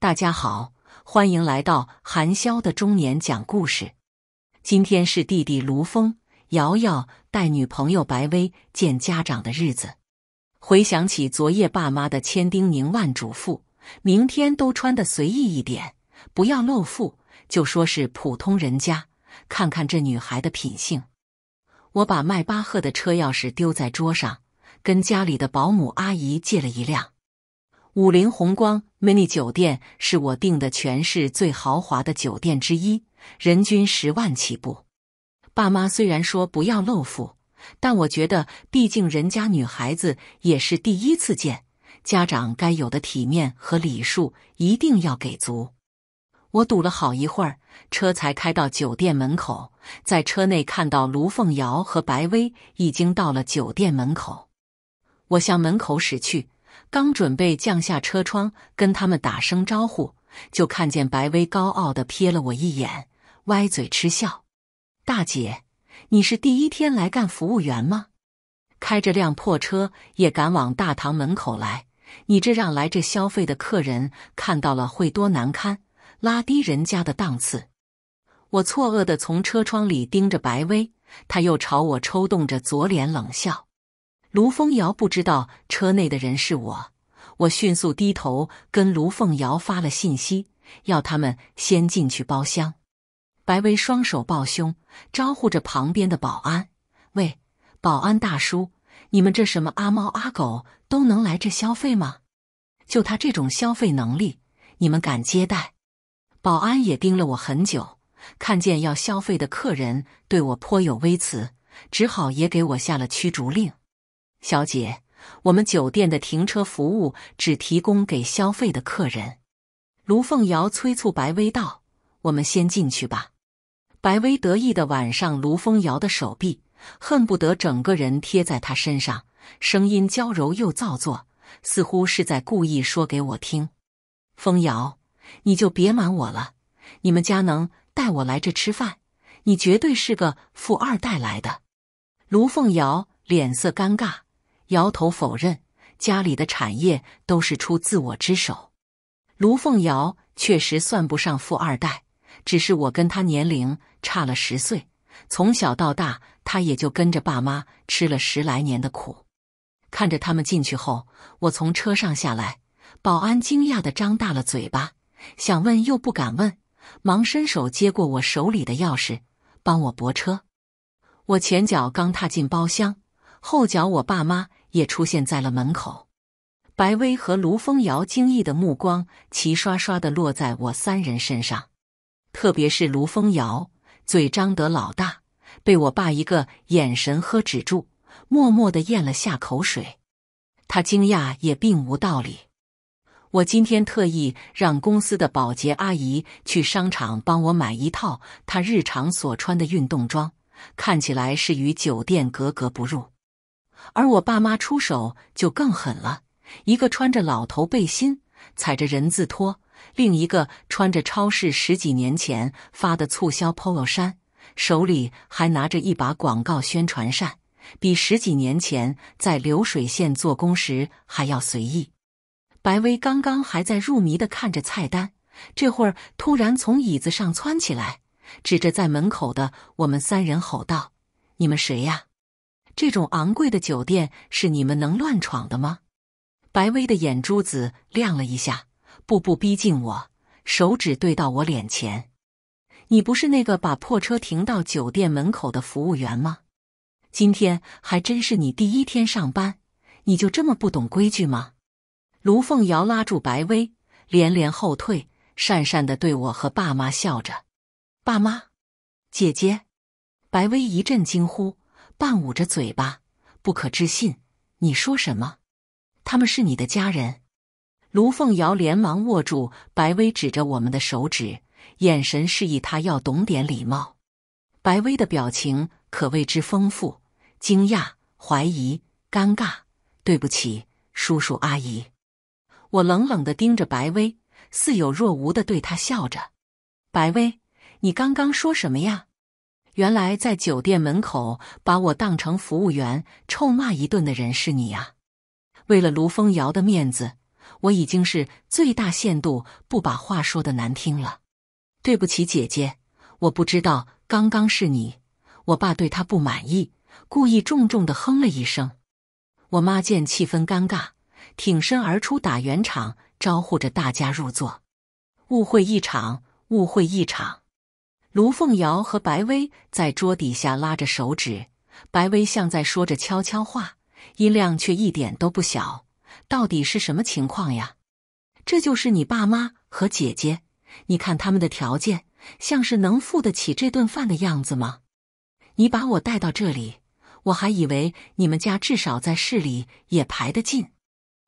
大家好，欢迎来到韩潇的中年讲故事。今天是弟弟卢峰、瑶瑶带女朋友白薇见家长的日子。回想起昨夜爸妈的千叮咛万嘱咐，明天都穿的随意一点，不要露富，就说是普通人家。看看这女孩的品性。我把迈巴赫的车钥匙丢在桌上，跟家里的保姆阿姨借了一辆。五菱宏光 mini 酒店是我订的全市最豪华的酒店之一，人均十万起步。爸妈虽然说不要露富，但我觉得，毕竟人家女孩子也是第一次见，家长该有的体面和礼数一定要给足。我堵了好一会儿，车才开到酒店门口。在车内看到卢凤瑶和白薇已经到了酒店门口，我向门口驶去。刚准备降下车窗跟他们打声招呼，就看见白薇高傲的瞥了我一眼，歪嘴嗤笑：“大姐，你是第一天来干服务员吗？开着辆破车也敢往大堂门口来？你这让来这消费的客人看到了会多难堪，拉低人家的档次。”我错愕的从车窗里盯着白薇，他又朝我抽动着左脸冷笑。卢凤瑶不知道车内的人是我，我迅速低头跟卢凤瑶发了信息，要他们先进去包厢。白薇双手抱胸，招呼着旁边的保安：“喂，保安大叔，你们这什么阿猫阿狗都能来这消费吗？就他这种消费能力，你们敢接待？”保安也盯了我很久，看见要消费的客人对我颇有微词，只好也给我下了驱逐令。小姐，我们酒店的停车服务只提供给消费的客人。卢凤瑶催促白薇道：“我们先进去吧。”白薇得意的挽上卢凤瑶的手臂，恨不得整个人贴在她身上，声音娇柔又造作，似乎是在故意说给我听。“凤瑶，你就别瞒我了，你们家能带我来这吃饭，你绝对是个富二代来的。”卢凤瑶脸色尴尬。摇头否认，家里的产业都是出自我之手。卢凤瑶确实算不上富二代，只是我跟她年龄差了十岁，从小到大她也就跟着爸妈吃了十来年的苦。看着他们进去后，我从车上下来，保安惊讶的张大了嘴巴，想问又不敢问，忙伸手接过我手里的钥匙，帮我泊车。我前脚刚踏进包厢，后脚我爸妈。也出现在了门口，白薇和卢风瑶惊异的目光齐刷刷的落在我三人身上，特别是卢风瑶，嘴张得老大，被我爸一个眼神呵止住，默默的咽了下口水。他惊讶也并无道理。我今天特意让公司的保洁阿姨去商场帮我买一套她日常所穿的运动装，看起来是与酒店格格不入。而我爸妈出手就更狠了，一个穿着老头背心，踩着人字拖；另一个穿着超市十几年前发的促销 polo 衫，手里还拿着一把广告宣传扇，比十几年前在流水线做工时还要随意。白薇刚刚还在入迷的看着菜单，这会儿突然从椅子上窜起来，指着在门口的我们三人吼道：“你们谁呀？”这种昂贵的酒店是你们能乱闯的吗？白薇的眼珠子亮了一下，步步逼近我，手指对到我脸前：“你不是那个把破车停到酒店门口的服务员吗？今天还真是你第一天上班，你就这么不懂规矩吗？”卢凤瑶拉住白薇，连连后退，讪讪的对我和爸妈笑着：“爸妈，姐姐！”白薇一阵惊呼。半捂着嘴巴，不可置信：“你说什么？他们是你的家人？”卢凤瑶连忙握住白薇指着我们的手指，眼神示意他要懂点礼貌。白薇的表情可谓之丰富：惊讶、怀疑、尴尬、对不起，叔叔阿姨。我冷冷的盯着白薇，似有若无的对她笑着：“白薇，你刚刚说什么呀？”原来在酒店门口把我当成服务员臭骂一顿的人是你呀！为了卢风瑶的面子，我已经是最大限度不把话说的难听了。对不起，姐姐，我不知道刚刚是你。我爸对他不满意，故意重重的哼了一声。我妈见气氛尴尬，挺身而出打圆场，招呼着大家入座。误会一场，误会一场。卢凤瑶和白薇在桌底下拉着手指，白薇像在说着悄悄话，音量却一点都不小。到底是什么情况呀？这就是你爸妈和姐姐？你看他们的条件，像是能付得起这顿饭的样子吗？你把我带到这里，我还以为你们家至少在市里也排得进。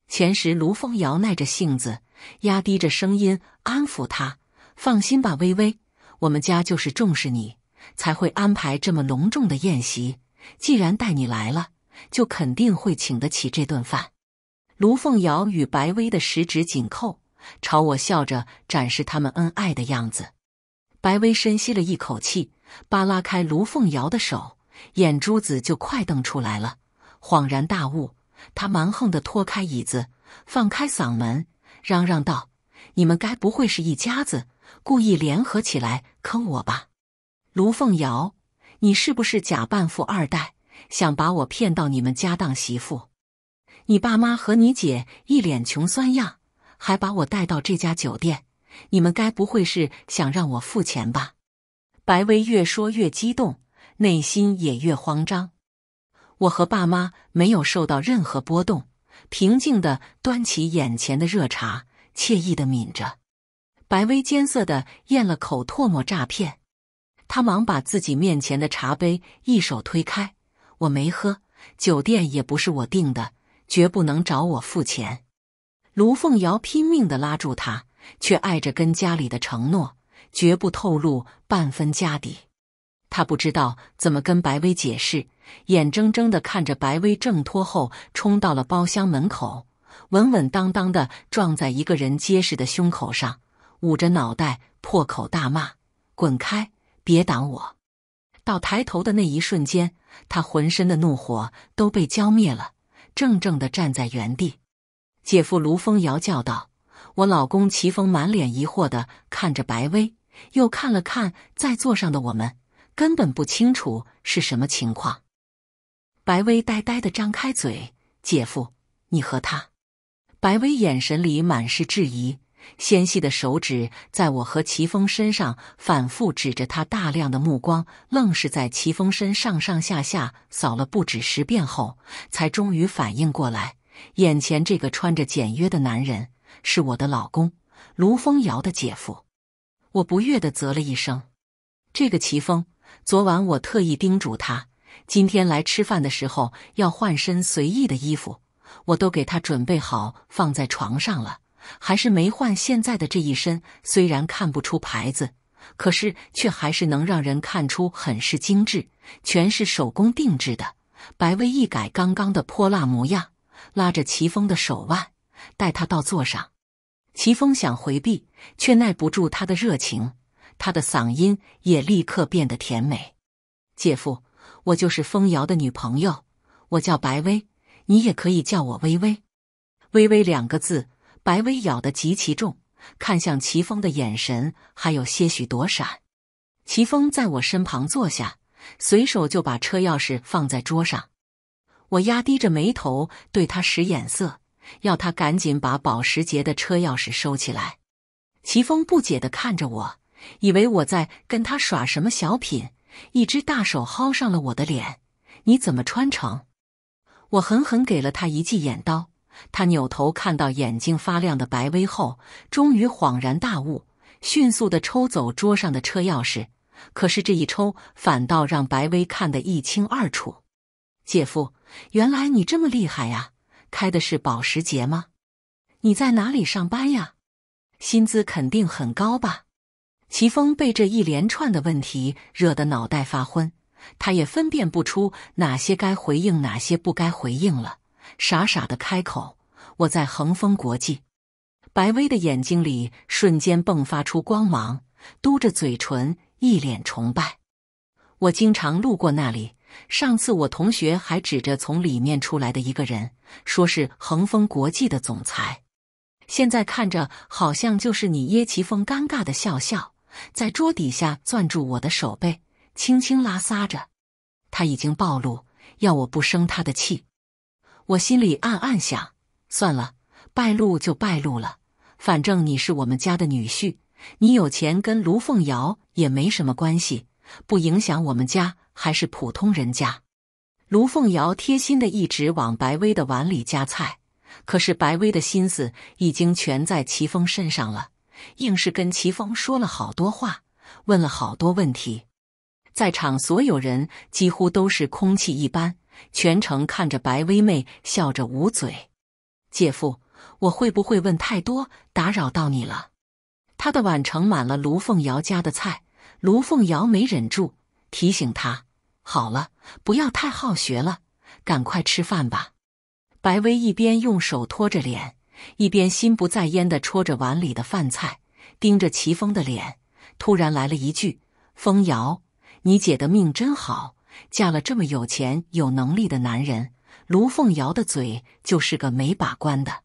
前时，卢凤瑶耐着性子，压低着声音安抚她：“放心吧，微微。”我们家就是重视你，才会安排这么隆重的宴席。既然带你来了，就肯定会请得起这顿饭。卢凤瑶与白薇的十指紧扣，朝我笑着展示他们恩爱的样子。白薇深吸了一口气，扒拉开卢凤瑶的手，眼珠子就快瞪出来了。恍然大悟，他蛮横的拖开椅子，放开嗓门嚷嚷道：“你们该不会是一家子？”故意联合起来坑我吧，卢凤瑶！你是不是假扮富二代，想把我骗到你们家当媳妇？你爸妈和你姐一脸穷酸样，还把我带到这家酒店，你们该不会是想让我付钱吧？白薇越说越激动，内心也越慌张。我和爸妈没有受到任何波动，平静的端起眼前的热茶，惬意的抿着。白薇艰涩的咽了口唾沫，诈骗。他忙把自己面前的茶杯一手推开：“我没喝，酒店也不是我订的，绝不能找我付钱。”卢凤瑶拼命地拉住他，却碍着跟家里的承诺，绝不透露半分家底。他不知道怎么跟白薇解释，眼睁睁地看着白薇挣脱后冲到了包厢门口，稳稳当当地撞在一个人结实的胸口上。捂着脑袋破口大骂：“滚开！别挡我！”到抬头的那一瞬间，他浑身的怒火都被浇灭了，怔怔的站在原地。姐夫卢峰瑶叫道：“我老公齐峰满脸疑惑的看着白薇，又看了看在座上的我们，根本不清楚是什么情况。”白薇呆呆的张开嘴：“姐夫，你和他？”白薇眼神里满是质疑。纤细的手指在我和齐峰身上反复指着他，大量的目光愣是在齐峰身上上下下扫了不止十遍后，才终于反应过来，眼前这个穿着简约的男人是我的老公卢峰瑶的姐夫。我不悦的啧了一声，这个齐峰，昨晚我特意叮嘱他，今天来吃饭的时候要换身随意的衣服，我都给他准备好放在床上了。还是没换现在的这一身，虽然看不出牌子，可是却还是能让人看出很是精致，全是手工定制的。白薇一改刚刚的泼辣模样，拉着齐峰的手腕，带他到座上。齐峰想回避，却耐不住他的热情，他的嗓音也立刻变得甜美。姐夫，我就是风瑶的女朋友，我叫白薇，你也可以叫我微微。微微两个字。白薇咬得极其重，看向齐峰的眼神还有些许躲闪。齐峰在我身旁坐下，随手就把车钥匙放在桌上。我压低着眉头，对他使眼色，要他赶紧把保时捷的车钥匙收起来。齐峰不解的看着我，以为我在跟他耍什么小品。一只大手薅上了我的脸，你怎么穿成？我狠狠给了他一记眼刀。他扭头看到眼睛发亮的白薇后，终于恍然大悟，迅速的抽走桌上的车钥匙。可是这一抽，反倒让白薇看得一清二楚。姐夫，原来你这么厉害呀！开的是保时捷吗？你在哪里上班呀？薪资肯定很高吧？齐峰被这一连串的问题惹得脑袋发昏，他也分辨不出哪些该回应，哪些不该回应了。傻傻的开口：“我在恒丰国际。”白薇的眼睛里瞬间迸发出光芒，嘟着嘴唇，一脸崇拜。我经常路过那里，上次我同学还指着从里面出来的一个人，说是恒丰国际的总裁。现在看着好像就是你。耶奇峰尴尬的笑笑，在桌底下攥住我的手背，轻轻拉撒着。他已经暴露，要我不生他的气。我心里暗暗想：算了，败露就败露了，反正你是我们家的女婿，你有钱跟卢凤瑶也没什么关系，不影响我们家还是普通人家。卢凤瑶贴心的一直往白薇的碗里夹菜，可是白薇的心思已经全在齐峰身上了，硬是跟齐峰说了好多话，问了好多问题，在场所有人几乎都是空气一般。全程看着白薇妹笑着捂嘴，姐夫，我会不会问太多打扰到你了？他的碗盛满了卢凤瑶家的菜，卢凤瑶没忍住提醒他：“好了，不要太好学了，赶快吃饭吧。”白薇一边用手托着脸，一边心不在焉的戳着碗里的饭菜，盯着齐峰的脸，突然来了一句：“风瑶，你姐的命真好。”嫁了这么有钱有能力的男人，卢凤瑶的嘴就是个没把关的。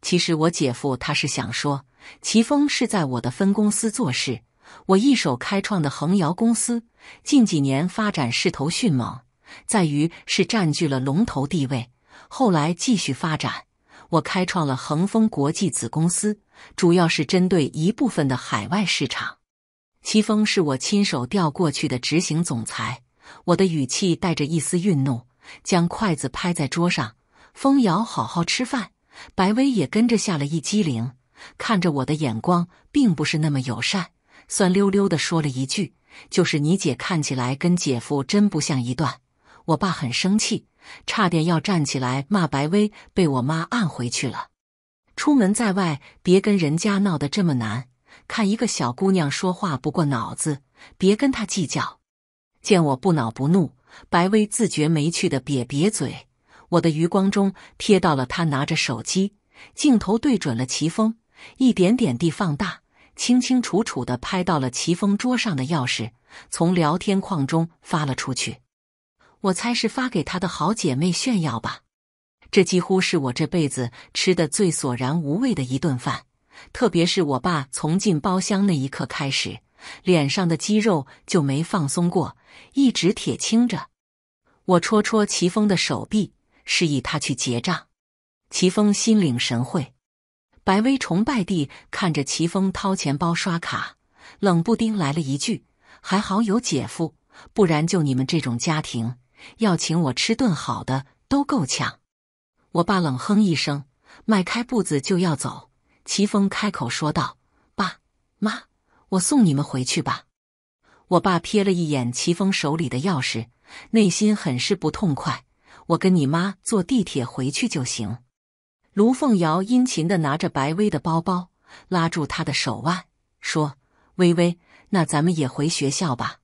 其实我姐夫他是想说，齐峰是在我的分公司做事，我一手开创的恒瑶公司近几年发展势头迅猛，在于是占据了龙头地位。后来继续发展，我开创了恒丰国际子公司，主要是针对一部分的海外市场。齐峰是我亲手调过去的执行总裁。我的语气带着一丝愠怒，将筷子拍在桌上。风瑶，好好吃饭。白薇也跟着下了一激灵，看着我的眼光并不是那么友善，酸溜溜地说了一句：“就是你姐看起来跟姐夫真不像一段。”我爸很生气，差点要站起来骂白薇，被我妈按回去了。出门在外，别跟人家闹得这么难。看一个小姑娘说话不过脑子，别跟她计较。见我不恼不怒，白薇自觉没趣的瘪瘪嘴。我的余光中瞥到了他拿着手机，镜头对准了齐峰，一点点地放大，清清楚楚的拍到了齐峰桌上的钥匙，从聊天框中发了出去。我猜是发给他的好姐妹炫耀吧。这几乎是我这辈子吃的最索然无味的一顿饭，特别是我爸从进包厢那一刻开始。脸上的肌肉就没放松过，一直铁青着。我戳戳齐峰的手臂，示意他去结账。齐峰心领神会。白薇崇拜地看着齐峰掏钱包刷卡，冷不丁来了一句：“还好有姐夫，不然就你们这种家庭，要请我吃顿好的都够呛。”我爸冷哼一声，迈开步子就要走。齐峰开口说道：“爸妈。”我送你们回去吧。我爸瞥了一眼齐峰手里的钥匙，内心很是不痛快。我跟你妈坐地铁回去就行。卢凤瑶殷勤的拿着白薇的包包，拉住她的手腕说：“薇薇，那咱们也回学校吧。”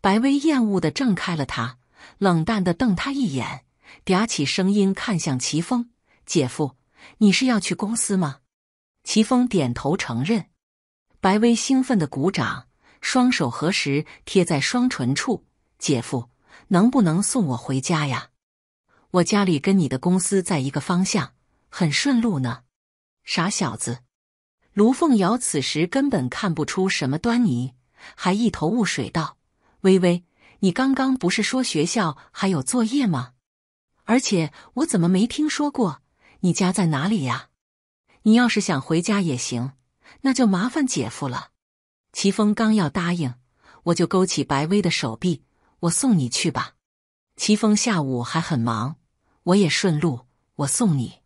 白薇厌恶的挣开了他，冷淡的瞪他一眼，嗲起声音看向齐峰：“姐夫，你是要去公司吗？”齐峰点头承认。白薇兴奋的鼓掌，双手合十贴在双唇处。姐夫，能不能送我回家呀？我家里跟你的公司在一个方向，很顺路呢。傻小子，卢凤瑶此时根本看不出什么端倪，还一头雾水道：“微微，你刚刚不是说学校还有作业吗？而且我怎么没听说过？你家在哪里呀？你要是想回家也行。”那就麻烦姐夫了。齐峰刚要答应，我就勾起白薇的手臂：“我送你去吧。”齐峰下午还很忙，我也顺路，我送你。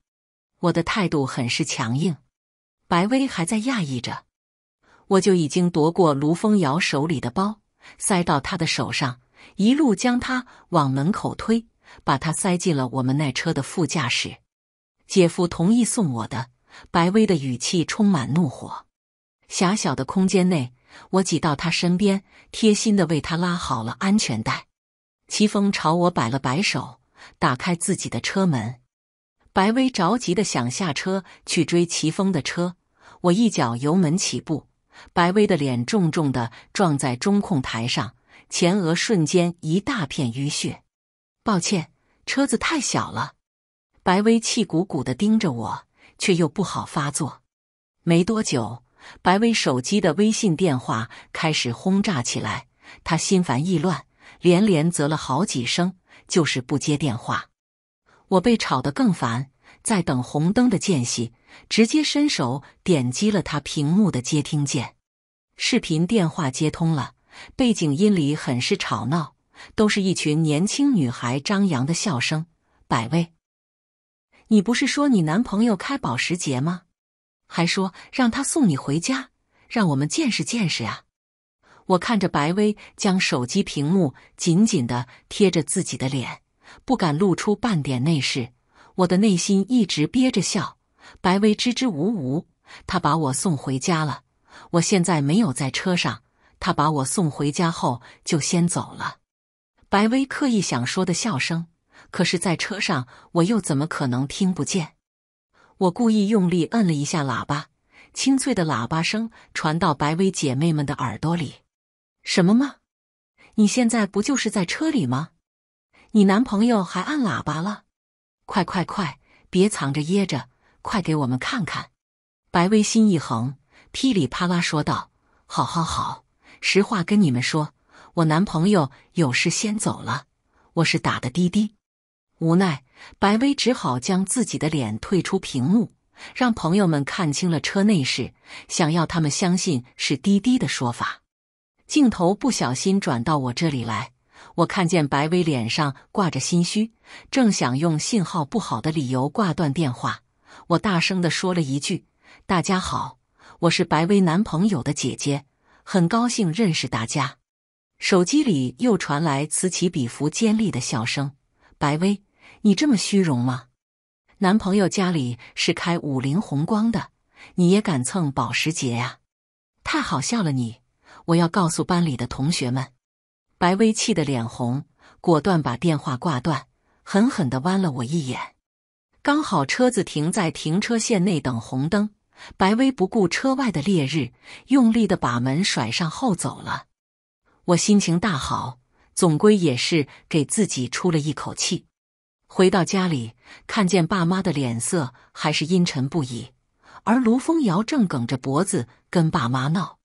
我的态度很是强硬。白薇还在讶异着，我就已经夺过卢峰瑶手里的包，塞到他的手上，一路将他往门口推，把他塞进了我们那车的副驾驶。姐夫同意送我的，白薇的语气充满怒火。狭小的空间内，我挤到他身边，贴心的为他拉好了安全带。齐峰朝我摆了摆手，打开自己的车门。白薇着急的想下车去追齐峰的车，我一脚油门起步，白薇的脸重重的撞在中控台上，前额瞬间一大片淤血。抱歉，车子太小了。白薇气鼓鼓的盯着我，却又不好发作。没多久。白薇手机的微信电话开始轰炸起来，她心烦意乱，连连啧了好几声，就是不接电话。我被吵得更烦，在等红灯的间隙，直接伸手点击了她屏幕的接听键。视频电话接通了，背景音里很是吵闹，都是一群年轻女孩张扬的笑声。百薇，你不是说你男朋友开保时捷吗？还说让他送你回家，让我们见识见识啊！我看着白薇将手机屏幕紧紧的贴着自己的脸，不敢露出半点内饰。我的内心一直憋着笑。白薇支支吾吾，他把我送回家了。我现在没有在车上，他把我送回家后就先走了。白薇刻意想说的笑声，可是，在车上我又怎么可能听不见？我故意用力摁了一下喇叭，清脆的喇叭声传到白薇姐妹们的耳朵里。什么吗？你现在不就是在车里吗？你男朋友还按喇叭了？快快快，别藏着掖着，快给我们看看！白薇心一横，噼里啪啦说道：“好好好，实话跟你们说，我男朋友有事先走了，我是打的滴滴。”无奈，白薇只好将自己的脸退出屏幕，让朋友们看清了车内饰，想要他们相信是滴滴的说法。镜头不小心转到我这里来，我看见白薇脸上挂着心虚，正想用信号不好的理由挂断电话。我大声地说了一句：“大家好，我是白薇男朋友的姐姐，很高兴认识大家。”手机里又传来此起彼伏尖利的笑声，白薇。你这么虚荣吗？男朋友家里是开五菱宏光的，你也敢蹭保时捷呀？太好笑了你！我要告诉班里的同学们。白薇气得脸红，果断把电话挂断，狠狠地剜了我一眼。刚好车子停在停车线内等红灯，白薇不顾车外的烈日，用力的把门甩上后走了。我心情大好，总归也是给自己出了一口气。回到家里，看见爸妈的脸色还是阴沉不已，而卢峰瑶正梗着脖子跟爸妈闹。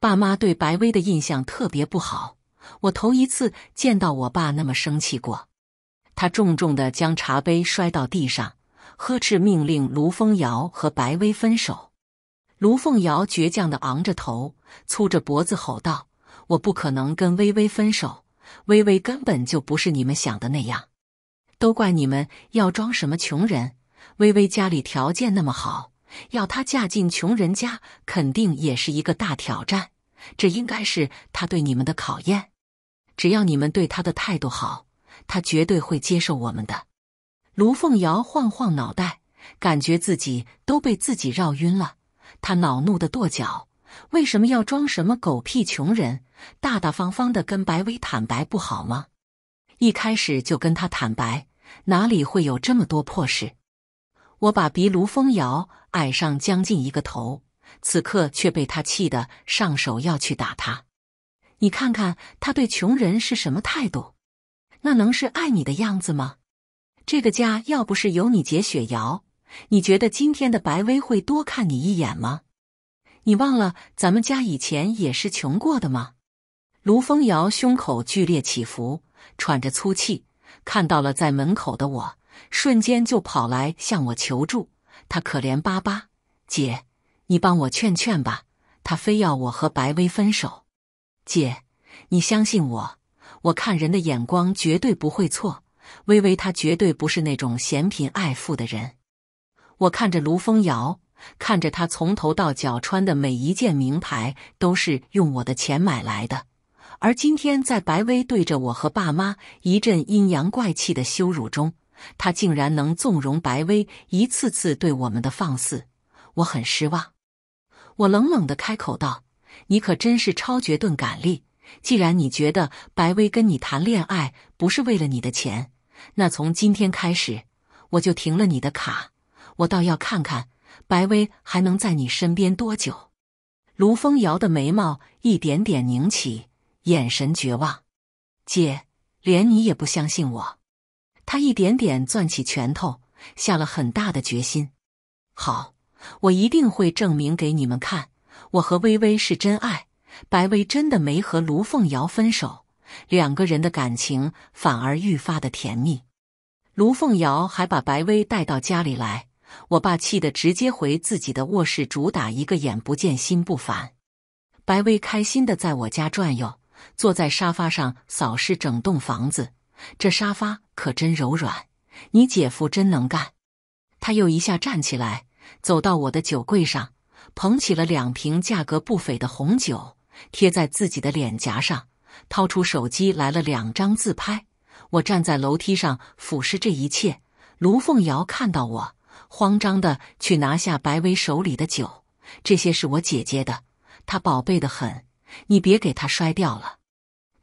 爸妈对白薇的印象特别不好，我头一次见到我爸那么生气过。他重重的将茶杯摔到地上，呵斥命令卢凤瑶和白薇分手。卢凤瑶倔强的昂着头，粗着脖子吼道：“我不可能跟薇薇分手，薇薇根本就不是你们想的那样。”都怪你们要装什么穷人？微微家里条件那么好，要她嫁进穷人家，肯定也是一个大挑战。这应该是她对你们的考验。只要你们对她的态度好，她绝对会接受我们的。卢凤瑶晃晃脑袋，感觉自己都被自己绕晕了。她恼怒地跺脚：“为什么要装什么狗屁穷人？大大方方的跟白薇坦白不好吗？”一开始就跟他坦白，哪里会有这么多破事？我把比卢风摇矮上将近一个头，此刻却被他气得上手要去打他。你看看他对穷人是什么态度？那能是爱你的样子吗？这个家要不是有你姐雪瑶，你觉得今天的白薇会多看你一眼吗？你忘了咱们家以前也是穷过的吗？卢风瑶胸口剧烈起伏。喘着粗气，看到了在门口的我，瞬间就跑来向我求助。他可怜巴巴：“姐，你帮我劝劝吧，他非要我和白薇分手。”姐，你相信我，我看人的眼光绝对不会错。薇薇她绝对不是那种嫌贫爱富的人。我看着卢风瑶，看着他从头到脚穿的每一件名牌，都是用我的钱买来的。而今天，在白薇对着我和爸妈一阵阴阳怪气的羞辱中，他竟然能纵容白薇一次次对我们的放肆，我很失望。我冷冷的开口道：“你可真是超绝钝感力！既然你觉得白薇跟你谈恋爱不是为了你的钱，那从今天开始，我就停了你的卡。我倒要看看白薇还能在你身边多久。”卢风瑶的眉毛一点点拧起。眼神绝望，姐，连你也不相信我。他一点点攥起拳头，下了很大的决心。好，我一定会证明给你们看，我和微微是真爱。白薇真的没和卢凤瑶分手，两个人的感情反而愈发的甜蜜。卢凤瑶还把白薇带到家里来，我爸气得直接回自己的卧室，主打一个眼不见心不烦。白薇开心的在我家转悠。坐在沙发上扫视整栋房子，这沙发可真柔软。你姐夫真能干。他又一下站起来，走到我的酒柜上，捧起了两瓶价格不菲的红酒，贴在自己的脸颊上，掏出手机来了两张自拍。我站在楼梯上俯视这一切。卢凤瑶看到我，慌张的去拿下白薇手里的酒。这些是我姐姐的，她宝贝的很，你别给她摔掉了。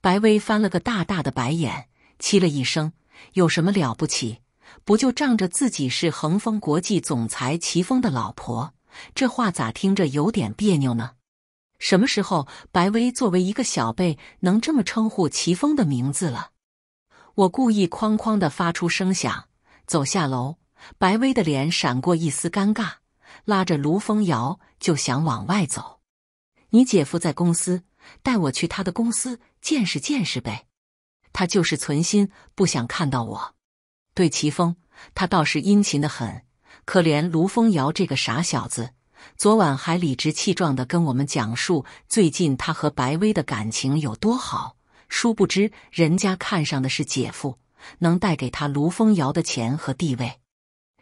白薇翻了个大大的白眼，嘁了一声：“有什么了不起？不就仗着自己是恒丰国际总裁齐峰的老婆？”这话咋听着有点别扭呢？什么时候白薇作为一个小辈能这么称呼齐峰的名字了？我故意哐哐的发出声响，走下楼。白薇的脸闪过一丝尴尬，拉着卢风瑶就想往外走。“你姐夫在公司，带我去他的公司。”见识见识呗，他就是存心不想看到我。对齐峰，他倒是殷勤的很。可怜卢风瑶这个傻小子，昨晚还理直气壮的跟我们讲述最近他和白薇的感情有多好，殊不知人家看上的是姐夫，能带给他卢风瑶的钱和地位。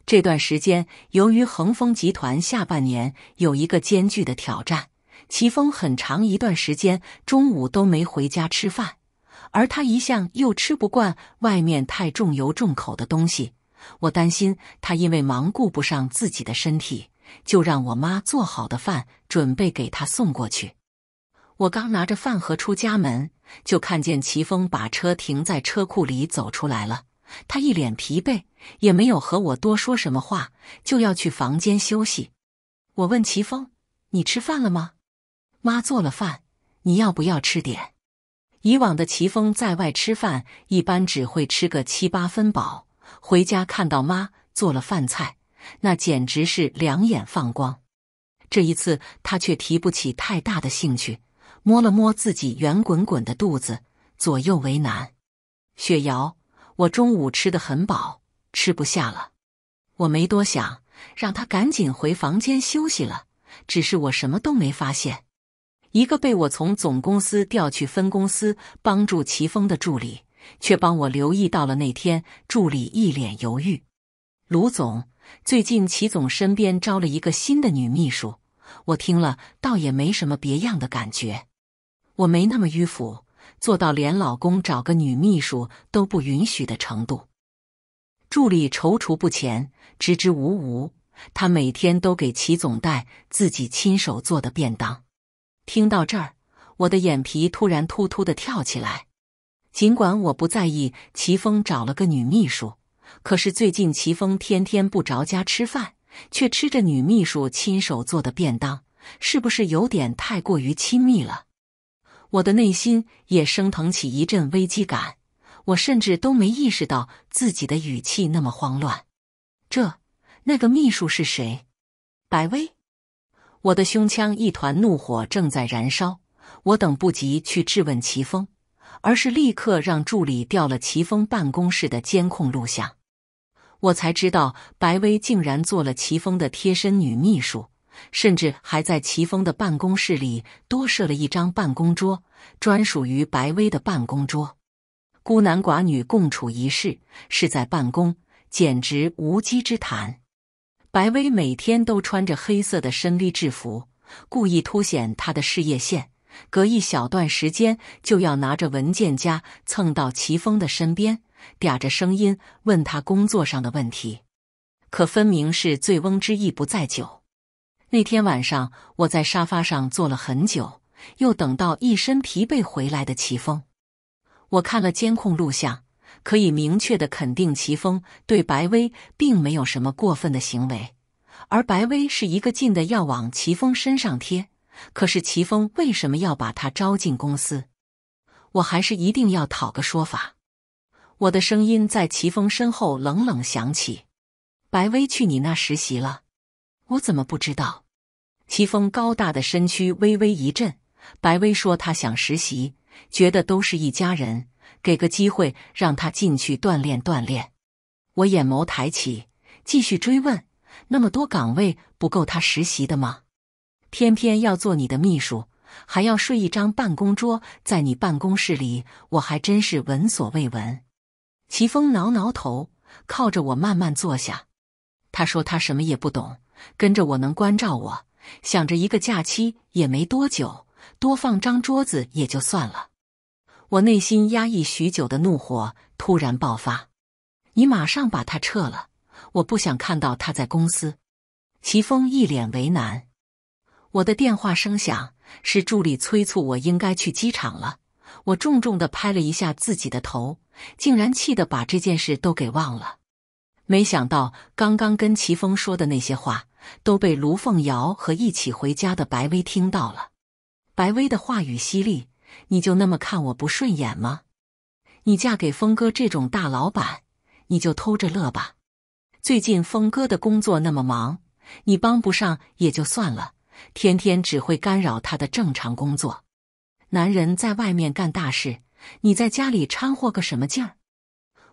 这段时间，由于恒丰集团下半年有一个艰巨的挑战。齐峰很长一段时间中午都没回家吃饭，而他一向又吃不惯外面太重油重口的东西。我担心他因为忙顾不上自己的身体，就让我妈做好的饭准备给他送过去。我刚拿着饭盒出家门，就看见齐峰把车停在车库里走出来了。他一脸疲惫，也没有和我多说什么话，就要去房间休息。我问齐峰：“你吃饭了吗？”妈做了饭，你要不要吃点？以往的齐峰在外吃饭，一般只会吃个七八分饱。回家看到妈做了饭菜，那简直是两眼放光。这一次他却提不起太大的兴趣，摸了摸自己圆滚滚的肚子，左右为难。雪瑶，我中午吃的很饱，吃不下了。我没多想，让他赶紧回房间休息了。只是我什么都没发现。一个被我从总公司调去分公司帮助齐峰的助理，却帮我留意到了那天。助理一脸犹豫：“卢总，最近齐总身边招了一个新的女秘书，我听了倒也没什么别样的感觉。我没那么迂腐，做到连老公找个女秘书都不允许的程度。”助理踌躇不前，支支吾吾。他每天都给齐总带自己亲手做的便当。听到这儿，我的眼皮突然突突的跳起来。尽管我不在意齐峰找了个女秘书，可是最近齐峰天天不着家吃饭，却吃着女秘书亲手做的便当，是不是有点太过于亲密了？我的内心也升腾起一阵危机感。我甚至都没意识到自己的语气那么慌乱。这那个秘书是谁？白薇？我的胸腔一团怒火正在燃烧，我等不及去质问齐峰，而是立刻让助理调了齐峰办公室的监控录像。我才知道，白薇竟然做了齐峰的贴身女秘书，甚至还在齐峰的办公室里多设了一张办公桌，专属于白薇的办公桌。孤男寡女共处一室，是在办公，简直无稽之谈。白薇每天都穿着黑色的深 V 制服，故意凸显她的事业线。隔一小段时间，就要拿着文件夹蹭到齐峰的身边，嗲着声音问他工作上的问题。可分明是醉翁之意不在酒。那天晚上，我在沙发上坐了很久，又等到一身疲惫回来的齐峰。我看了监控录像。可以明确的肯定，齐峰对白薇并没有什么过分的行为，而白薇是一个劲的要往齐峰身上贴。可是齐峰为什么要把他招进公司？我还是一定要讨个说法。我的声音在齐峰身后冷冷响起：“白薇去你那实习了，我怎么不知道？”齐峰高大的身躯微微一震。白薇说：“她想实习，觉得都是一家人。”给个机会让他进去锻炼锻炼，我眼眸抬起，继续追问：那么多岗位不够他实习的吗？偏偏要做你的秘书，还要睡一张办公桌在你办公室里，我还真是闻所未闻。齐峰挠挠头，靠着我慢慢坐下。他说他什么也不懂，跟着我能关照我。想着一个假期也没多久，多放张桌子也就算了。我内心压抑许久的怒火突然爆发，你马上把他撤了！我不想看到他在公司。齐峰一脸为难。我的电话声响，是助理催促我应该去机场了。我重重的拍了一下自己的头，竟然气得把这件事都给忘了。没想到刚刚跟齐峰说的那些话都被卢凤瑶和一起回家的白薇听到了。白薇的话语犀利。你就那么看我不顺眼吗？你嫁给峰哥这种大老板，你就偷着乐吧。最近峰哥的工作那么忙，你帮不上也就算了，天天只会干扰他的正常工作。男人在外面干大事，你在家里掺和个什么劲儿？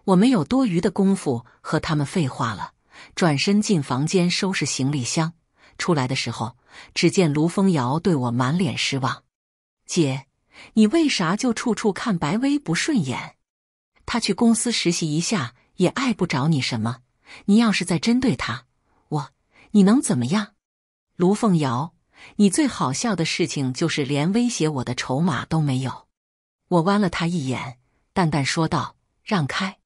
我没有多余的功夫和他们废话了，转身进房间收拾行李箱。出来的时候，只见卢风瑶对我满脸失望，姐。你为啥就处处看白薇不顺眼？她去公司实习一下也碍不着你什么。你要是再针对她，我你能怎么样？卢凤瑶，你最好笑的事情就是连威胁我的筹码都没有。我弯了他一眼，淡淡说道：“让开。”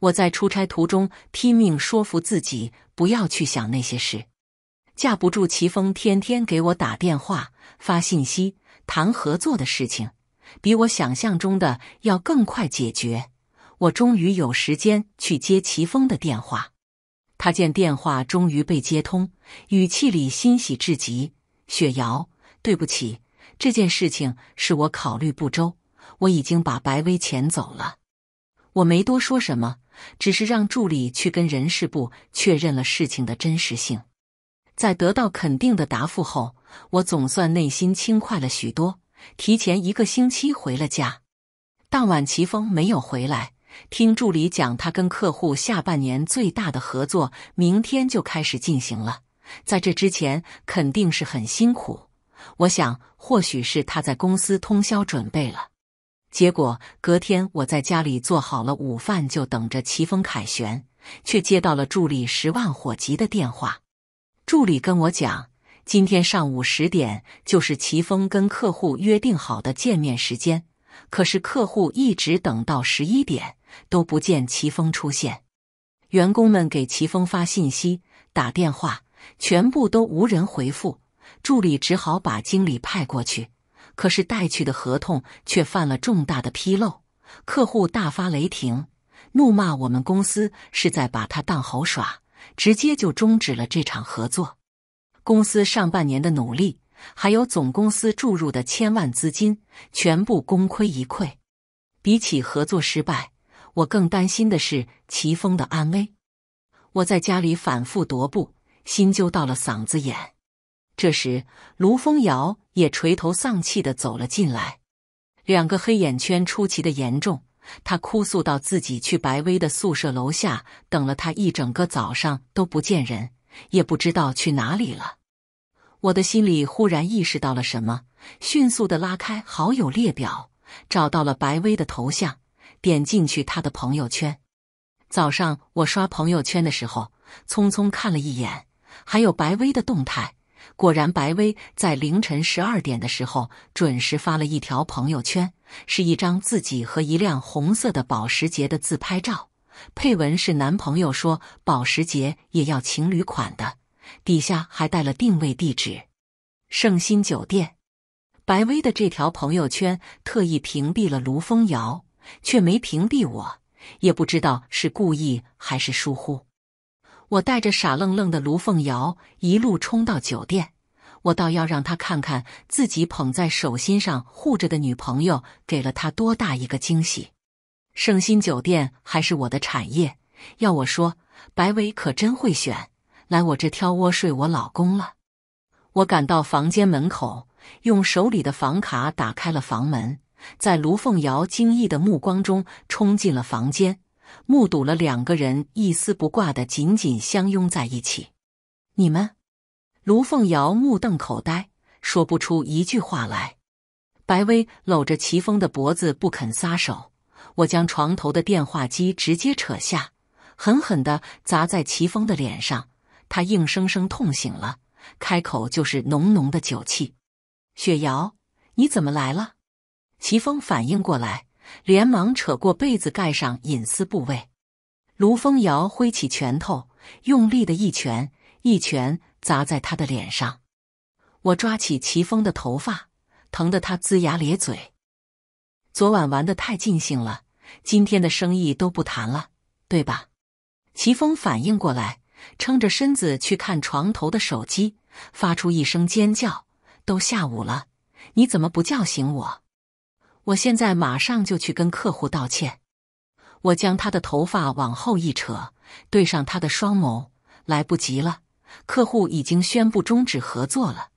我在出差途中拼命说服自己不要去想那些事，架不住齐峰天天给我打电话发信息。谈合作的事情，比我想象中的要更快解决。我终于有时间去接齐峰的电话。他见电话终于被接通，语气里欣喜至极。雪瑶，对不起，这件事情是我考虑不周。我已经把白薇遣走了。我没多说什么，只是让助理去跟人事部确认了事情的真实性。在得到肯定的答复后，我总算内心轻快了许多，提前一个星期回了家。当晚，齐峰没有回来，听助理讲，他跟客户下半年最大的合作明天就开始进行了，在这之前肯定是很辛苦。我想，或许是他在公司通宵准备了。结果隔天，我在家里做好了午饭，就等着齐峰凯旋，却接到了助理十万火急的电话。助理跟我讲，今天上午十点就是齐峰跟客户约定好的见面时间，可是客户一直等到十一点都不见齐峰出现。员工们给齐峰发信息、打电话，全部都无人回复。助理只好把经理派过去，可是带去的合同却犯了重大的纰漏，客户大发雷霆，怒骂我们公司是在把他当猴耍。直接就终止了这场合作，公司上半年的努力，还有总公司注入的千万资金，全部功亏一篑。比起合作失败，我更担心的是齐峰的安危。我在家里反复踱步，心揪到了嗓子眼。这时，卢峰瑶也垂头丧气的走了进来，两个黑眼圈出奇的严重。他哭诉到：“自己去白薇的宿舍楼下等了他一整个早上都不见人，也不知道去哪里了。”我的心里忽然意识到了什么，迅速的拉开好友列表，找到了白薇的头像，点进去他的朋友圈。早上我刷朋友圈的时候，匆匆看了一眼，还有白薇的动态。果然，白薇在凌晨十二点的时候准时发了一条朋友圈，是一张自己和一辆红色的保时捷的自拍照，配文是男朋友说保时捷也要情侣款的，底下还带了定位地址，圣心酒店。白薇的这条朋友圈特意屏蔽了卢峰瑶，却没屏蔽我，也不知道是故意还是疏忽。我带着傻愣愣的卢凤瑶一路冲到酒店，我倒要让他看看自己捧在手心上护着的女朋友给了他多大一个惊喜。盛心酒店还是我的产业，要我说，白伟可真会选，来我这挑窝睡我老公了。我赶到房间门口，用手里的房卡打开了房门，在卢凤瑶惊异的目光中冲进了房间。目睹了两个人一丝不挂的紧紧相拥在一起，你们，卢凤瑶目瞪口呆，说不出一句话来。白薇搂着齐峰的脖子不肯撒手，我将床头的电话机直接扯下，狠狠的砸在齐峰的脸上，他硬生生痛醒了，开口就是浓浓的酒气。雪瑶，你怎么来了？齐峰反应过来。连忙扯过被子盖上隐私部位，卢峰瑶挥起拳头，用力的一拳一拳砸在他的脸上。我抓起齐峰的头发，疼得他龇牙咧嘴。昨晚玩的太尽兴了，今天的生意都不谈了，对吧？齐峰反应过来，撑着身子去看床头的手机，发出一声尖叫：“都下午了，你怎么不叫醒我？”我现在马上就去跟客户道歉。我将他的头发往后一扯，对上他的双眸。来不及了，客户已经宣布终止合作了。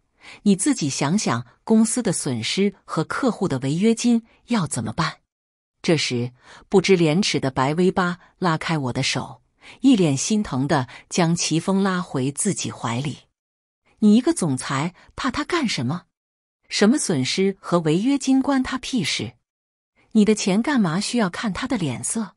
你自己想想，公司的损失和客户的违约金要怎么办？这时，不知廉耻的白威巴拉开我的手，一脸心疼的将齐峰拉回自己怀里。你一个总裁，怕他干什么？什么损失和违约金关他屁事？你的钱干嘛需要看他的脸色？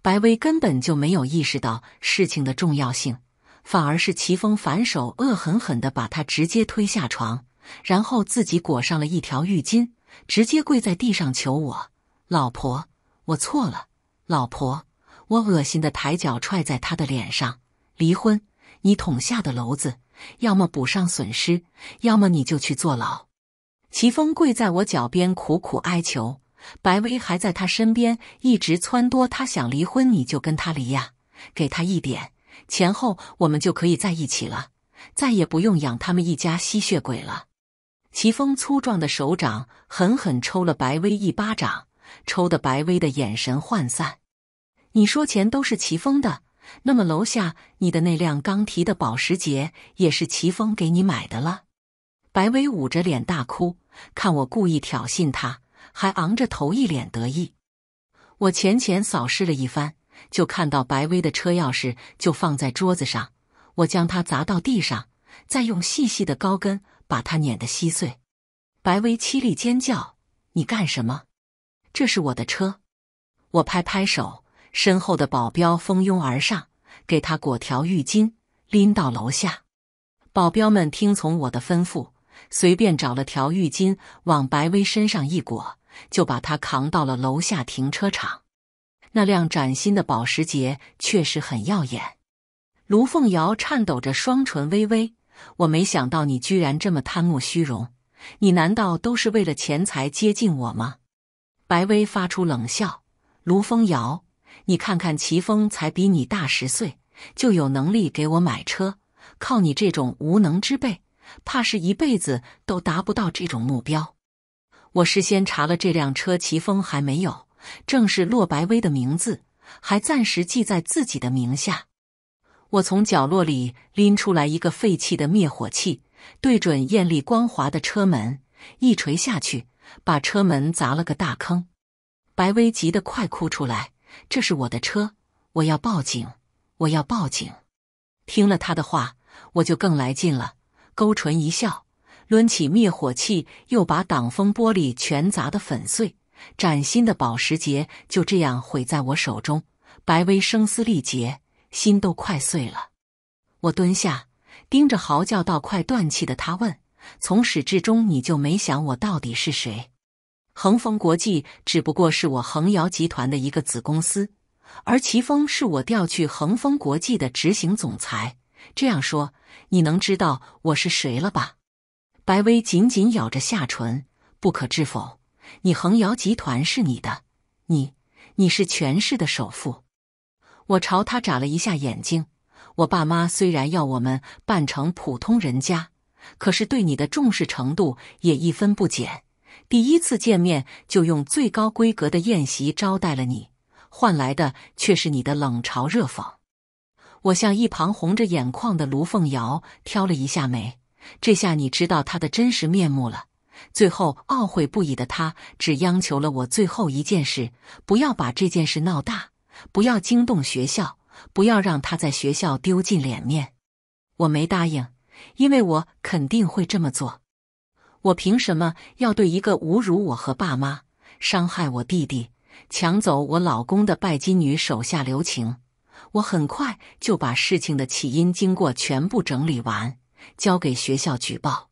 白薇根本就没有意识到事情的重要性，反而是齐峰反手恶狠狠地把他直接推下床，然后自己裹上了一条浴巾，直接跪在地上求我：“老婆，我错了。”老婆，我恶心的抬脚踹在他的脸上：“离婚，你捅下的娄子，要么补上损失，要么你就去坐牢。”齐峰跪在我脚边，苦苦哀求。白薇还在他身边，一直撺掇他想离婚，你就跟他离呀，给他一点前后，我们就可以在一起了，再也不用养他们一家吸血鬼了。齐峰粗壮的手掌狠狠抽了白薇一巴掌，抽得白薇的眼神涣散。你说钱都是齐峰的，那么楼下你的那辆刚提的保时捷也是齐峰给你买的了？白薇捂着脸大哭，看我故意挑衅他，还昂着头一脸得意。我浅浅扫视了一番，就看到白薇的车钥匙就放在桌子上，我将它砸到地上，再用细细的高跟把它碾得稀碎。白薇凄厉尖叫：“你干什么？这是我的车！”我拍拍手，身后的保镖蜂拥而上，给他裹条浴巾，拎到楼下。保镖们听从我的吩咐。随便找了条浴巾，往白薇身上一裹，就把她扛到了楼下停车场。那辆崭新的保时捷确实很耀眼。卢凤瑶颤抖着双唇，微微：“我没想到你居然这么贪慕虚荣，你难道都是为了钱财接近我吗？”白薇发出冷笑：“卢凤瑶，你看看齐峰才比你大十岁，就有能力给我买车，靠你这种无能之辈！”怕是一辈子都达不到这种目标。我事先查了这辆车，齐峰还没有，正是洛白薇的名字，还暂时记在自己的名下。我从角落里拎出来一个废弃的灭火器，对准艳丽光滑的车门一锤下去，把车门砸了个大坑。白薇急得快哭出来：“这是我的车，我要报警，我要报警！”听了他的话，我就更来劲了。勾唇一笑，抡起灭火器，又把挡风玻璃全砸得粉碎。崭新的保时捷就这样毁在我手中。白薇声嘶力竭，心都快碎了。我蹲下，盯着嚎叫到快断气的他问：“从始至终，你就没想我到底是谁？恒丰国际只不过是我恒尧集团的一个子公司，而齐峰是我调去恒丰国际的执行总裁。”这样说。你能知道我是谁了吧？白薇紧紧咬着下唇，不可置否。你恒瑶集团是你的，你你是全市的首富。我朝他眨了一下眼睛。我爸妈虽然要我们扮成普通人家，可是对你的重视程度也一分不减。第一次见面就用最高规格的宴席招待了你，换来的却是你的冷嘲热讽。我向一旁红着眼眶的卢凤瑶挑了一下眉，这下你知道他的真实面目了。最后懊悔不已的他，只央求了我最后一件事：不要把这件事闹大，不要惊动学校，不要让他在学校丢尽脸面。我没答应，因为我肯定会这么做。我凭什么要对一个侮辱我和爸妈、伤害我弟弟、抢走我老公的拜金女手下留情？我很快就把事情的起因、经过全部整理完，交给学校举报。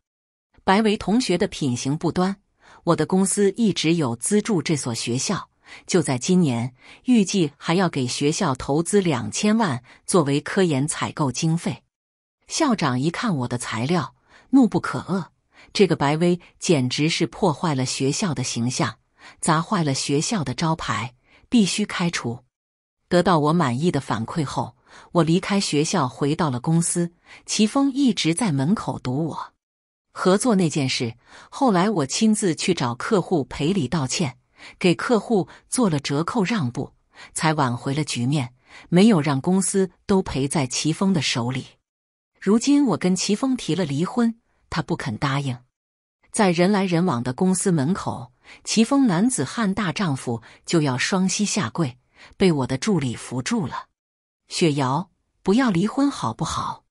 白薇同学的品行不端，我的公司一直有资助这所学校，就在今年，预计还要给学校投资两千万作为科研采购经费。校长一看我的材料，怒不可遏，这个白薇简直是破坏了学校的形象，砸坏了学校的招牌，必须开除。得到我满意的反馈后，我离开学校回到了公司。齐峰一直在门口堵我。合作那件事，后来我亲自去找客户赔礼道歉，给客户做了折扣让步，才挽回了局面，没有让公司都赔在齐峰的手里。如今我跟齐峰提了离婚，他不肯答应。在人来人往的公司门口，齐峰男子汉大丈夫就要双膝下跪。被我的助理扶住了，雪瑶，不要离婚好不好？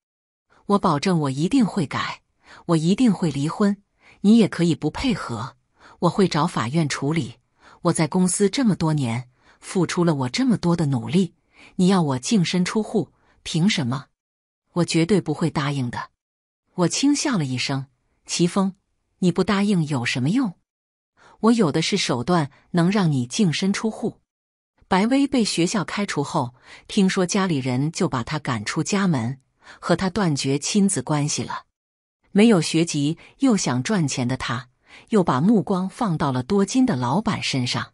我保证，我一定会改，我一定会离婚。你也可以不配合，我会找法院处理。我在公司这么多年，付出了我这么多的努力，你要我净身出户，凭什么？我绝对不会答应的。我轻笑了一声，齐峰，你不答应有什么用？我有的是手段，能让你净身出户。白薇被学校开除后，听说家里人就把她赶出家门，和她断绝亲子关系了。没有学籍又想赚钱的她，又把目光放到了多金的老板身上。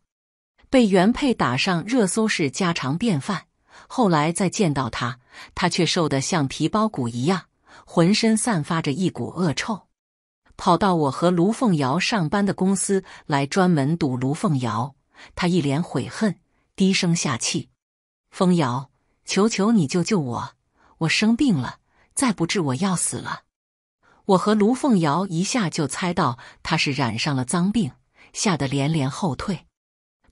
被原配打上热搜是家常便饭。后来再见到他，他却瘦得像皮包骨一样，浑身散发着一股恶臭，跑到我和卢凤瑶上班的公司来专门堵卢凤瑶。他一脸悔恨。低声下气，风瑶，求求你救救我！我生病了，再不治我要死了。我和卢凤瑶一下就猜到他是染上了脏病，吓得连连后退。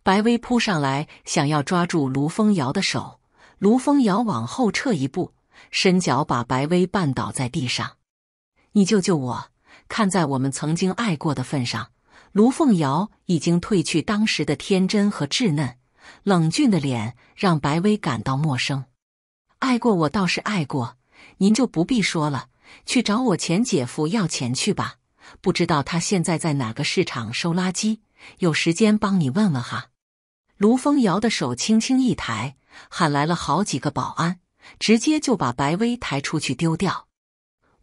白薇扑上来想要抓住卢凤瑶的手，卢凤瑶往后撤一步，伸脚把白薇绊倒在地上。你救救我！看在我们曾经爱过的份上，卢凤瑶已经褪去当时的天真和稚嫩。冷峻的脸让白薇感到陌生。爱过我倒是爱过，您就不必说了。去找我前姐夫要钱去吧。不知道他现在在哪个市场收垃圾，有时间帮你问问哈。卢凤瑶的手轻轻一抬，喊来了好几个保安，直接就把白薇抬出去丢掉。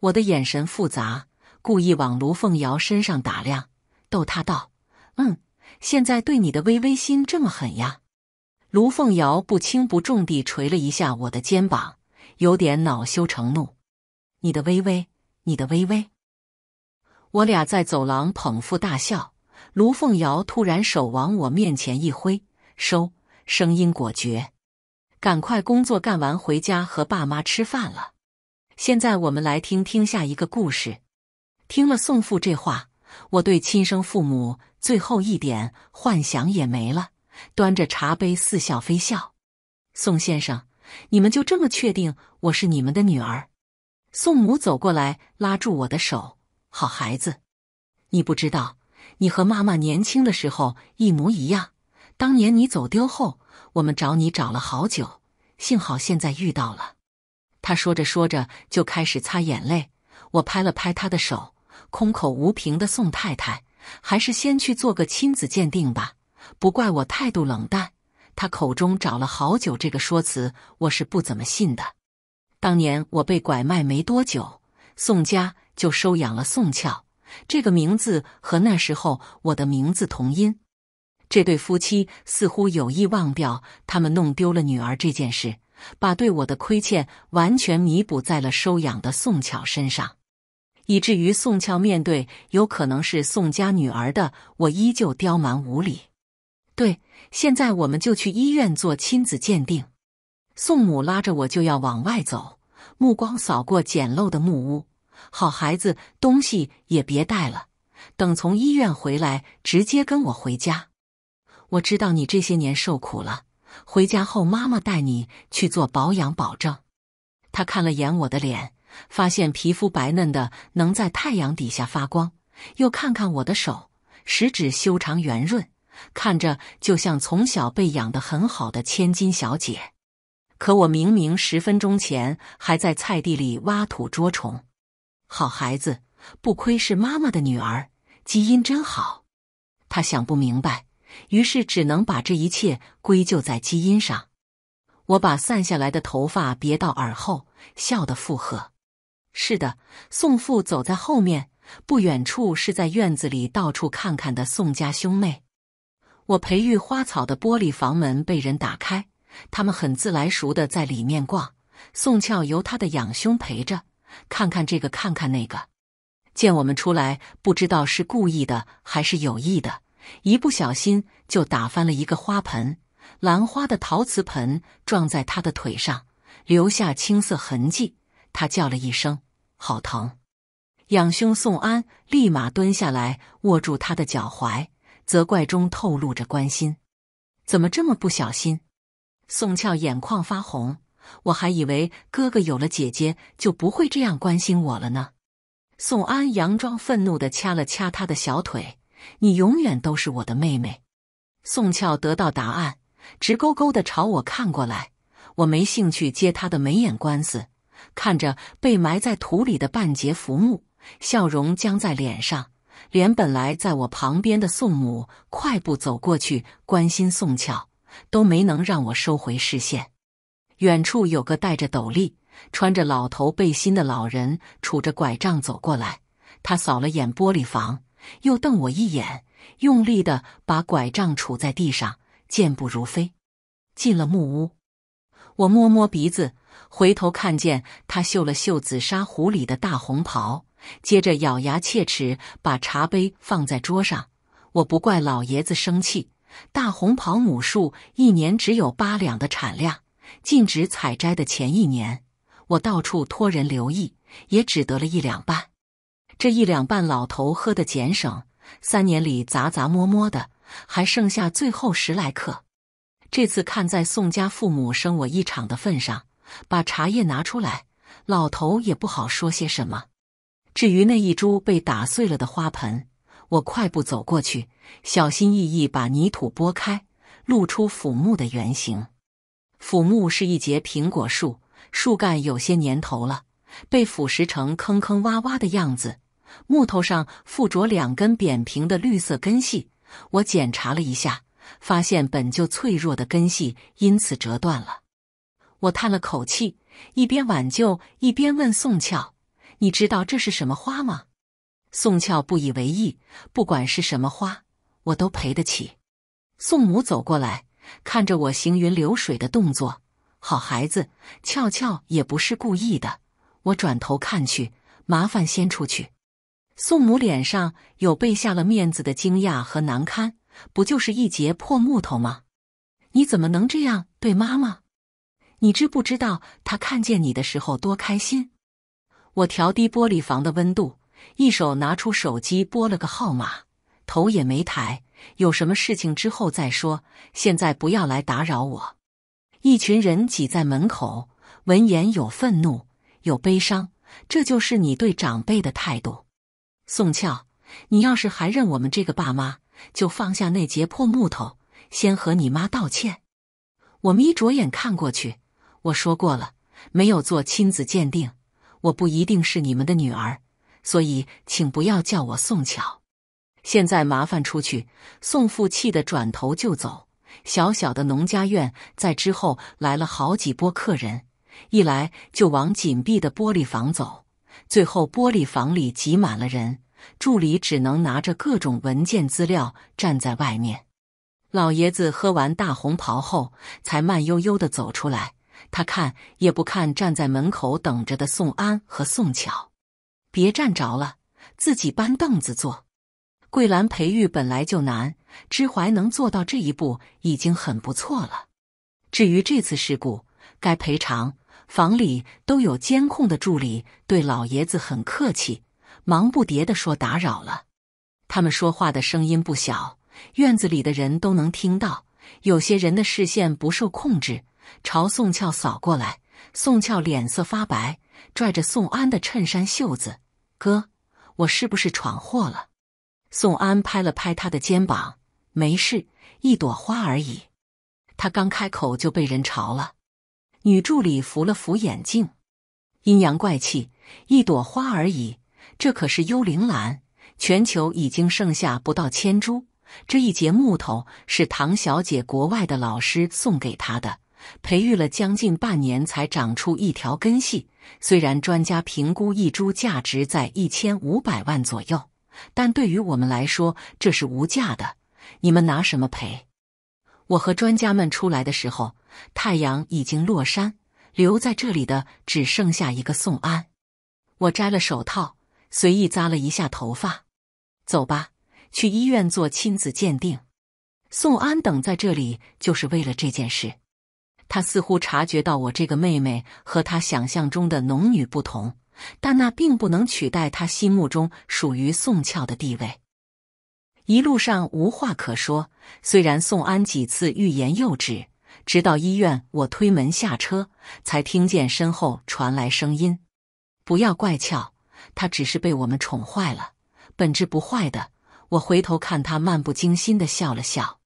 我的眼神复杂，故意往卢凤瑶身上打量，逗她道：“嗯，现在对你的微微心这么狠呀？”卢凤瑶不轻不重地捶了一下我的肩膀，有点恼羞成怒。“你的微微，你的微微！”我俩在走廊捧腹大笑。卢凤瑶突然手往我面前一挥，收，声音果决：“赶快工作干完，回家和爸妈吃饭了。”现在我们来听听下一个故事。听了宋父这话，我对亲生父母最后一点幻想也没了。端着茶杯，似笑非笑。宋先生，你们就这么确定我是你们的女儿？宋母走过来，拉住我的手：“好孩子，你不知道，你和妈妈年轻的时候一模一样。当年你走丢后，我们找你找了好久，幸好现在遇到了。”他说着说着就开始擦眼泪。我拍了拍他的手：“空口无凭的，宋太太，还是先去做个亲子鉴定吧。”不怪我态度冷淡，他口中找了好久这个说辞，我是不怎么信的。当年我被拐卖没多久，宋家就收养了宋俏，这个名字和那时候我的名字同音。这对夫妻似乎有意忘掉他们弄丢了女儿这件事，把对我的亏欠完全弥补在了收养的宋巧身上，以至于宋巧面对有可能是宋家女儿的我，依旧刁蛮无理。对，现在我们就去医院做亲子鉴定。宋母拉着我就要往外走，目光扫过简陋的木屋。好孩子，东西也别带了，等从医院回来直接跟我回家。我知道你这些年受苦了，回家后妈妈带你去做保养，保证。他看了眼我的脸，发现皮肤白嫩的能在太阳底下发光，又看看我的手，十指修长圆润。看着就像从小被养的很好的千金小姐，可我明明十分钟前还在菜地里挖土捉虫。好孩子，不亏是妈妈的女儿，基因真好。他想不明白，于是只能把这一切归咎在基因上。我把散下来的头发别到耳后，笑的附和：“是的。”宋父走在后面，不远处是在院子里到处看看的宋家兄妹。我培育花草的玻璃房门被人打开，他们很自来熟的在里面逛。宋俏由他的养兄陪着，看看这个，看看那个。见我们出来，不知道是故意的还是有意的，一不小心就打翻了一个花盆，兰花的陶瓷盆撞在他的腿上，留下青色痕迹。他叫了一声：“好疼！”养兄宋安立马蹲下来，握住他的脚踝。责怪中透露着关心，怎么这么不小心？宋俏眼眶发红，我还以为哥哥有了姐姐就不会这样关心我了呢。宋安佯装愤怒的掐了掐他的小腿，你永远都是我的妹妹。宋俏得到答案，直勾勾的朝我看过来，我没兴趣接他的眉眼官司，看着被埋在土里的半截浮木，笑容僵在脸上。连本来在我旁边的宋母快步走过去关心宋俏，都没能让我收回视线。远处有个戴着斗笠、穿着老头背心的老人，杵着拐杖走过来。他扫了眼玻璃房，又瞪我一眼，用力的把拐杖杵在地上，健步如飞，进了木屋。我摸摸鼻子，回头看见他嗅了嗅紫砂壶里的大红袍。接着咬牙切齿，把茶杯放在桌上。我不怪老爷子生气。大红袍母树一年只有八两的产量，禁止采摘的前一年，我到处托人留意，也只得了一两半。这一两半，老头喝的俭省，三年里杂杂摸摸的，还剩下最后十来克。这次看在宋家父母生我一场的份上，把茶叶拿出来，老头也不好说些什么。至于那一株被打碎了的花盆，我快步走过去，小心翼翼把泥土拨开，露出腐木的原形。腐木是一节苹果树，树干有些年头了，被腐蚀成坑坑洼洼的样子。木头上附着两根扁平的绿色根系，我检查了一下，发现本就脆弱的根系因此折断了。我叹了口气，一边挽救一边问宋俏。你知道这是什么花吗？宋俏不以为意，不管是什么花，我都赔得起。宋母走过来，看着我行云流水的动作，好孩子，俏俏也不是故意的。我转头看去，麻烦先出去。宋母脸上有被下了面子的惊讶和难堪，不就是一截破木头吗？你怎么能这样对妈妈？你知不知道她看见你的时候多开心？我调低玻璃房的温度，一手拿出手机拨了个号码，头也没抬。有什么事情之后再说，现在不要来打扰我。一群人挤在门口，闻言有愤怒，有悲伤。这就是你对长辈的态度，宋俏，你要是还认我们这个爸妈，就放下那截破木头，先和你妈道歉。我眯着眼看过去，我说过了，没有做亲子鉴定。我不一定是你们的女儿，所以请不要叫我宋巧。现在麻烦出去。宋父气得转头就走。小小的农家院，在之后来了好几波客人，一来就往紧闭的玻璃房走。最后玻璃房里挤满了人，助理只能拿着各种文件资料站在外面。老爷子喝完大红袍后，才慢悠悠的走出来。他看也不看站在门口等着的宋安和宋巧，别站着了，自己搬凳子坐。桂兰培育本来就难，知怀能做到这一步已经很不错了。至于这次事故，该赔偿。房里都有监控的助理对老爷子很客气，忙不迭地说打扰了。他们说话的声音不小，院子里的人都能听到。有些人的视线不受控制。朝宋俏扫过来，宋俏脸色发白，拽着宋安的衬衫袖子：“哥，我是不是闯祸了？”宋安拍了拍他的肩膀：“没事，一朵花而已。”他刚开口就被人嘲了。女助理扶了扶眼镜，阴阳怪气：“一朵花而已，这可是幽灵兰，全球已经剩下不到千株。这一截木头是唐小姐国外的老师送给她的。”培育了将近半年才长出一条根系，虽然专家评估一株价值在一千五百万左右，但对于我们来说这是无价的。你们拿什么赔？我和专家们出来的时候，太阳已经落山，留在这里的只剩下一个宋安。我摘了手套，随意扎了一下头发，走吧，去医院做亲子鉴定。宋安等在这里就是为了这件事。他似乎察觉到我这个妹妹和他想象中的农女不同，但那并不能取代他心目中属于宋俏的地位。一路上无话可说，虽然宋安几次欲言又止，直到医院，我推门下车，才听见身后传来声音：“不要怪俏，她只是被我们宠坏了，本质不坏的。”我回头看他，漫不经心的笑了笑：“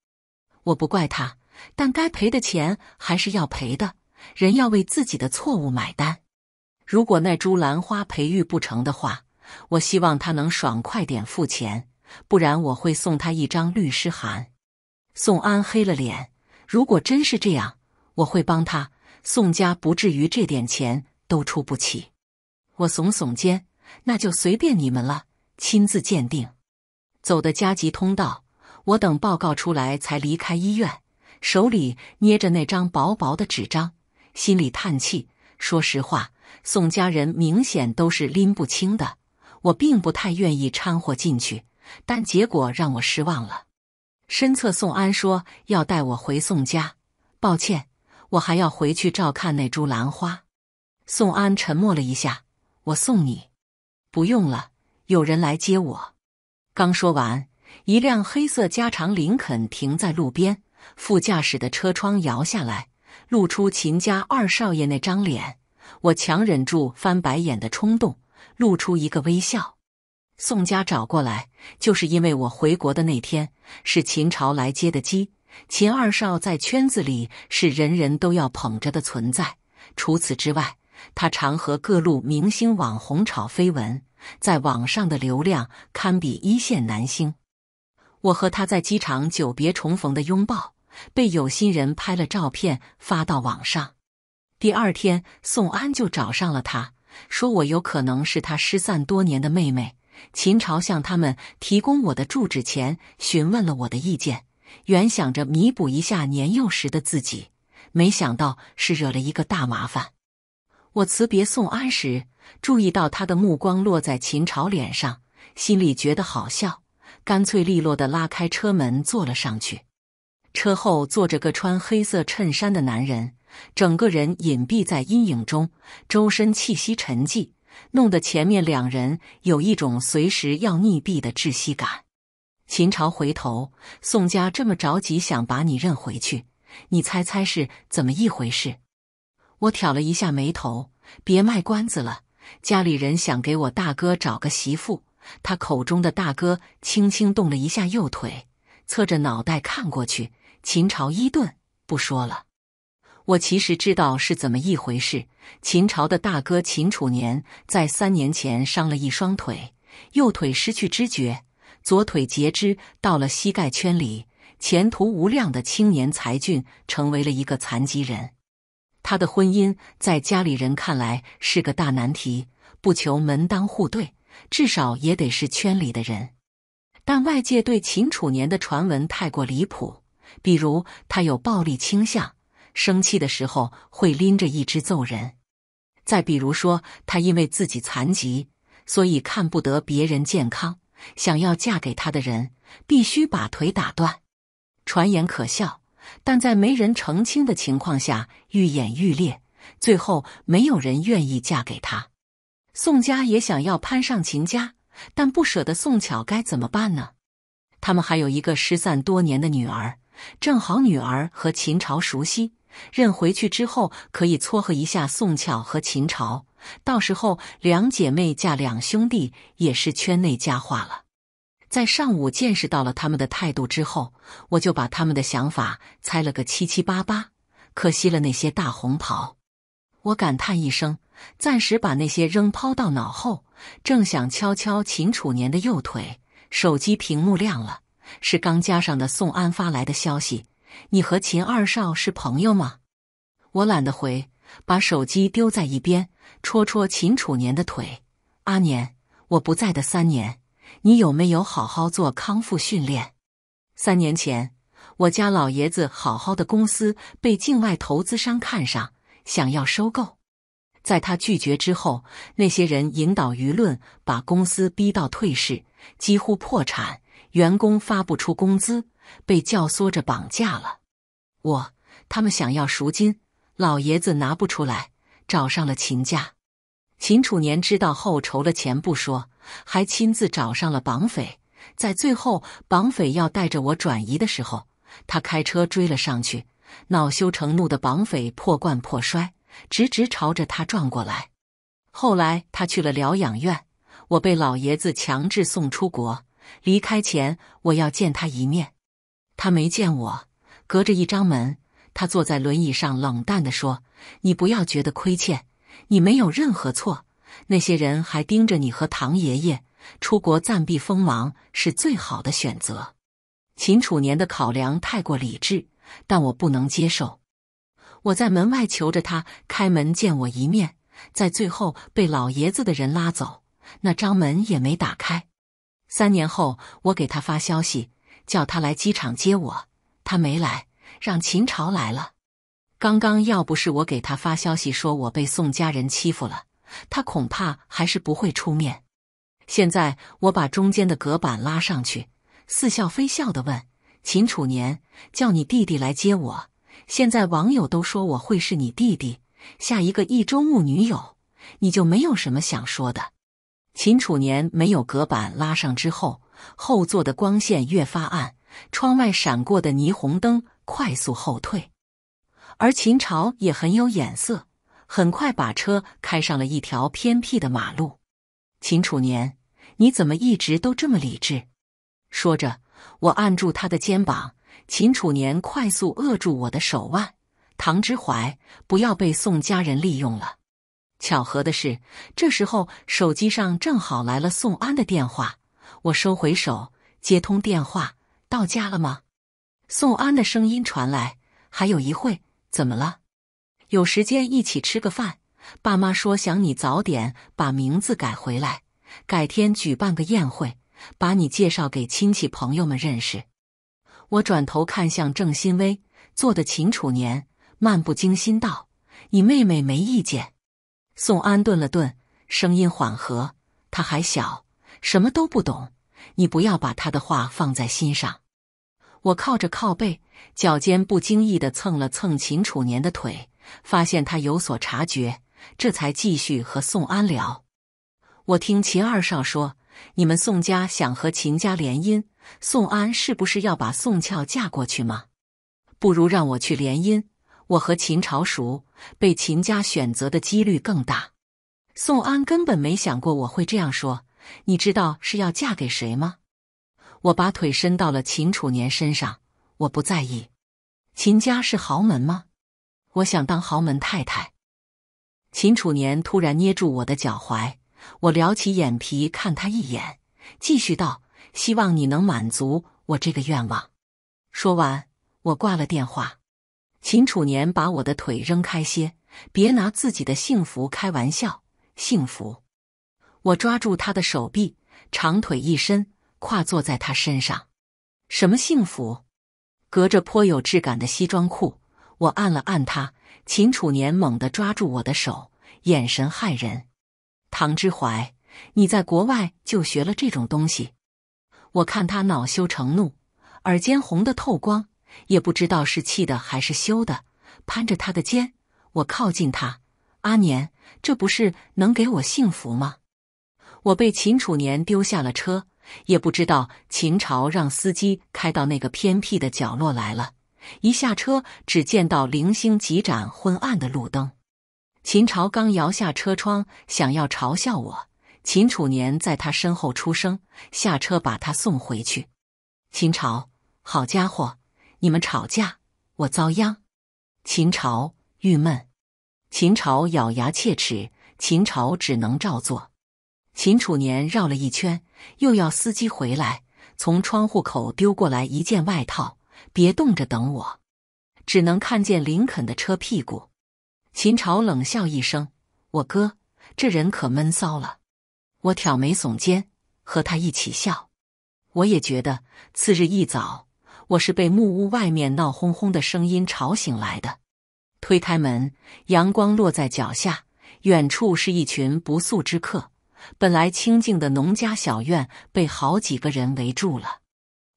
我不怪他。”但该赔的钱还是要赔的，人要为自己的错误买单。如果那株兰花培育不成的话，我希望他能爽快点付钱，不然我会送他一张律师函。宋安黑了脸。如果真是这样，我会帮他。宋家不至于这点钱都出不起。我耸耸肩，那就随便你们了。亲自鉴定，走的加急通道。我等报告出来才离开医院。手里捏着那张薄薄的纸张，心里叹气。说实话，宋家人明显都是拎不清的。我并不太愿意掺和进去，但结果让我失望了。身侧宋安说要带我回宋家，抱歉，我还要回去照看那株兰花。宋安沉默了一下，我送你。不用了，有人来接我。刚说完，一辆黑色加长林肯停在路边。副驾驶的车窗摇下来，露出秦家二少爷那张脸。我强忍住翻白眼的冲动，露出一个微笑。宋家找过来，就是因为我回国的那天是秦朝来接的机。秦二少在圈子里是人人都要捧着的存在。除此之外，他常和各路明星网红炒绯闻，在网上的流量堪比一线男星。我和他在机场久别重逢的拥抱。被有心人拍了照片发到网上，第二天宋安就找上了他，说：“我有可能是他失散多年的妹妹。”秦朝向他们提供我的住址前，询问了我的意见，原想着弥补一下年幼时的自己，没想到是惹了一个大麻烦。我辞别宋安时，注意到他的目光落在秦朝脸上，心里觉得好笑，干脆利落的拉开车门坐了上去。车后坐着个穿黑色衬衫的男人，整个人隐蔽在阴影中，周身气息沉寂，弄得前面两人有一种随时要溺毙的窒息感。秦朝回头，宋家这么着急想把你认回去，你猜猜是怎么一回事？我挑了一下眉头，别卖关子了，家里人想给我大哥找个媳妇。他口中的大哥轻轻动了一下右腿，侧着脑袋看过去。秦朝伊顿不说了，我其实知道是怎么一回事。秦朝的大哥秦楚年在三年前伤了一双腿，右腿失去知觉，左腿截肢到了膝盖圈里，前途无量的青年才俊成为了一个残疾人。他的婚姻在家里人看来是个大难题，不求门当户对，至少也得是圈里的人。但外界对秦楚年的传闻太过离谱。比如他有暴力倾向，生气的时候会拎着一只揍人。再比如说，他因为自己残疾，所以看不得别人健康，想要嫁给他的人必须把腿打断。传言可笑，但在没人澄清的情况下愈演愈烈，最后没有人愿意嫁给他。宋家也想要攀上秦家，但不舍得宋巧，该怎么办呢？他们还有一个失散多年的女儿。正好女儿和秦朝熟悉，认回去之后可以撮合一下宋俏和秦朝，到时候两姐妹嫁两兄弟也是圈内佳话了。在上午见识到了他们的态度之后，我就把他们的想法猜了个七七八八。可惜了那些大红袍，我感叹一声，暂时把那些扔抛到脑后，正想敲敲秦楚年的右腿，手机屏幕亮了。是刚加上的宋安发来的消息。你和秦二少是朋友吗？我懒得回，把手机丢在一边，戳戳秦楚年的腿。阿年，我不在的三年，你有没有好好做康复训练？三年前，我家老爷子好好的公司被境外投资商看上，想要收购。在他拒绝之后，那些人引导舆论，把公司逼到退市，几乎破产。员工发不出工资，被教唆着绑架了。我他们想要赎金，老爷子拿不出来，找上了秦家。秦楚年知道后筹了钱不说，还亲自找上了绑匪。在最后绑匪要带着我转移的时候，他开车追了上去。恼羞成怒的绑匪破罐破摔，直直朝着他撞过来。后来他去了疗养院，我被老爷子强制送出国。离开前，我要见他一面。他没见我，隔着一张门。他坐在轮椅上，冷淡地说：“你不要觉得亏欠，你没有任何错。那些人还盯着你和唐爷爷，出国暂避锋芒是最好的选择。”秦楚年的考量太过理智，但我不能接受。我在门外求着他开门见我一面，在最后被老爷子的人拉走，那张门也没打开。三年后，我给他发消息，叫他来机场接我。他没来，让秦朝来了。刚刚要不是我给他发消息说我被宋家人欺负了，他恐怕还是不会出面。现在我把中间的隔板拉上去，似笑非笑的问秦楚年：“叫你弟弟来接我。现在网友都说我会是你弟弟，下一个一周目女友，你就没有什么想说的？”秦楚年没有隔板拉上之后，后座的光线越发暗，窗外闪过的霓虹灯快速后退，而秦朝也很有眼色，很快把车开上了一条偏僻的马路。秦楚年，你怎么一直都这么理智？说着，我按住他的肩膀，秦楚年快速扼住我的手腕。唐之怀，不要被宋家人利用了。巧合的是，这时候手机上正好来了宋安的电话。我收回手，接通电话：“到家了吗？”宋安的声音传来：“还有一会，怎么了？有时间一起吃个饭。爸妈说想你早点把名字改回来，改天举办个宴会，把你介绍给亲戚朋友们认识。”我转头看向郑欣威，坐的秦楚年漫不经心道：“你妹妹没意见。”宋安顿了顿，声音缓和：“他还小，什么都不懂，你不要把他的话放在心上。”我靠着靠背，脚尖不经意的蹭了蹭秦楚年的腿，发现他有所察觉，这才继续和宋安聊：“我听秦二少说，你们宋家想和秦家联姻，宋安是不是要把宋俏嫁过去吗？不如让我去联姻。”我和秦朝熟，被秦家选择的几率更大。宋安根本没想过我会这样说。你知道是要嫁给谁吗？我把腿伸到了秦楚年身上，我不在意。秦家是豪门吗？我想当豪门太太。秦楚年突然捏住我的脚踝，我撩起眼皮看他一眼，继续道：“希望你能满足我这个愿望。”说完，我挂了电话。秦楚年把我的腿扔开些，别拿自己的幸福开玩笑。幸福？我抓住他的手臂，长腿一伸，跨坐在他身上。什么幸福？隔着颇有质感的西装裤，我按了按他。秦楚年猛地抓住我的手，眼神骇人。唐之怀，你在国外就学了这种东西？我看他恼羞成怒，耳尖红的透光。也不知道是气的还是羞的，攀着他的肩，我靠近他。阿年，这不是能给我幸福吗？我被秦楚年丢下了车，也不知道秦朝让司机开到那个偏僻的角落来了。一下车，只见到零星几盏昏暗的路灯。秦朝刚摇下车窗，想要嘲笑我，秦楚年在他身后出声，下车把他送回去。秦朝，好家伙！你们吵架，我遭殃。秦朝郁闷，秦朝咬牙切齿，秦朝只能照做。秦楚年绕了一圈，又要司机回来，从窗户口丢过来一件外套，别冻着，等我。只能看见林肯的车屁股。秦朝冷笑一声：“我哥这人可闷骚了。”我挑眉耸肩，和他一起笑。我也觉得，次日一早。我是被木屋外面闹哄哄的声音吵醒来的。推开门，阳光落在脚下，远处是一群不速之客。本来清静的农家小院被好几个人围住了。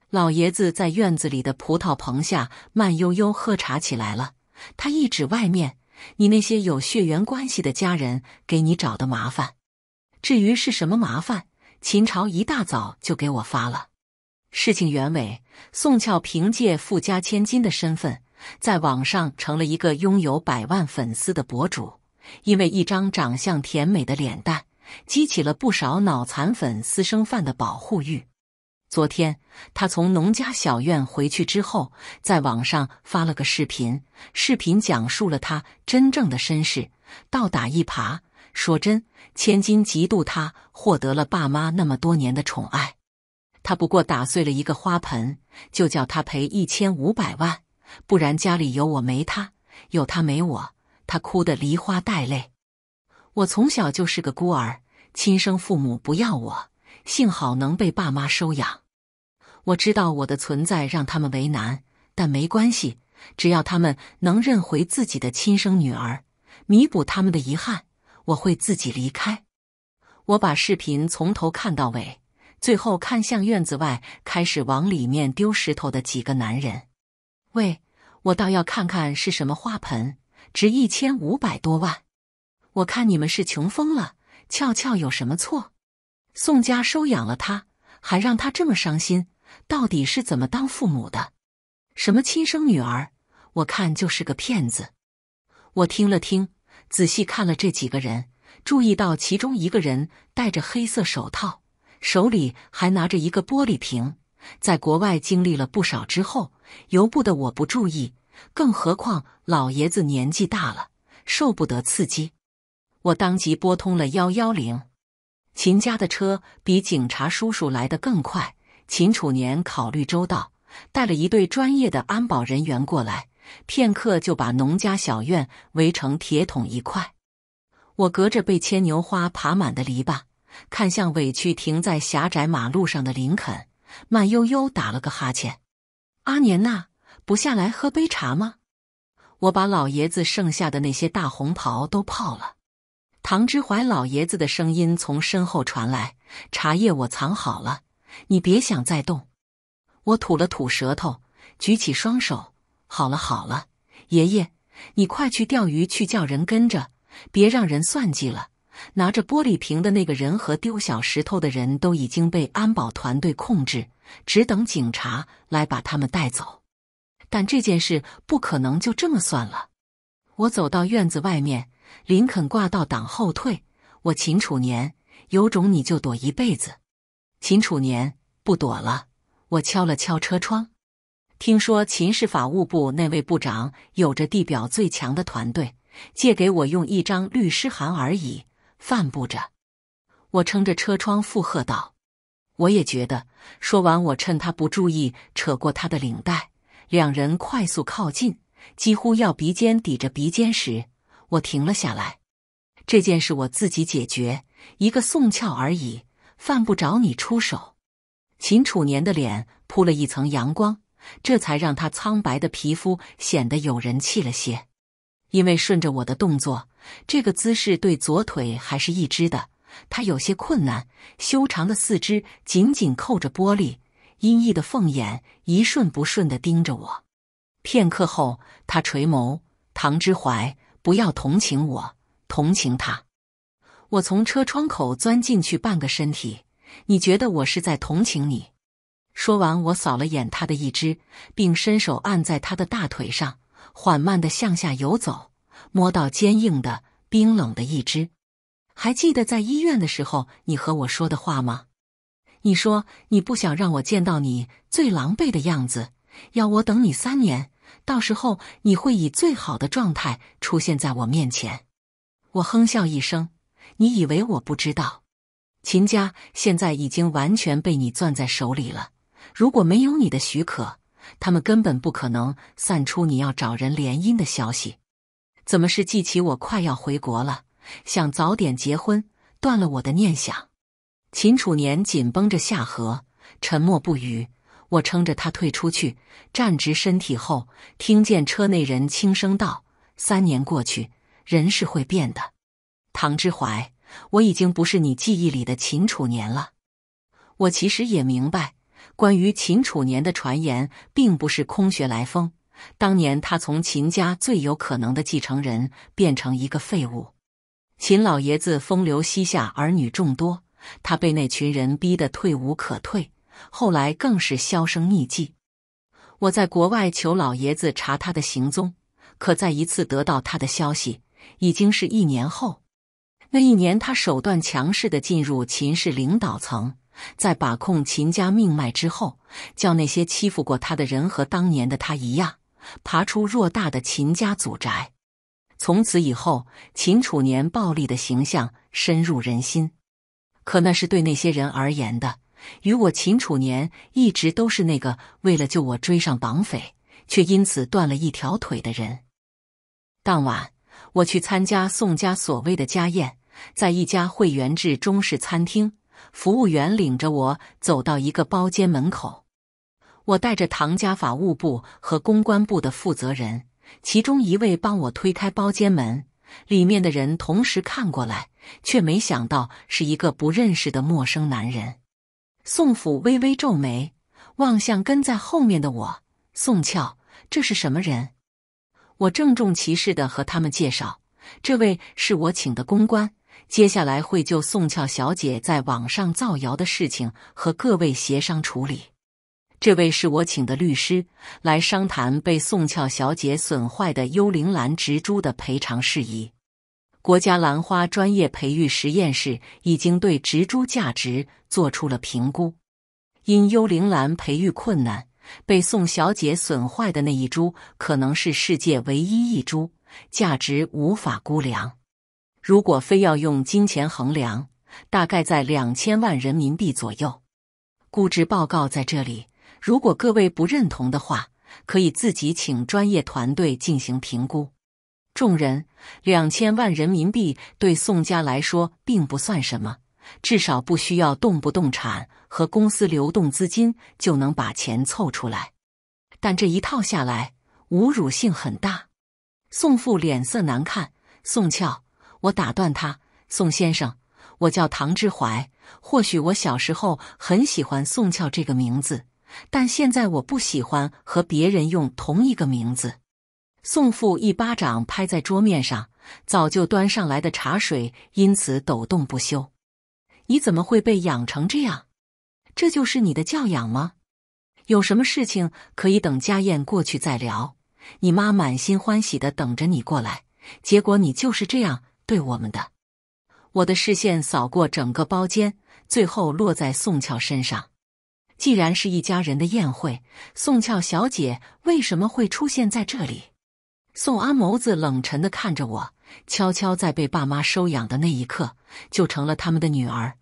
老爷子在院子里的葡萄棚下慢悠悠喝茶起来了。他一指外面：“你那些有血缘关系的家人给你找的麻烦。至于是什么麻烦，秦朝一大早就给我发了事情原委。”宋俏凭借富家千金的身份，在网上成了一个拥有百万粉丝的博主。因为一张长相甜美的脸蛋，激起了不少脑残粉、私生饭的保护欲。昨天，她从农家小院回去之后，在网上发了个视频，视频讲述了她真正的身世，倒打一耙。说真，千金嫉妒她获得了爸妈那么多年的宠爱。他不过打碎了一个花盆，就叫他赔一千五百万，不然家里有我没他，有他没我。他哭得梨花带泪。我从小就是个孤儿，亲生父母不要我，幸好能被爸妈收养。我知道我的存在让他们为难，但没关系，只要他们能认回自己的亲生女儿，弥补他们的遗憾，我会自己离开。我把视频从头看到尾。最后看向院子外，开始往里面丢石头的几个男人。喂，我倒要看看是什么花盆，值一千五百多万。我看你们是穷疯了。俏俏有什么错？宋家收养了他，还让他这么伤心，到底是怎么当父母的？什么亲生女儿？我看就是个骗子。我听了听，仔细看了这几个人，注意到其中一个人戴着黑色手套。手里还拿着一个玻璃瓶，在国外经历了不少之后，由不得我不注意，更何况老爷子年纪大了，受不得刺激。我当即拨通了幺幺零。秦家的车比警察叔叔来得更快。秦楚年考虑周到，带了一队专业的安保人员过来，片刻就把农家小院围成铁桶一块。我隔着被牵牛花爬满的篱笆。看向委屈停在狭窄马路上的林肯，慢悠悠打了个哈欠。阿年呐，不下来喝杯茶吗？我把老爷子剩下的那些大红袍都泡了。唐之怀老爷子的声音从身后传来：“茶叶我藏好了，你别想再动。”我吐了吐舌头，举起双手：“好了好了，爷爷，你快去钓鱼，去叫人跟着，别让人算计了。”拿着玻璃瓶的那个人和丢小石头的人都已经被安保团队控制，只等警察来把他们带走。但这件事不可能就这么算了。我走到院子外面，林肯挂到挡后退。我秦楚年，有种你就躲一辈子。秦楚年不躲了，我敲了敲车窗。听说秦氏法务部那位部长有着地表最强的团队，借给我用一张律师函而已。散布着，我撑着车窗附和道：“我也觉得。”说完，我趁他不注意，扯过他的领带，两人快速靠近，几乎要鼻尖抵着鼻尖时，我停了下来。这件事我自己解决，一个送俏而已，犯不着你出手。秦楚年的脸铺了一层阳光，这才让他苍白的皮肤显得有人气了些。因为顺着我的动作，这个姿势对左腿还是一只的，他有些困难。修长的四肢紧紧扣着玻璃，阴翳的凤眼一瞬不瞬地盯着我。片刻后，他垂眸：“唐之怀，不要同情我，同情他。”我从车窗口钻进去半个身体，你觉得我是在同情你？说完，我扫了眼他的一只，并伸手按在他的大腿上。缓慢的向下游走，摸到坚硬的、冰冷的一只。还记得在医院的时候，你和我说的话吗？你说你不想让我见到你最狼狈的样子，要我等你三年，到时候你会以最好的状态出现在我面前。我哼笑一声，你以为我不知道？秦家现在已经完全被你攥在手里了，如果没有你的许可。他们根本不可能散出你要找人联姻的消息，怎么是记起我快要回国了，想早点结婚，断了我的念想？秦楚年紧绷着下颌，沉默不语。我撑着他退出去，站直身体后，听见车内人轻声道：“三年过去，人是会变的，唐之怀，我已经不是你记忆里的秦楚年了。我其实也明白。”关于秦楚年的传言并不是空穴来风。当年他从秦家最有可能的继承人变成一个废物。秦老爷子风流西下儿女众多，他被那群人逼得退无可退，后来更是销声匿迹。我在国外求老爷子查他的行踪，可再一次得到他的消息，已经是一年后。那一年，他手段强势的进入秦氏领导层。在把控秦家命脉之后，叫那些欺负过他的人和当年的他一样，爬出偌大的秦家祖宅。从此以后，秦楚年暴力的形象深入人心。可那是对那些人而言的，与我秦楚年一直都是那个为了救我追上绑匪，却因此断了一条腿的人。当晚，我去参加宋家所谓的家宴，在一家会员制中式餐厅。服务员领着我走到一个包间门口，我带着唐家法务部和公关部的负责人，其中一位帮我推开包间门，里面的人同时看过来，却没想到是一个不认识的陌生男人。宋府微微皱眉，望向跟在后面的我，宋俏，这是什么人？我郑重其事的和他们介绍，这位是我请的公关。接下来会就宋俏小姐在网上造谣的事情和各位协商处理。这位是我请的律师，来商谈被宋俏小姐损坏的幽灵兰植株的赔偿事宜。国家兰花专业培育实验室已经对植株价值做出了评估。因幽灵兰培育困难，被宋小姐损坏的那一株可能是世界唯一一株，价值无法估量。如果非要用金钱衡量，大概在两千万人民币左右。估值报告在这里，如果各位不认同的话，可以自己请专业团队进行评估。众人，两千万人民币对宋家来说并不算什么，至少不需要动不动产和公司流动资金就能把钱凑出来。但这一套下来，侮辱性很大。宋父脸色难看，宋俏。我打断他，宋先生，我叫唐之怀。或许我小时候很喜欢宋俏这个名字，但现在我不喜欢和别人用同一个名字。宋父一巴掌拍在桌面上，早就端上来的茶水因此抖动不休。你怎么会被养成这样？这就是你的教养吗？有什么事情可以等家宴过去再聊？你妈满心欢喜的等着你过来，结果你就是这样。对我们的，我的视线扫过整个包间，最后落在宋俏身上。既然是一家人的宴会，宋俏小姐为什么会出现在这里？宋阿眸子冷沉的看着我，悄悄在被爸妈收养的那一刻，就成了他们的女儿。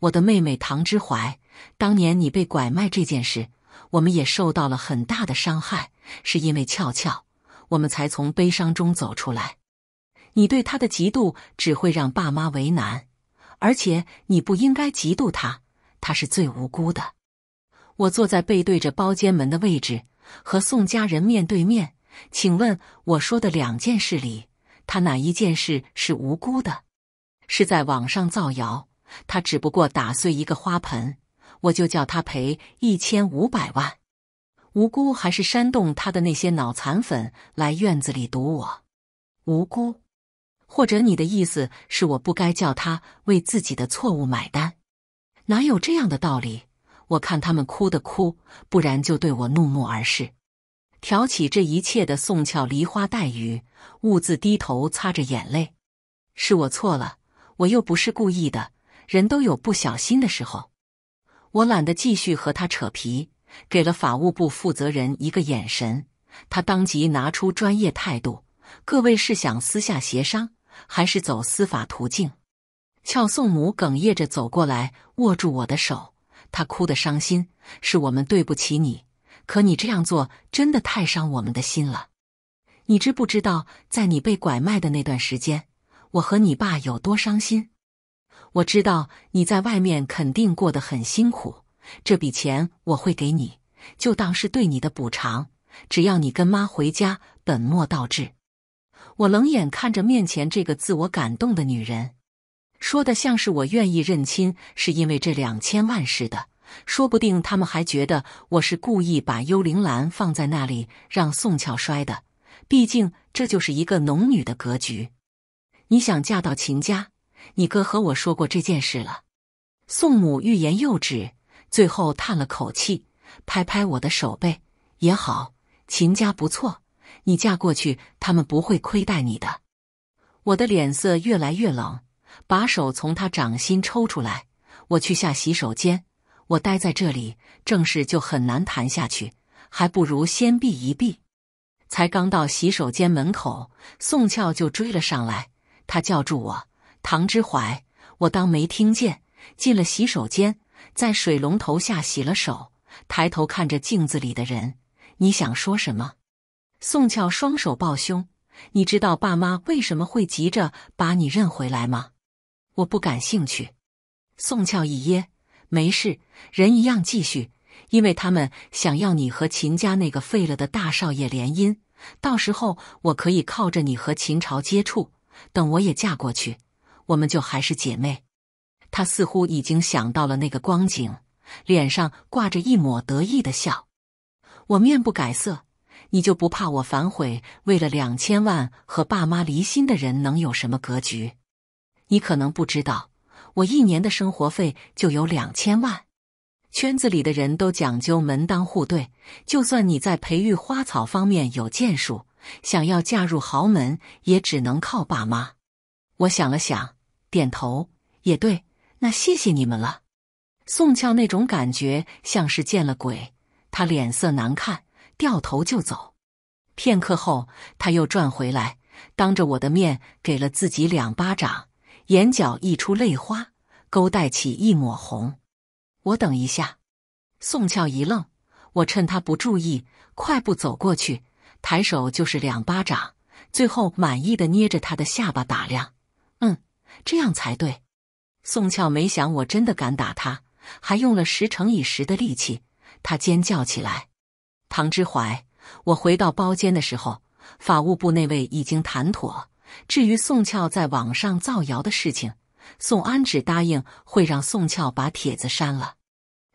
我的妹妹唐之怀，当年你被拐卖这件事，我们也受到了很大的伤害，是因为俏俏，我们才从悲伤中走出来。你对他的嫉妒只会让爸妈为难，而且你不应该嫉妒他，他是最无辜的。我坐在背对着包间门的位置，和宋家人面对面。请问我说的两件事里，他哪一件事是无辜的？是在网上造谣？他只不过打碎一个花盆，我就叫他赔一千五百万，无辜？还是煽动他的那些脑残粉来院子里堵我，无辜？或者你的意思是我不该叫他为自己的错误买单？哪有这样的道理？我看他们哭的哭，不然就对我怒目而视。挑起这一切的宋俏梨花带雨，兀自低头擦着眼泪：“是我错了，我又不是故意的，人都有不小心的时候。”我懒得继续和他扯皮，给了法务部负责人一个眼神，他当即拿出专业态度：“各位是想私下协商？”还是走司法途径。俏宋母哽咽着走过来，握住我的手，她哭得伤心。是我们对不起你，可你这样做真的太伤我们的心了。你知不知道，在你被拐卖的那段时间，我和你爸有多伤心？我知道你在外面肯定过得很辛苦，这笔钱我会给你，就当是对你的补偿。只要你跟妈回家，本末倒置。我冷眼看着面前这个自我感动的女人，说的像是我愿意认亲是因为这两千万似的，说不定他们还觉得我是故意把幽灵兰放在那里让宋俏摔的。毕竟这就是一个农女的格局。你想嫁到秦家？你哥和我说过这件事了。宋母欲言又止，最后叹了口气，拍拍我的手背，也好，秦家不错。你嫁过去，他们不会亏待你的。我的脸色越来越冷，把手从他掌心抽出来。我去下洗手间，我待在这里，正事就很难谈下去，还不如先避一避。才刚到洗手间门口，宋俏就追了上来，他叫住我：“唐之怀。”我当没听见。进了洗手间，在水龙头下洗了手，抬头看着镜子里的人，你想说什么？宋俏双手抱胸，你知道爸妈为什么会急着把你认回来吗？我不感兴趣。宋俏一噎，没事，人一样继续。因为他们想要你和秦家那个废了的大少爷联姻，到时候我可以靠着你和秦朝接触，等我也嫁过去，我们就还是姐妹。他似乎已经想到了那个光景，脸上挂着一抹得意的笑。我面不改色。你就不怕我反悔？为了两千万和爸妈离心的人能有什么格局？你可能不知道，我一年的生活费就有两千万。圈子里的人都讲究门当户对，就算你在培育花草方面有建树，想要嫁入豪门也只能靠爸妈。我想了想，点头，也对。那谢谢你们了。宋俏那种感觉像是见了鬼，她脸色难看。掉头就走，片刻后他又转回来，当着我的面给了自己两巴掌，眼角溢出泪花，勾带起一抹红。我等一下。宋俏一愣，我趁他不注意，快步走过去，抬手就是两巴掌，最后满意的捏着他的下巴打量，嗯，这样才对。宋俏没想我真的敢打他，还用了十乘以十的力气，他尖叫起来。唐之怀，我回到包间的时候，法务部那位已经谈妥。至于宋俏在网上造谣的事情，宋安只答应会让宋俏把帖子删了。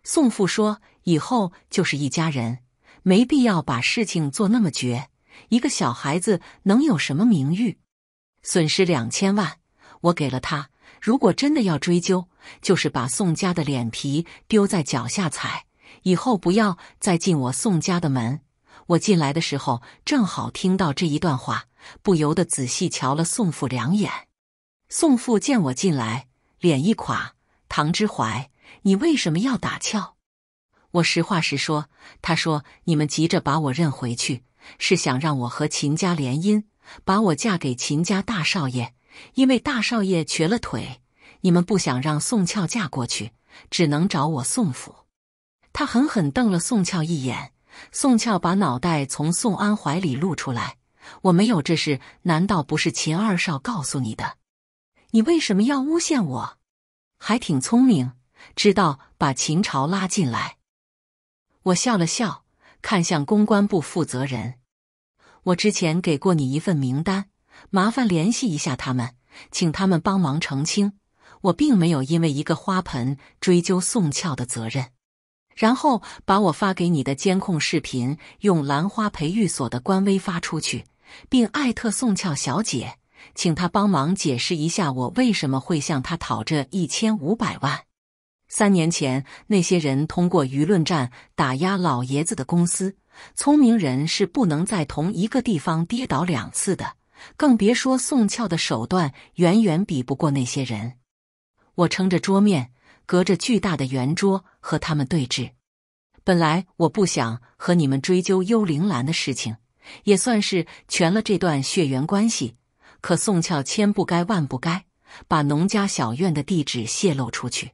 宋父说：“以后就是一家人，没必要把事情做那么绝。一个小孩子能有什么名誉？损失两千万，我给了他。如果真的要追究，就是把宋家的脸皮丢在脚下踩。”以后不要再进我宋家的门。我进来的时候正好听到这一段话，不由得仔细瞧了宋父两眼。宋父见我进来，脸一垮：“唐之怀，你为什么要打俏？”我实话实说。他说：“你们急着把我认回去，是想让我和秦家联姻，把我嫁给秦家大少爷。因为大少爷瘸了腿，你们不想让宋俏嫁过去，只能找我宋府。”他狠狠瞪了宋俏一眼，宋俏把脑袋从宋安怀里露出来：“我没有这事，难道不是秦二少告诉你的？你为什么要诬陷我？还挺聪明，知道把秦朝拉进来。”我笑了笑，看向公关部负责人：“我之前给过你一份名单，麻烦联系一下他们，请他们帮忙澄清，我并没有因为一个花盆追究宋俏的责任。”然后把我发给你的监控视频用兰花培育所的官微发出去，并艾特宋俏小姐，请她帮忙解释一下我为什么会向她讨这一千五百万。三年前那些人通过舆论战打压老爷子的公司，聪明人是不能在同一个地方跌倒两次的，更别说宋俏的手段远远比不过那些人。我撑着桌面。隔着巨大的圆桌和他们对峙。本来我不想和你们追究幽灵兰的事情，也算是全了这段血缘关系。可宋俏千不该万不该把农家小院的地址泄露出去。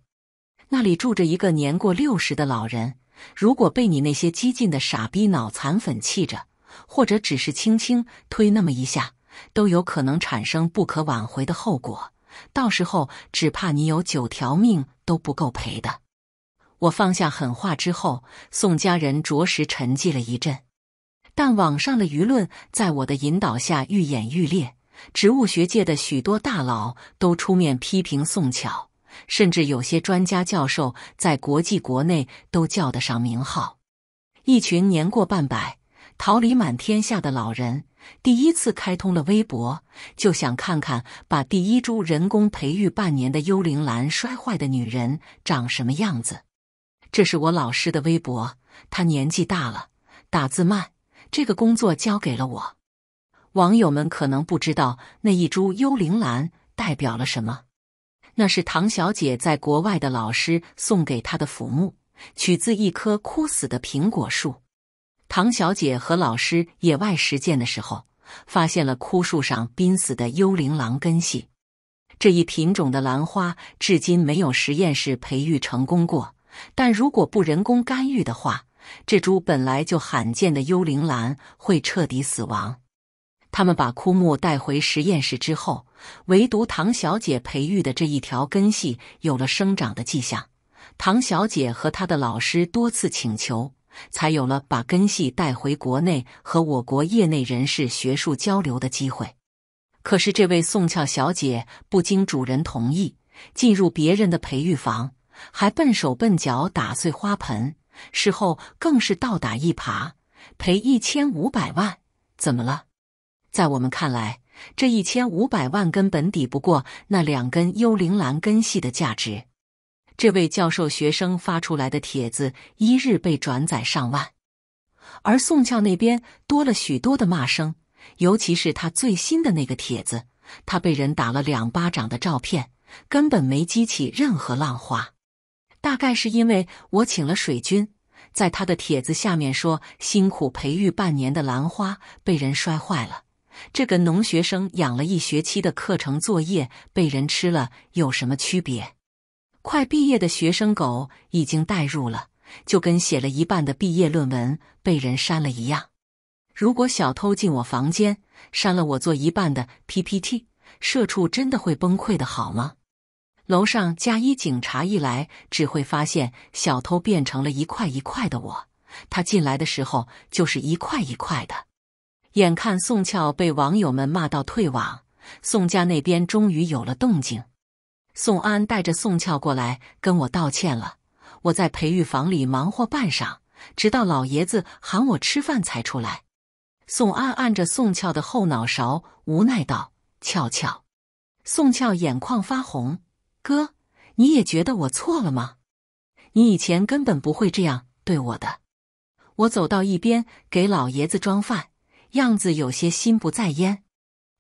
那里住着一个年过六十的老人，如果被你那些激进的傻逼脑残粉气着，或者只是轻轻推那么一下，都有可能产生不可挽回的后果。到时候只怕你有九条命。都不够赔的。我放下狠话之后，宋家人着实沉寂了一阵，但网上的舆论在我的引导下愈演愈烈。植物学界的许多大佬都出面批评宋巧，甚至有些专家教授在国际国内都叫得上名号，一群年过半百、桃李满天下的老人。第一次开通了微博，就想看看把第一株人工培育半年的幽灵兰摔坏的女人长什么样子。这是我老师的微博，他年纪大了，打字慢，这个工作交给了我。网友们可能不知道，那一株幽灵兰代表了什么。那是唐小姐在国外的老师送给她的抚木，取自一棵枯死的苹果树。唐小姐和老师野外实践的时候，发现了枯树上濒死的幽灵狼根系。这一品种的兰花至今没有实验室培育成功过。但如果不人工干预的话，这株本来就罕见的幽灵兰会彻底死亡。他们把枯木带回实验室之后，唯独唐小姐培育的这一条根系有了生长的迹象。唐小姐和她的老师多次请求。才有了把根系带回国内和我国业内人士学术交流的机会。可是这位宋俏小姐不经主人同意进入别人的培育房，还笨手笨脚打碎花盆，事后更是倒打一耙，赔一千五百万，怎么了？在我们看来，这一千五百万根本抵不过那两根幽灵兰根系的价值。这位教授学生发出来的帖子，一日被转载上万，而宋俏那边多了许多的骂声。尤其是他最新的那个帖子，他被人打了两巴掌的照片，根本没激起任何浪花。大概是因为我请了水军，在他的帖子下面说，辛苦培育半年的兰花被人摔坏了，这跟农学生养了一学期的课程作业被人吃了有什么区别？快毕业的学生狗已经代入了，就跟写了一半的毕业论文被人删了一样。如果小偷进我房间删了我做一半的 PPT，社畜真的会崩溃的好吗？楼上加一警察一来，只会发现小偷变成了一块一块的我。他进来的时候就是一块一块的。眼看宋俏被网友们骂到退网，宋家那边终于有了动静。宋安带着宋俏过来跟我道歉了。我在培育房里忙活半晌，直到老爷子喊我吃饭才出来。宋安按着宋俏的后脑勺，无奈道：“俏俏。”宋俏眼眶发红，“哥，你也觉得我错了吗？你以前根本不会这样对我的。”我走到一边给老爷子装饭，样子有些心不在焉。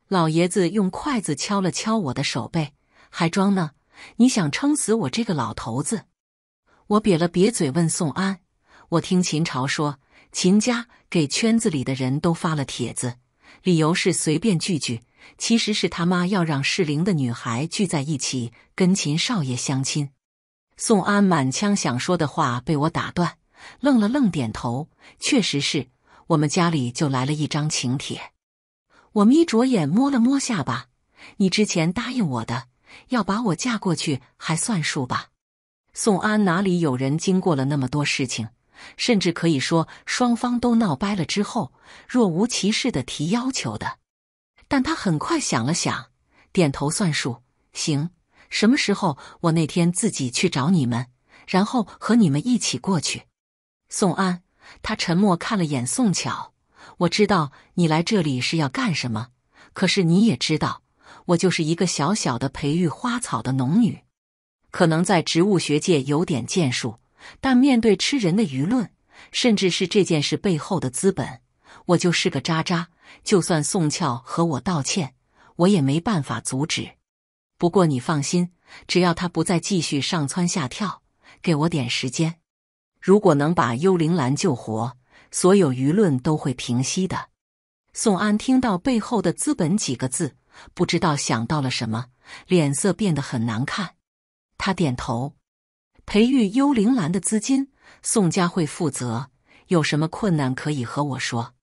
老爷子用筷子敲了敲我的手背。还装呢？你想撑死我这个老头子？我瘪了瘪嘴，问宋安：“我听秦朝说，秦家给圈子里的人都发了帖子，理由是随便聚聚，其实是他妈要让适龄的女孩聚在一起跟秦少爷相亲。”宋安满腔想说的话被我打断，愣了愣，点头：“确实是，我们家里就来了一张请帖。”我眯着眼摸了摸下巴：“你之前答应我的。”要把我嫁过去还算数吧？宋安哪里有人经过了那么多事情，甚至可以说双方都闹掰了之后，若无其事的提要求的。但他很快想了想，点头算数，行，什么时候？我那天自己去找你们，然后和你们一起过去。宋安，他沉默看了眼宋巧，我知道你来这里是要干什么，可是你也知道。我就是一个小小的培育花草的农女，可能在植物学界有点建树，但面对吃人的舆论，甚至是这件事背后的资本，我就是个渣渣。就算宋俏和我道歉，我也没办法阻止。不过你放心，只要他不再继续上蹿下跳，给我点时间，如果能把幽灵兰救活，所有舆论都会平息的。宋安听到“背后的资本”几个字。不知道想到了什么，脸色变得很难看。他点头，培育幽灵兰的资金，宋佳慧负责。有什么困难可以和我说？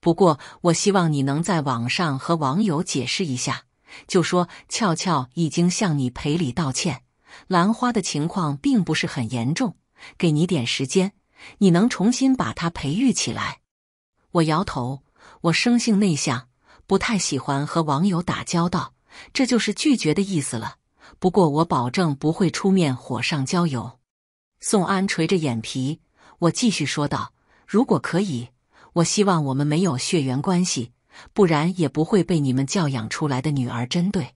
不过我希望你能在网上和网友解释一下，就说俏俏已经向你赔礼道歉，兰花的情况并不是很严重，给你点时间，你能重新把它培育起来。我摇头，我生性内向。不太喜欢和网友打交道，这就是拒绝的意思了。不过我保证不会出面火上浇油。宋安垂着眼皮，我继续说道：“如果可以，我希望我们没有血缘关系，不然也不会被你们教养出来的女儿针对。”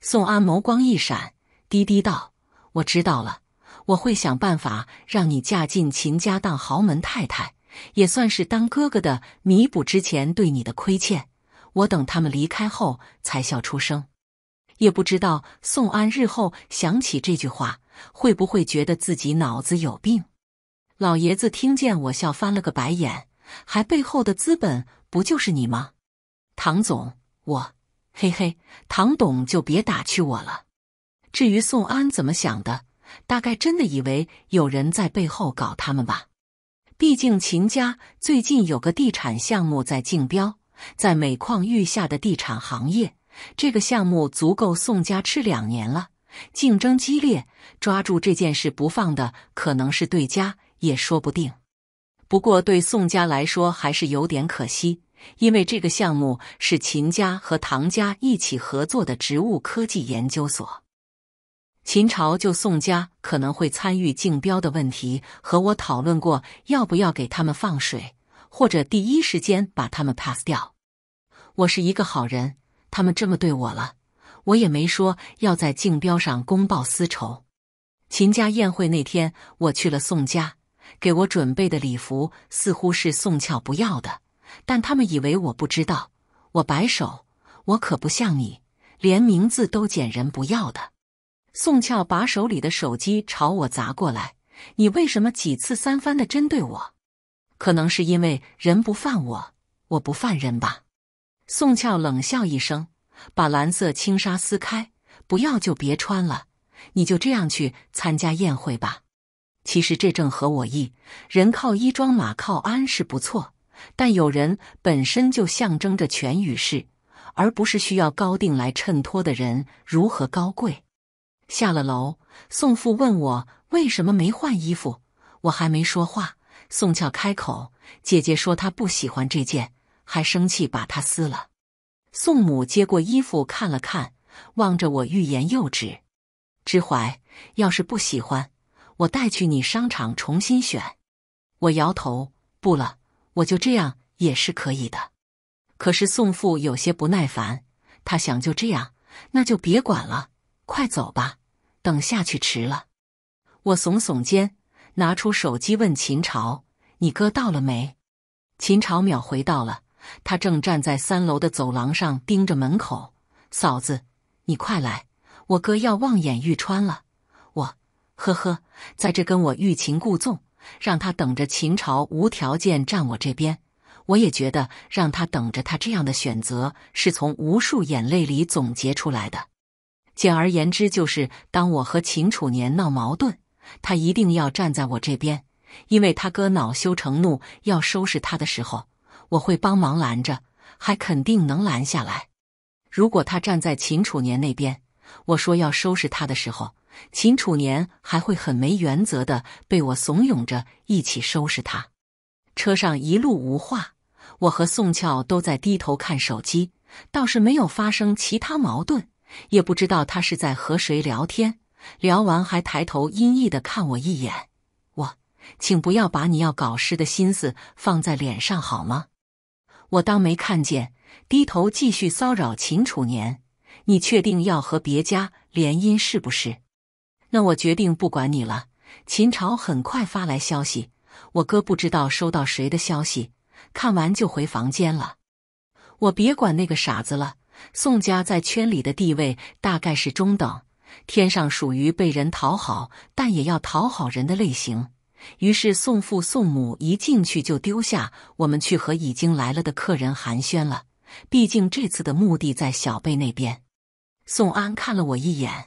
宋安眸光一闪，低低道：“我知道了，我会想办法让你嫁进秦家当豪门太太，也算是当哥哥的弥补之前对你的亏欠。”我等他们离开后才笑出声，也不知道宋安日后想起这句话会不会觉得自己脑子有病。老爷子听见我笑，翻了个白眼，还背后的资本不就是你吗？唐总，我嘿嘿，唐董就别打趣我了。至于宋安怎么想的，大概真的以为有人在背后搞他们吧。毕竟秦家最近有个地产项目在竞标。在每况愈下的地产行业，这个项目足够宋家吃两年了。竞争激烈，抓住这件事不放的可能是对家，也说不定。不过对宋家来说还是有点可惜，因为这个项目是秦家和唐家一起合作的植物科技研究所。秦朝就宋家可能会参与竞标的问题和我讨论过，要不要给他们放水。或者第一时间把他们 pass 掉。我是一个好人，他们这么对我了，我也没说要在竞标上公报私仇。秦家宴会那天，我去了宋家，给我准备的礼服似乎是宋俏不要的，但他们以为我不知道。我摆手，我可不像你，连名字都捡人不要的。宋俏把手里的手机朝我砸过来，你为什么几次三番的针对我？可能是因为人不犯我，我不犯人吧。宋俏冷笑一声，把蓝色轻纱撕开，不要就别穿了，你就这样去参加宴会吧。其实这正合我意，人靠衣装，马靠鞍是不错，但有人本身就象征着权与势，而不是需要高定来衬托的人如何高贵。下了楼，宋父问我为什么没换衣服，我还没说话。宋俏开口：“姐姐说她不喜欢这件，还生气把它撕了。”宋母接过衣服看了看，望着我欲言又止。之怀，要是不喜欢，我带去你商场重新选。我摇头：“不了，我就这样也是可以的。”可是宋父有些不耐烦，他想就这样，那就别管了，快走吧，等下去迟了。我耸耸肩。拿出手机问秦朝：“你哥到了没？”秦朝秒回到了，他正站在三楼的走廊上盯着门口。嫂子，你快来，我哥要望眼欲穿了。我，呵呵，在这跟我欲擒故纵，让他等着。秦朝无条件站我这边，我也觉得让他等着，他这样的选择是从无数眼泪里总结出来的。简而言之，就是当我和秦楚年闹矛盾。他一定要站在我这边，因为他哥恼羞成怒要收拾他的时候，我会帮忙拦着，还肯定能拦下来。如果他站在秦楚年那边，我说要收拾他的时候，秦楚年还会很没原则的被我怂恿着一起收拾他。车上一路无话，我和宋俏都在低头看手机，倒是没有发生其他矛盾，也不知道他是在和谁聊天。聊完还抬头阴翳的看我一眼，我请不要把你要搞事的心思放在脸上好吗？我当没看见，低头继续骚扰秦楚年。你确定要和别家联姻是不是？那我决定不管你了。秦朝很快发来消息，我哥不知道收到谁的消息，看完就回房间了。我别管那个傻子了。宋家在圈里的地位大概是中等。天上属于被人讨好，但也要讨好人的类型。于是宋父宋母一进去就丢下我们，去和已经来了的客人寒暄了。毕竟这次的目的在小贝那边。宋安看了我一眼：“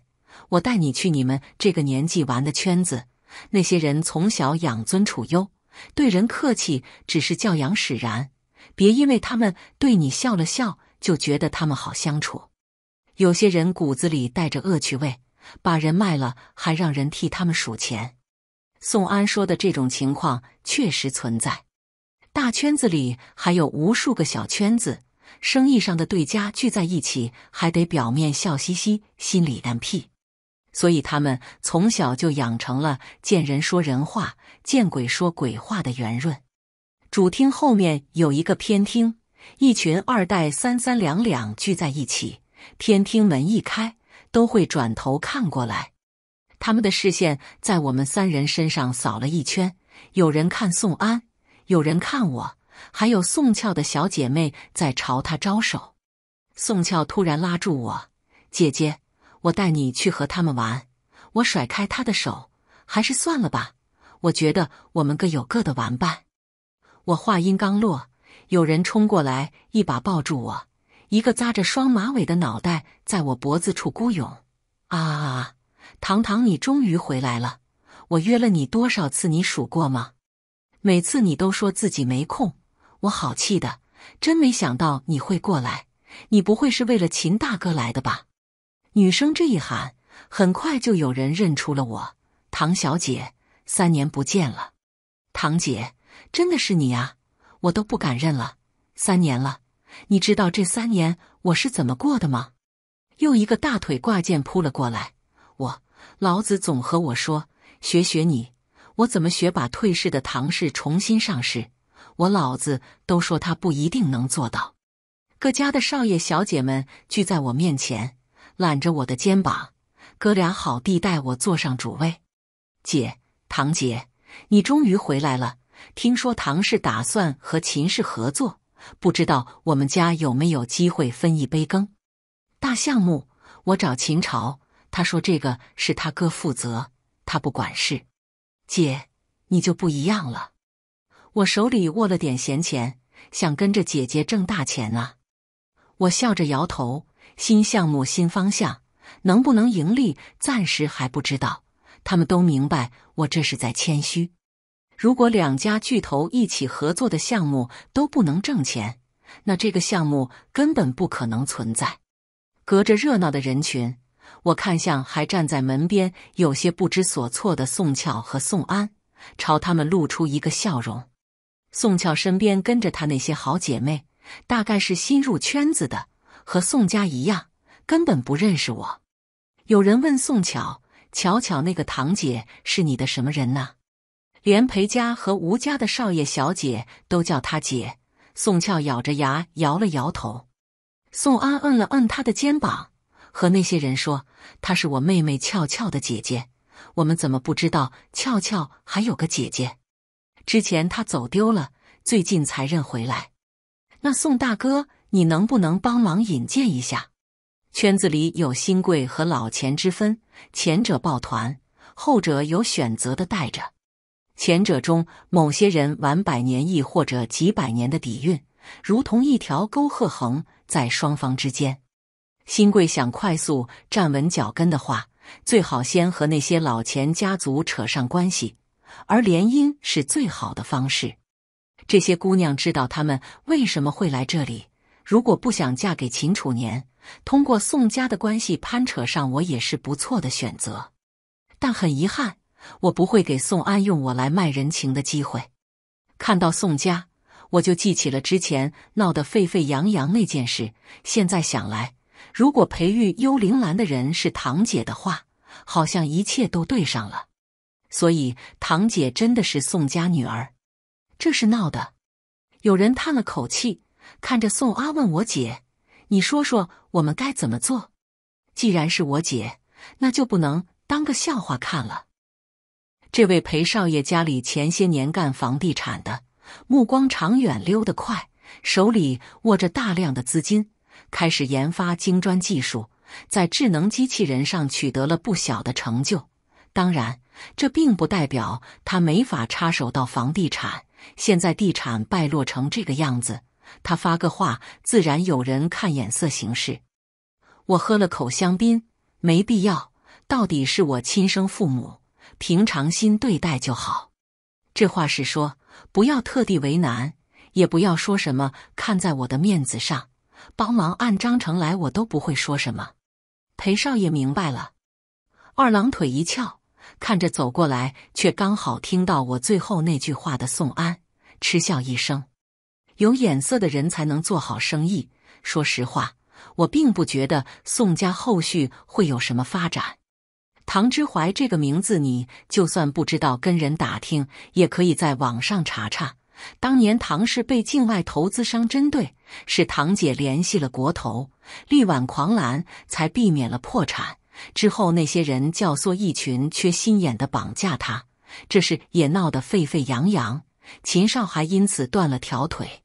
我带你去你们这个年纪玩的圈子，那些人从小养尊处优，对人客气只是教养使然。别因为他们对你笑了笑，就觉得他们好相处。”有些人骨子里带着恶趣味，把人卖了还让人替他们数钱。宋安说的这种情况确实存在。大圈子里还有无数个小圈子，生意上的对家聚在一起，还得表面笑嘻嘻，心里暗屁。所以他们从小就养成了见人说人话、见鬼说鬼话的圆润。主厅后面有一个偏厅，一群二代三三两两聚在一起。天厅门一开，都会转头看过来。他们的视线在我们三人身上扫了一圈，有人看宋安，有人看我，还有宋俏的小姐妹在朝他招手。宋俏突然拉住我：“姐姐，我带你去和他们玩。”我甩开她的手，还是算了吧，我觉得我们各有各的玩伴。我话音刚落，有人冲过来，一把抱住我。一个扎着双马尾的脑袋在我脖子处孤勇。啊！啊啊！唐唐，你终于回来了！我约了你多少次，你数过吗？每次你都说自己没空，我好气的。真没想到你会过来，你不会是为了秦大哥来的吧？女生这一喊，很快就有人认出了我，唐小姐，三年不见了，唐姐，真的是你啊！我都不敢认了，三年了。你知道这三年我是怎么过的吗？又一个大腿挂件扑了过来。我老子总和我说，学学你，我怎么学把退市的唐氏重新上市？我老子都说他不一定能做到。各家的少爷小姐们聚在我面前，揽着我的肩膀，哥俩好地带我坐上主位。姐，唐姐，你终于回来了。听说唐氏打算和秦氏合作。不知道我们家有没有机会分一杯羹？大项目我找秦朝，他说这个是他哥负责，他不管事。姐，你就不一样了，我手里握了点闲钱，想跟着姐姐挣大钱啊！我笑着摇头，新项目新方向，能不能盈利暂时还不知道。他们都明白我这是在谦虚。如果两家巨头一起合作的项目都不能挣钱，那这个项目根本不可能存在。隔着热闹的人群，我看向还站在门边有些不知所措的宋俏和宋安，朝他们露出一个笑容。宋俏身边跟着她那些好姐妹，大概是新入圈子的，和宋家一样，根本不认识我。有人问宋巧：“巧巧那个堂姐是你的什么人呢？”连裴家和吴家的少爷小姐都叫他姐，宋俏咬着牙摇了摇头。宋安摁了摁他的肩膀，和那些人说：“她是我妹妹俏俏的姐姐，我们怎么不知道俏俏还有个姐姐？之前她走丢了，最近才认回来。那宋大哥，你能不能帮忙引荐一下？圈子里有新贵和老钱之分，前者抱团，后者有选择的带着。”前者中某些人晚百年亦或者几百年的底蕴，如同一条沟壑横在双方之间。新贵想快速站稳脚跟的话，最好先和那些老钱家族扯上关系，而联姻是最好的方式。这些姑娘知道他们为什么会来这里。如果不想嫁给秦楚年，通过宋家的关系攀扯上我也是不错的选择。但很遗憾。我不会给宋安用我来卖人情的机会。看到宋家，我就记起了之前闹得沸沸扬扬那件事。现在想来，如果培育幽灵兰的人是堂姐的话，好像一切都对上了。所以，堂姐真的是宋家女儿？这是闹的。有人叹了口气，看着宋阿问：“我姐，你说说，我们该怎么做？既然是我姐，那就不能当个笑话看了。”这位裴少爷家里前些年干房地产的，目光长远，溜得快，手里握着大量的资金，开始研发精砖技术，在智能机器人上取得了不小的成就。当然，这并不代表他没法插手到房地产。现在地产败落成这个样子，他发个话，自然有人看眼色行事。我喝了口香槟，没必要。到底是我亲生父母。平常心对待就好，这话是说不要特地为难，也不要说什么看在我的面子上帮忙按章程来，我都不会说什么。裴少爷明白了，二郎腿一翘，看着走过来却刚好听到我最后那句话的宋安，嗤笑一声：“有眼色的人才能做好生意。”说实话，我并不觉得宋家后续会有什么发展。唐之怀这个名字，你就算不知道，跟人打听也可以在网上查查。当年唐氏被境外投资商针对，是堂姐联系了国投，力挽狂澜，才避免了破产。之后那些人教唆一群缺心眼的绑架他，这事也闹得沸沸扬扬。秦少还因此断了条腿。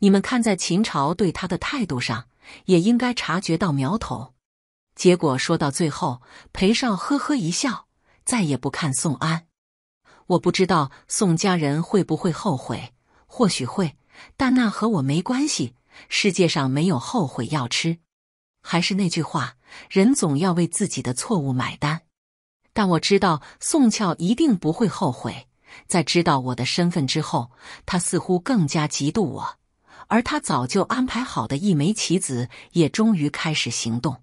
你们看在秦朝对他的态度上，也应该察觉到苗头。结果说到最后，裴少呵呵一笑，再也不看宋安。我不知道宋家人会不会后悔，或许会，但那和我没关系。世界上没有后悔药吃。还是那句话，人总要为自己的错误买单。但我知道宋俏一定不会后悔。在知道我的身份之后，他似乎更加嫉妒我，而他早就安排好的一枚棋子也终于开始行动。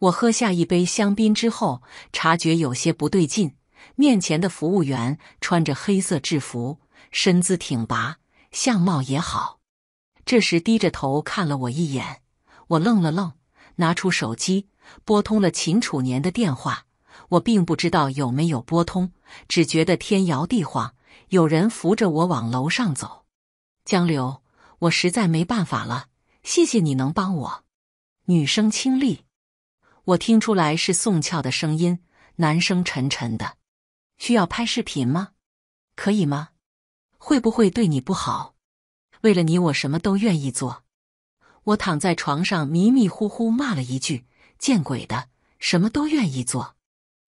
我喝下一杯香槟之后，察觉有些不对劲。面前的服务员穿着黑色制服，身姿挺拔，相貌也好。这时低着头看了我一眼，我愣了愣，拿出手机拨通了秦楚年的电话。我并不知道有没有拨通，只觉得天摇地晃，有人扶着我往楼上走。江流，我实在没办法了，谢谢你能帮我。女生清丽。我听出来是宋俏的声音，男声沉沉的。需要拍视频吗？可以吗？会不会对你不好？为了你，我什么都愿意做。我躺在床上迷迷糊糊，骂了一句：“见鬼的，什么都愿意做。”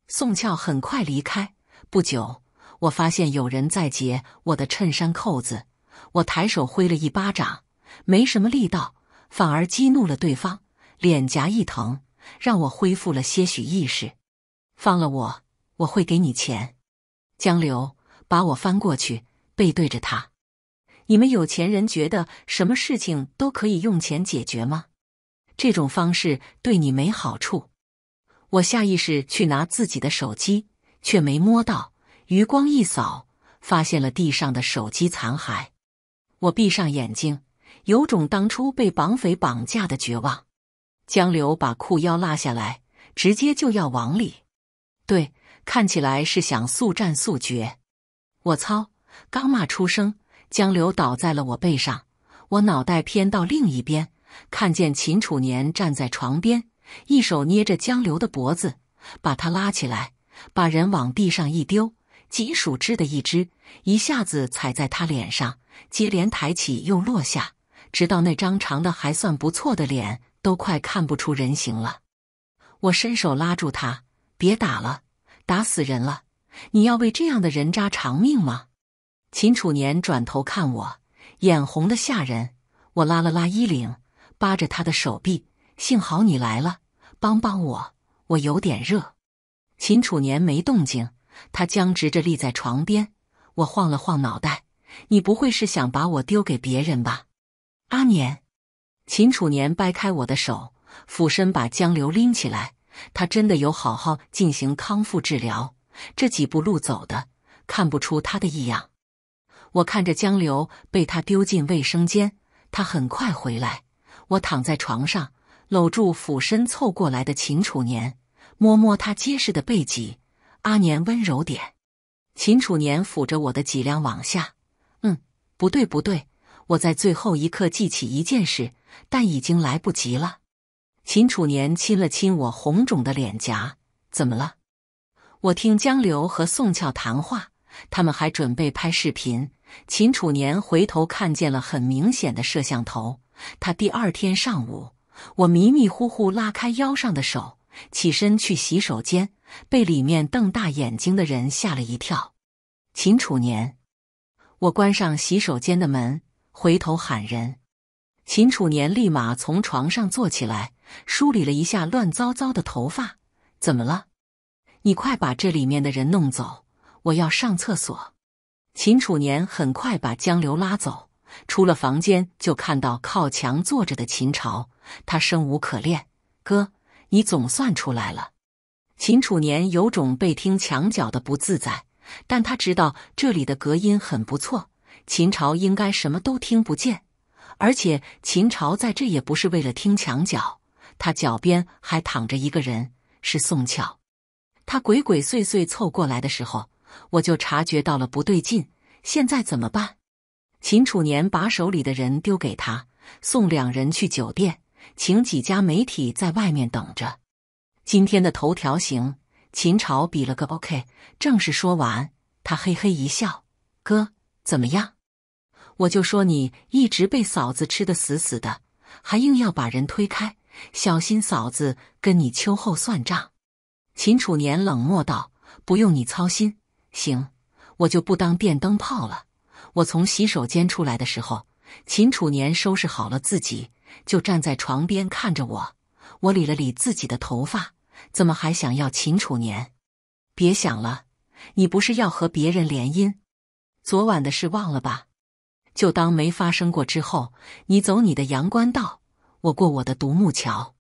宋俏很快离开。不久，我发现有人在解我的衬衫扣子。我抬手挥了一巴掌，没什么力道，反而激怒了对方，脸颊一疼。让我恢复了些许意识，放了我，我会给你钱。江流，把我翻过去，背对着他。你们有钱人觉得什么事情都可以用钱解决吗？这种方式对你没好处。我下意识去拿自己的手机，却没摸到。余光一扫，发现了地上的手机残骸。我闭上眼睛，有种当初被绑匪绑架的绝望。江流把裤腰拉下来，直接就要往里。对，看起来是想速战速决。我操！刚骂出声，江流倒在了我背上，我脑袋偏到另一边，看见秦楚年站在床边，一手捏着江流的脖子，把他拉起来，把人往地上一丢，几鼠之的一只一下子踩在他脸上，接连抬起又落下，直到那张长的还算不错的脸。都快看不出人形了，我伸手拉住他，别打了，打死人了！你要为这样的人渣偿命吗？秦楚年转头看我，眼红的吓人。我拉了拉衣领，扒着他的手臂。幸好你来了，帮帮我，我有点热。秦楚年没动静，他僵直着立在床边。我晃了晃脑袋，你不会是想把我丢给别人吧，阿年？秦楚年掰开我的手，俯身把江流拎起来。他真的有好好进行康复治疗，这几步路走的，看不出他的异样。我看着江流被他丢进卫生间，他很快回来。我躺在床上，搂住俯身凑过来的秦楚年，摸摸他结实的背脊。阿年，温柔点。秦楚年抚着我的脊梁往下，嗯，不对，不对，我在最后一刻记起一件事。但已经来不及了。秦楚年亲了亲我红肿的脸颊。怎么了？我听江流和宋俏谈话，他们还准备拍视频。秦楚年回头看见了很明显的摄像头。他第二天上午，我迷迷糊糊拉开腰上的手，起身去洗手间，被里面瞪大眼睛的人吓了一跳。秦楚年，我关上洗手间的门，回头喊人。秦楚年立马从床上坐起来，梳理了一下乱糟糟的头发。怎么了？你快把这里面的人弄走，我要上厕所。秦楚年很快把江流拉走，出了房间就看到靠墙坐着的秦朝。他生无可恋。哥，你总算出来了。秦楚年有种被听墙角的不自在，但他知道这里的隔音很不错，秦朝应该什么都听不见。而且秦朝在这也不是为了听墙角，他脚边还躺着一个人，是宋巧。他鬼鬼祟祟凑过来的时候，我就察觉到了不对劲。现在怎么办？秦楚年把手里的人丢给他，送两人去酒店，请几家媒体在外面等着。今天的头条行，秦朝比了个 OK，正式说完，他嘿嘿一笑：“哥，怎么样？”我就说你一直被嫂子吃得死死的，还硬要把人推开，小心嫂子跟你秋后算账。秦楚年冷漠道：“不用你操心，行，我就不当电灯泡了。”我从洗手间出来的时候，秦楚年收拾好了自己，就站在床边看着我。我理了理自己的头发，怎么还想要秦楚年？别想了，你不是要和别人联姻？昨晚的事忘了吧。就当没发生过。之后，你走你的阳关道，我过我的独木桥。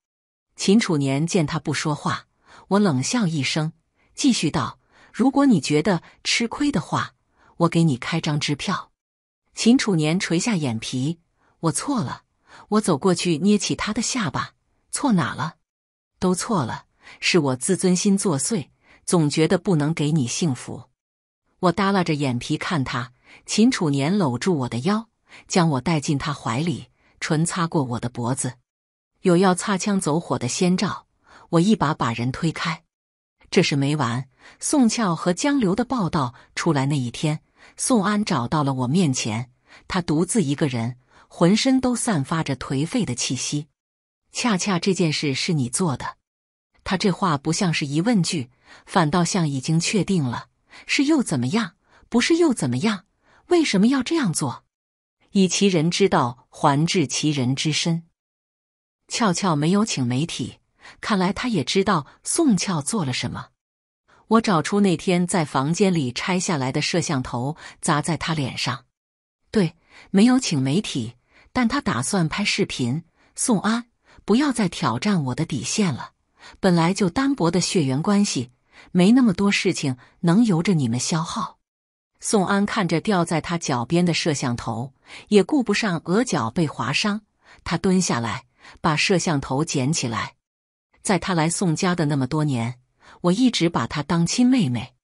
秦楚年见他不说话，我冷笑一声，继续道：“如果你觉得吃亏的话，我给你开张支票。”秦楚年垂下眼皮，我错了。我走过去，捏起他的下巴，错哪了？都错了，是我自尊心作祟，总觉得不能给你幸福。我耷拉着眼皮看他。秦楚年搂住我的腰，将我带进他怀里，唇擦过我的脖子，有要擦枪走火的先兆。我一把把人推开，这事没完。宋俏和江流的报道出来那一天，宋安找到了我面前，他独自一个人，浑身都散发着颓废的气息。恰恰这件事是你做的，他这话不像是疑问句，反倒像已经确定了是又怎么样，不是又怎么样。为什么要这样做？以其人之道还治其人之身。俏俏没有请媒体，看来他也知道宋俏做了什么。我找出那天在房间里拆下来的摄像头，砸在他脸上。对，没有请媒体，但他打算拍视频。宋安，不要再挑战我的底线了。本来就单薄的血缘关系，没那么多事情能由着你们消耗。宋安看着掉在他脚边的摄像头，也顾不上额角被划伤，他蹲下来把摄像头捡起来。在他来宋家的那么多年，我一直把他当亲妹妹。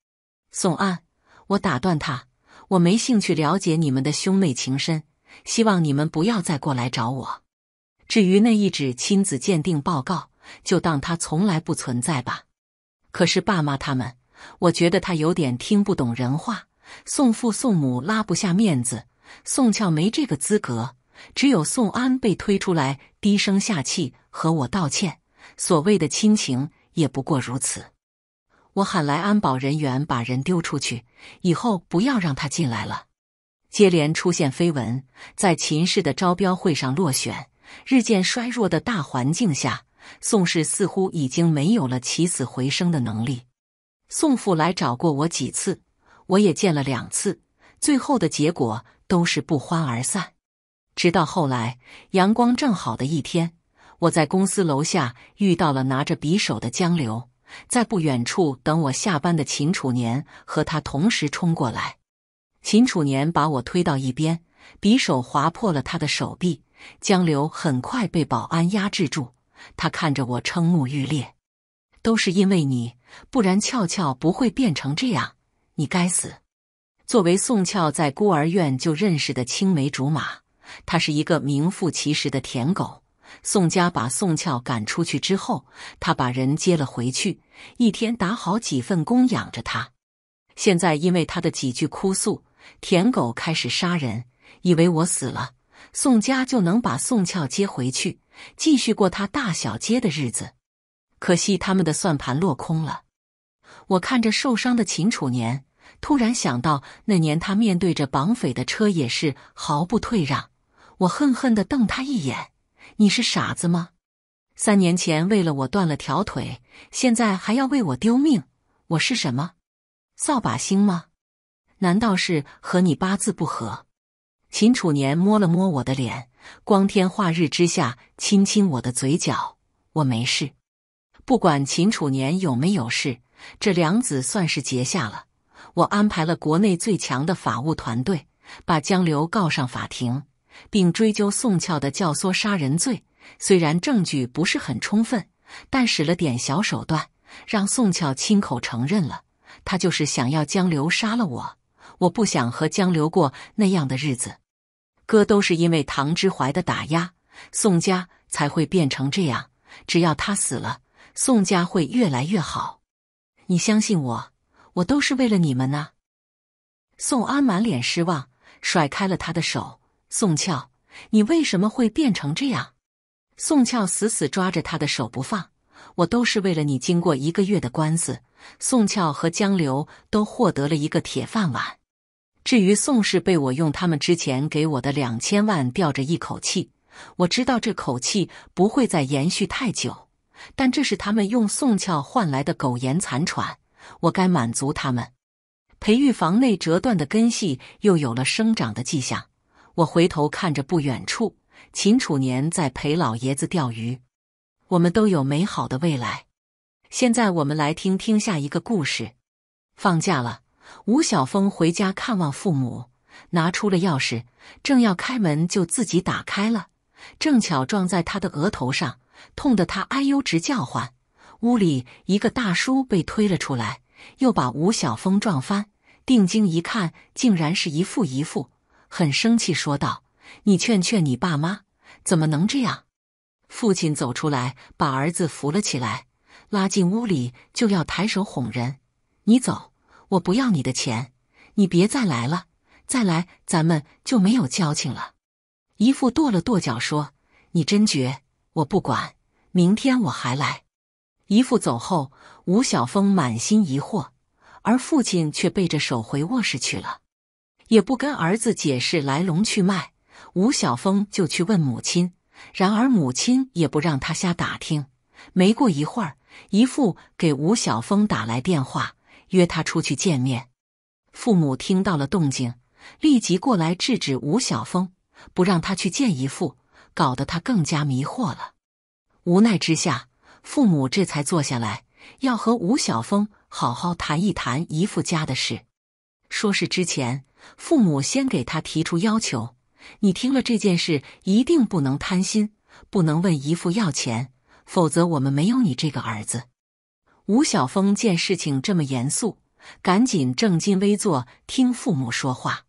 宋安，我打断他，我没兴趣了解你们的兄妹情深。希望你们不要再过来找我。至于那一纸亲子鉴定报告，就当他从来不存在吧。可是爸妈他们，我觉得他有点听不懂人话。宋父宋母拉不下面子，宋俏没这个资格，只有宋安被推出来，低声下气和我道歉。所谓的亲情也不过如此。我喊来安保人员，把人丢出去，以后不要让他进来了。接连出现绯闻，在秦氏的招标会上落选，日渐衰弱的大环境下，宋氏似乎已经没有了起死回生的能力。宋父来找过我几次。我也见了两次，最后的结果都是不欢而散。直到后来阳光正好的一天，我在公司楼下遇到了拿着匕首的江流，在不远处等我下班的秦楚年和他同时冲过来。秦楚年把我推到一边，匕首划破了他的手臂。江流很快被保安压制住，他看着我瞠目欲裂：“都是因为你，不然俏俏不会变成这样。”你该死！作为宋俏在孤儿院就认识的青梅竹马，他是一个名副其实的舔狗。宋家把宋俏赶出去之后，他把人接了回去，一天打好几份工养着他。现在因为他的几句哭诉，舔狗开始杀人，以为我死了，宋家就能把宋俏接回去，继续过他大小街的日子。可惜他们的算盘落空了。我看着受伤的秦楚年，突然想到那年他面对着绑匪的车也是毫不退让。我恨恨的瞪他一眼：“你是傻子吗？三年前为了我断了条腿，现在还要为我丢命，我是什么？扫把星吗？难道是和你八字不合？”秦楚年摸了摸我的脸，光天化日之下亲亲我的嘴角：“我没事。”不管秦楚年有没有事。这梁子算是结下了。我安排了国内最强的法务团队，把江流告上法庭，并追究宋俏的教唆杀人罪。虽然证据不是很充分，但使了点小手段，让宋俏亲口承认了，他就是想要江流杀了我。我不想和江流过那样的日子。哥都是因为唐之怀的打压，宋家才会变成这样。只要他死了，宋家会越来越好。你相信我，我都是为了你们呐！宋安满脸失望，甩开了他的手。宋俏，你为什么会变成这样？宋俏死死抓着他的手不放。我都是为了你。经过一个月的官司，宋俏和江流都获得了一个铁饭碗。至于宋氏，被我用他们之前给我的两千万吊着一口气。我知道这口气不会再延续太久。但这是他们用宋俏换来的苟延残喘，我该满足他们。培育房内折断的根系又有了生长的迹象，我回头看着不远处，秦楚年在陪老爷子钓鱼。我们都有美好的未来。现在我们来听听下一个故事。放假了，吴晓峰回家看望父母，拿出了钥匙，正要开门，就自己打开了，正巧撞在他的额头上。痛得他哎呦直叫唤。屋里一个大叔被推了出来，又把吴晓峰撞翻。定睛一看，竟然是一副一副，很生气，说道：“你劝劝你爸妈，怎么能这样？”父亲走出来，把儿子扶了起来，拉进屋里就要抬手哄人：“你走，我不要你的钱，你别再来了，再来咱们就没有交情了。”姨父跺了跺脚，说：“你真绝！”我不管，明天我还来。姨父走后，吴晓峰满心疑惑，而父亲却背着手回卧室去了，也不跟儿子解释来龙去脉。吴晓峰就去问母亲，然而母亲也不让他瞎打听。没过一会儿，姨父给吴晓峰打来电话，约他出去见面。父母听到了动静，立即过来制止吴晓峰，不让他去见姨父。搞得他更加迷惑了。无奈之下，父母这才坐下来，要和吴晓峰好好谈一谈姨父家的事。说是之前，父母先给他提出要求：“你听了这件事，一定不能贪心，不能问姨父要钱，否则我们没有你这个儿子。”吴晓峰见事情这么严肃，赶紧正襟危坐，听父母说话。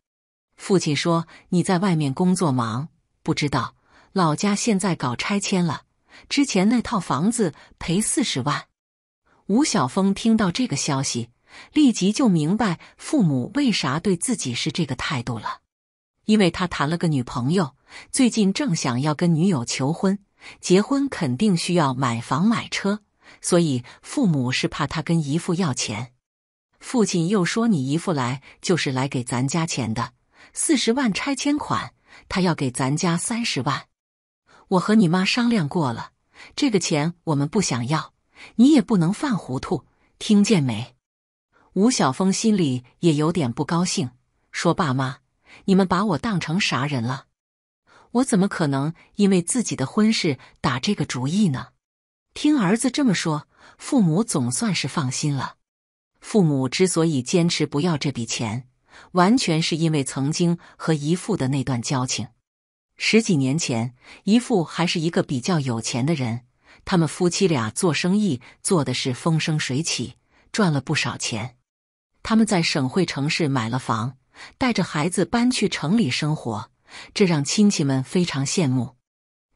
父亲说：“你在外面工作忙，不知道。”老家现在搞拆迁了，之前那套房子赔四十万。吴晓峰听到这个消息，立即就明白父母为啥对自己是这个态度了。因为他谈了个女朋友，最近正想要跟女友求婚，结婚肯定需要买房买车，所以父母是怕他跟姨父要钱。父亲又说：“你姨父来就是来给咱家钱的，四十万拆迁款，他要给咱家三十万。”我和你妈商量过了，这个钱我们不想要，你也不能犯糊涂，听见没？吴晓峰心里也有点不高兴，说：“爸妈，你们把我当成啥人了？我怎么可能因为自己的婚事打这个主意呢？”听儿子这么说，父母总算是放心了。父母之所以坚持不要这笔钱，完全是因为曾经和姨父的那段交情。十几年前，姨父还是一个比较有钱的人。他们夫妻俩做生意做的是风生水起，赚了不少钱。他们在省会城市买了房，带着孩子搬去城里生活，这让亲戚们非常羡慕。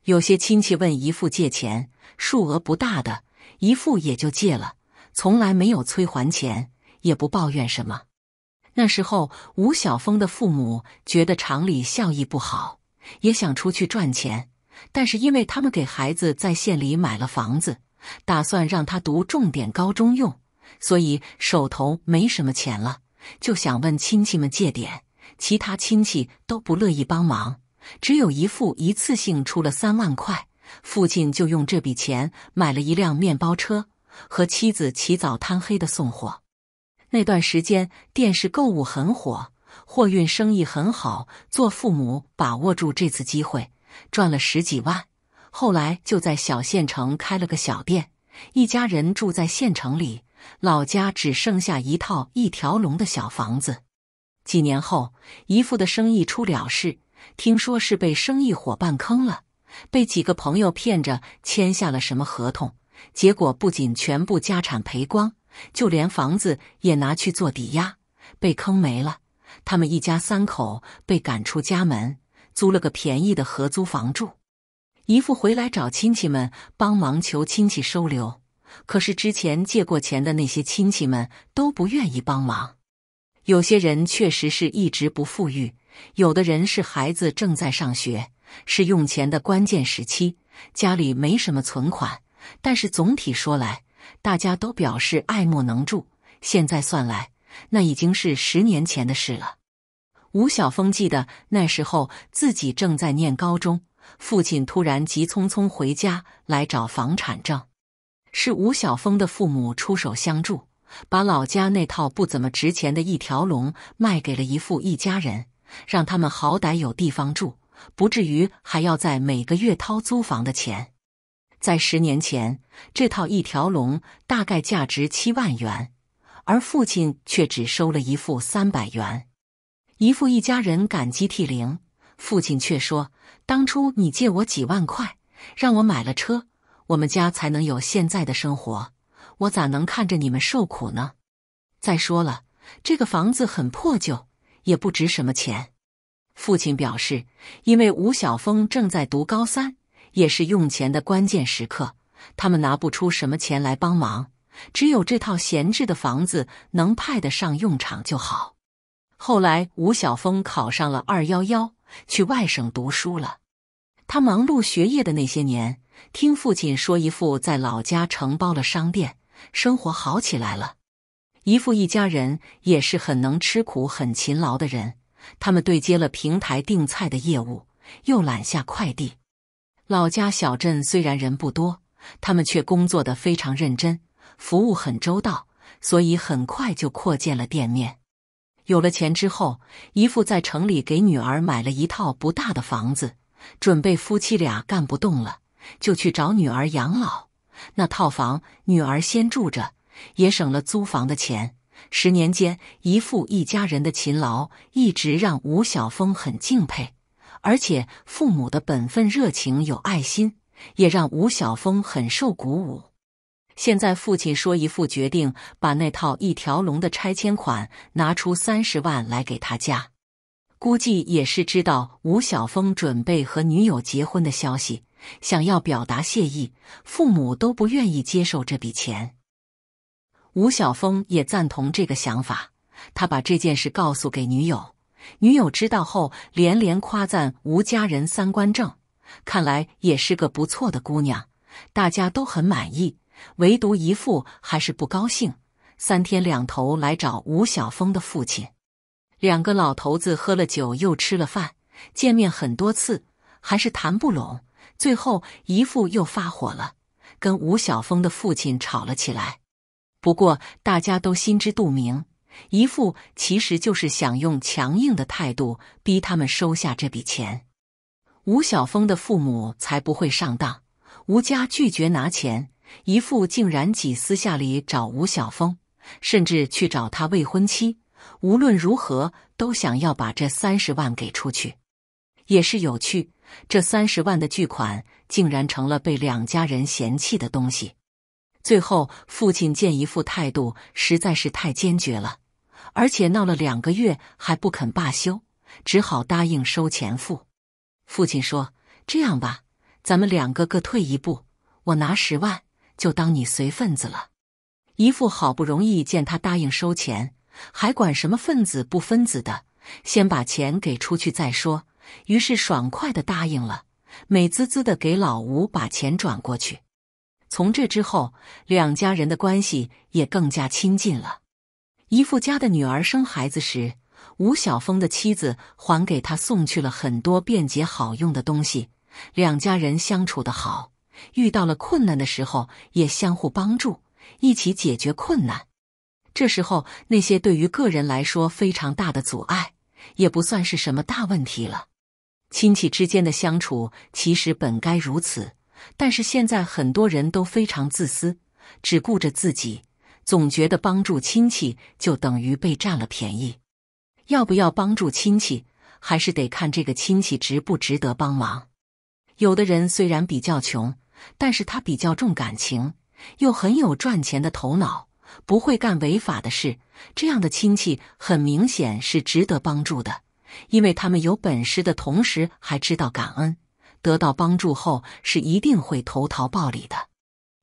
有些亲戚问姨父借钱，数额不大的，姨父也就借了，从来没有催还钱，也不抱怨什么。那时候，吴晓峰的父母觉得厂里效益不好。也想出去赚钱，但是因为他们给孩子在县里买了房子，打算让他读重点高中用，所以手头没什么钱了，就想问亲戚们借点。其他亲戚都不乐意帮忙，只有姨父一次性出了三万块。父亲就用这笔钱买了一辆面包车，和妻子起早贪黑的送货。那段时间，电视购物很火。货运生意很好，做父母把握住这次机会，赚了十几万。后来就在小县城开了个小店，一家人住在县城里，老家只剩下一套一条龙的小房子。几年后，姨父的生意出了事，听说是被生意伙伴坑了，被几个朋友骗着签下了什么合同，结果不仅全部家产赔光，就连房子也拿去做抵押，被坑没了。他们一家三口被赶出家门，租了个便宜的合租房住。姨父回来找亲戚们帮忙求亲戚收留，可是之前借过钱的那些亲戚们都不愿意帮忙。有些人确实是一直不富裕，有的人是孩子正在上学，是用钱的关键时期，家里没什么存款。但是总体说来，大家都表示爱莫能助。现在算来，那已经是十年前的事了。吴晓峰记得那时候自己正在念高中，父亲突然急匆匆回家来找房产证。是吴晓峰的父母出手相助，把老家那套不怎么值钱的一条龙卖给了一户一家人，让他们好歹有地方住，不至于还要在每个月掏租房的钱。在十年前，这套一条龙大概价值七万元，而父亲却只收了一副三百元。姨父一家人感激涕零，父亲却说：“当初你借我几万块，让我买了车，我们家才能有现在的生活。我咋能看着你们受苦呢？再说了，这个房子很破旧，也不值什么钱。”父亲表示：“因为吴晓峰正在读高三，也是用钱的关键时刻，他们拿不出什么钱来帮忙，只有这套闲置的房子能派得上用场就好。”后来，吴晓峰考上了二幺幺，去外省读书了。他忙碌学业的那些年，听父亲说，姨父在老家承包了商店，生活好起来了。姨父一家人也是很能吃苦、很勤劳的人。他们对接了平台订菜的业务，又揽下快递。老家小镇虽然人不多，他们却工作的非常认真，服务很周到，所以很快就扩建了店面。有了钱之后，姨父在城里给女儿买了一套不大的房子，准备夫妻俩干不动了就去找女儿养老。那套房女儿先住着，也省了租房的钱。十年间，姨父一家人的勤劳一直让吴晓峰很敬佩，而且父母的本分、热情、有爱心，也让吴晓峰很受鼓舞。现在父亲说，一副决定把那套一条龙的拆迁款拿出三十万来给他家，估计也是知道吴晓峰准备和女友结婚的消息，想要表达谢意。父母都不愿意接受这笔钱，吴晓峰也赞同这个想法。他把这件事告诉给女友，女友知道后连连夸赞吴家人三观正，看来也是个不错的姑娘，大家都很满意。唯独姨父还是不高兴，三天两头来找吴晓峰的父亲。两个老头子喝了酒又吃了饭，见面很多次还是谈不拢。最后姨父又发火了，跟吴晓峰的父亲吵了起来。不过大家都心知肚明，姨父其实就是想用强硬的态度逼他们收下这笔钱。吴晓峰的父母才不会上当，吴家拒绝拿钱。姨父竟然几私下里找吴晓峰，甚至去找他未婚妻，无论如何都想要把这三十万给出去。也是有趣，这三十万的巨款竟然成了被两家人嫌弃的东西。最后，父亲见姨父态度实在是太坚决了，而且闹了两个月还不肯罢休，只好答应收钱付。父亲说：“这样吧，咱们两个各退一步，我拿十万。”就当你随份子了，姨父好不容易见他答应收钱，还管什么份子不份子的，先把钱给出去再说。于是爽快的答应了，美滋滋的给老吴把钱转过去。从这之后，两家人的关系也更加亲近了。姨父家的女儿生孩子时，吴晓峰的妻子还给他送去了很多便捷好用的东西，两家人相处的好。遇到了困难的时候，也相互帮助，一起解决困难。这时候，那些对于个人来说非常大的阻碍，也不算是什么大问题了。亲戚之间的相处其实本该如此，但是现在很多人都非常自私，只顾着自己，总觉得帮助亲戚就等于被占了便宜。要不要帮助亲戚，还是得看这个亲戚值不值得帮忙。有的人虽然比较穷。但是他比较重感情，又很有赚钱的头脑，不会干违法的事。这样的亲戚很明显是值得帮助的，因为他们有本事的同时还知道感恩，得到帮助后是一定会投桃报李的。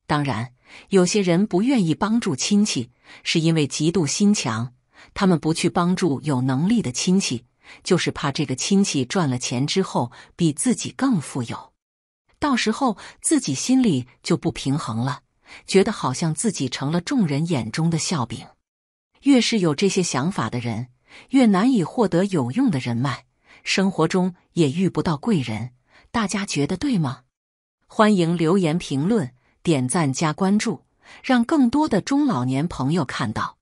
当然，有些人不愿意帮助亲戚，是因为嫉妒心强，他们不去帮助有能力的亲戚，就是怕这个亲戚赚了钱之后比自己更富有。到时候自己心里就不平衡了，觉得好像自己成了众人眼中的笑柄。越是有这些想法的人，越难以获得有用的人脉，生活中也遇不到贵人。大家觉得对吗？欢迎留言评论、点赞加关注，让更多的中老年朋友看到。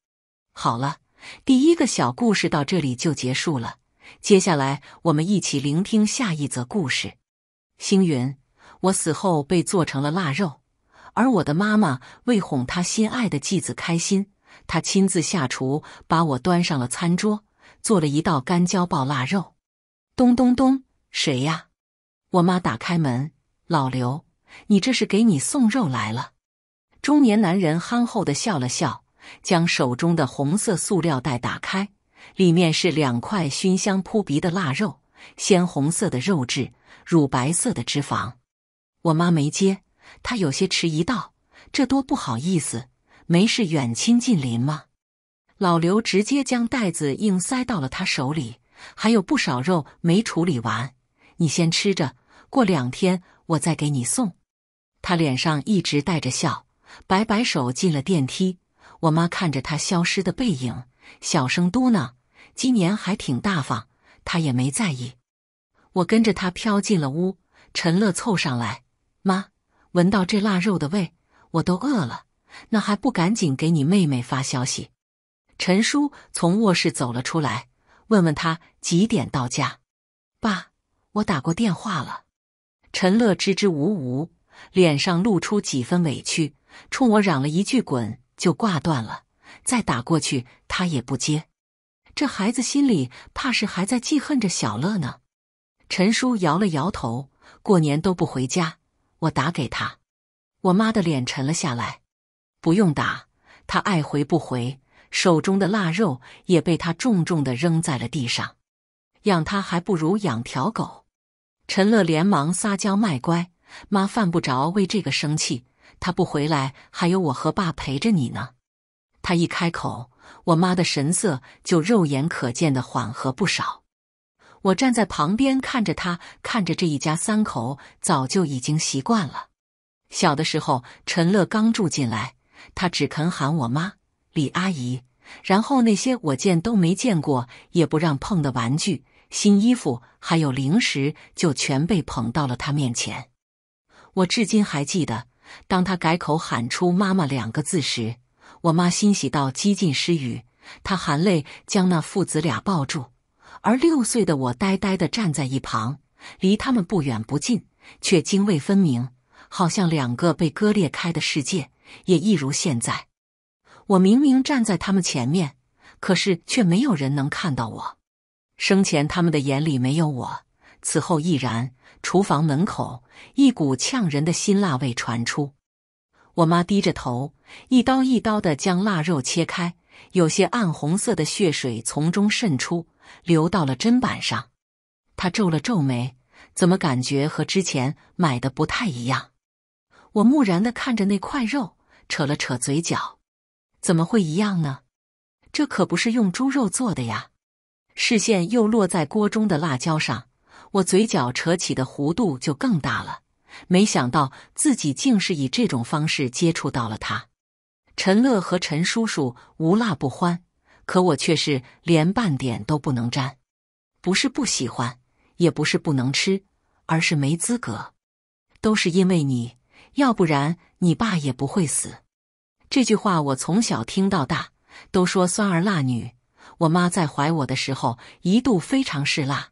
好了，第一个小故事到这里就结束了。接下来我们一起聆听下一则故事，《星云》。我死后被做成了腊肉，而我的妈妈为哄她心爱的继子开心，她亲自下厨把我端上了餐桌，做了一道干椒爆腊肉。咚咚咚，谁呀？我妈打开门：“老刘，你这是给你送肉来了。”中年男人憨厚地笑了笑，将手中的红色塑料袋打开，里面是两块熏香扑鼻的腊肉，鲜红色的肉质，乳白色的脂肪。我妈没接，她有些迟疑道：“这多不好意思，没事，远亲近邻吗？”老刘直接将袋子硬塞到了他手里，还有不少肉没处理完，你先吃着，过两天我再给你送。他脸上一直带着笑，摆摆手进了电梯。我妈看着他消失的背影，小声嘟囔：“今年还挺大方。”他也没在意。我跟着他飘进了屋，陈乐凑上来。妈，闻到这腊肉的味，我都饿了。那还不赶紧给你妹妹发消息？陈叔从卧室走了出来，问问他几点到家。爸，我打过电话了。陈乐支支吾吾，脸上露出几分委屈，冲我嚷了一句“滚”，就挂断了。再打过去，他也不接。这孩子心里怕是还在记恨着小乐呢。陈叔摇了摇头，过年都不回家。我打给他，我妈的脸沉了下来。不用打，他爱回不回。手中的腊肉也被他重重的扔在了地上。养他还不如养条狗。陈乐连忙撒娇卖乖：“妈，犯不着为这个生气。他不回来，还有我和爸陪着你呢。”他一开口，我妈的神色就肉眼可见的缓和不少。我站在旁边看着他，看着这一家三口，早就已经习惯了。小的时候，陈乐刚住进来，他只肯喊我妈、李阿姨，然后那些我见都没见过、也不让碰的玩具、新衣服，还有零食，就全被捧到了他面前。我至今还记得，当他改口喊出“妈妈”两个字时，我妈欣喜到几近失语，她含泪将那父子俩抱住。而六岁的我呆呆地站在一旁，离他们不远不近，却泾渭分明，好像两个被割裂开的世界。也一如现在，我明明站在他们前面，可是却没有人能看到我。生前他们的眼里没有我，此后亦然。厨房门口一股呛人的辛辣味传出，我妈低着头，一刀一刀地将腊肉切开，有些暗红色的血水从中渗出。流到了砧板上，他皱了皱眉，怎么感觉和之前买的不太一样？我木然的看着那块肉，扯了扯嘴角，怎么会一样呢？这可不是用猪肉做的呀！视线又落在锅中的辣椒上，我嘴角扯起的弧度就更大了。没想到自己竟是以这种方式接触到了他。陈乐和陈叔叔无辣不欢。可我却是连半点都不能沾，不是不喜欢，也不是不能吃，而是没资格。都是因为你，要不然你爸也不会死。这句话我从小听到大，都说酸儿辣女。我妈在怀我的时候一度非常嗜辣，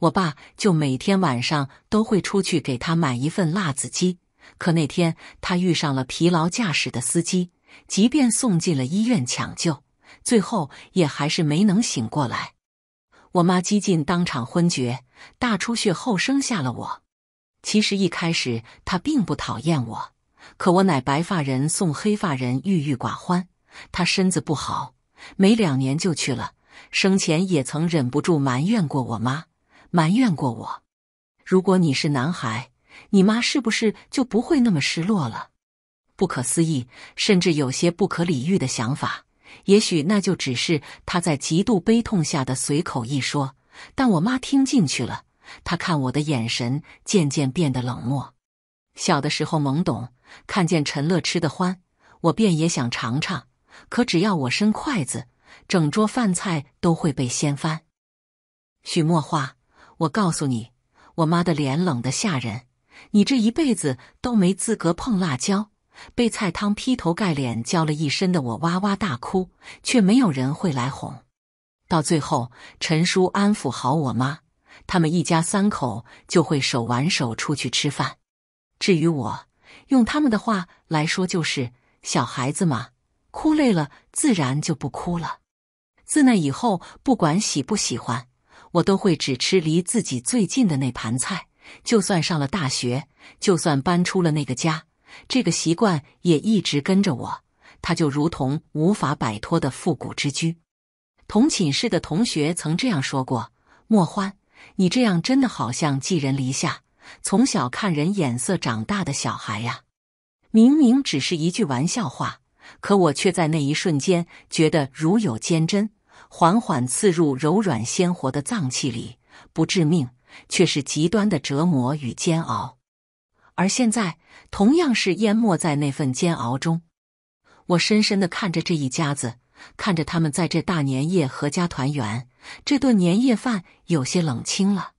我爸就每天晚上都会出去给她买一份辣子鸡。可那天他遇上了疲劳驾驶的司机，即便送进了医院抢救。最后也还是没能醒过来，我妈几近当场昏厥，大出血后生下了我。其实一开始她并不讨厌我，可我乃白发人送黑发人，郁郁寡欢。她身子不好，没两年就去了。生前也曾忍不住埋怨过我妈，埋怨过我。如果你是男孩，你妈是不是就不会那么失落了？不可思议，甚至有些不可理喻的想法。也许那就只是他在极度悲痛下的随口一说，但我妈听进去了。她看我的眼神渐渐变得冷漠。小的时候懵懂，看见陈乐吃得欢，我便也想尝尝。可只要我伸筷子，整桌饭菜都会被掀翻。许墨花，我告诉你，我妈的脸冷得吓人，你这一辈子都没资格碰辣椒。被菜汤劈头盖脸浇了一身的我哇哇大哭，却没有人会来哄。到最后，陈叔安抚好我妈，他们一家三口就会手挽手出去吃饭。至于我，用他们的话来说，就是小孩子嘛，哭累了自然就不哭了。自那以后，不管喜不喜欢，我都会只吃离自己最近的那盘菜。就算上了大学，就算搬出了那个家。这个习惯也一直跟着我，他就如同无法摆脱的复古之躯。同寝室的同学曾这样说过：“莫欢，你这样真的好像寄人篱下、从小看人眼色长大的小孩呀。”明明只是一句玩笑话，可我却在那一瞬间觉得如有坚贞，缓缓刺入柔软鲜活的脏器里，不致命，却是极端的折磨与煎熬。而现在，同样是淹没在那份煎熬中。我深深的看着这一家子，看着他们在这大年夜合家团圆。这顿年夜饭有些冷清了。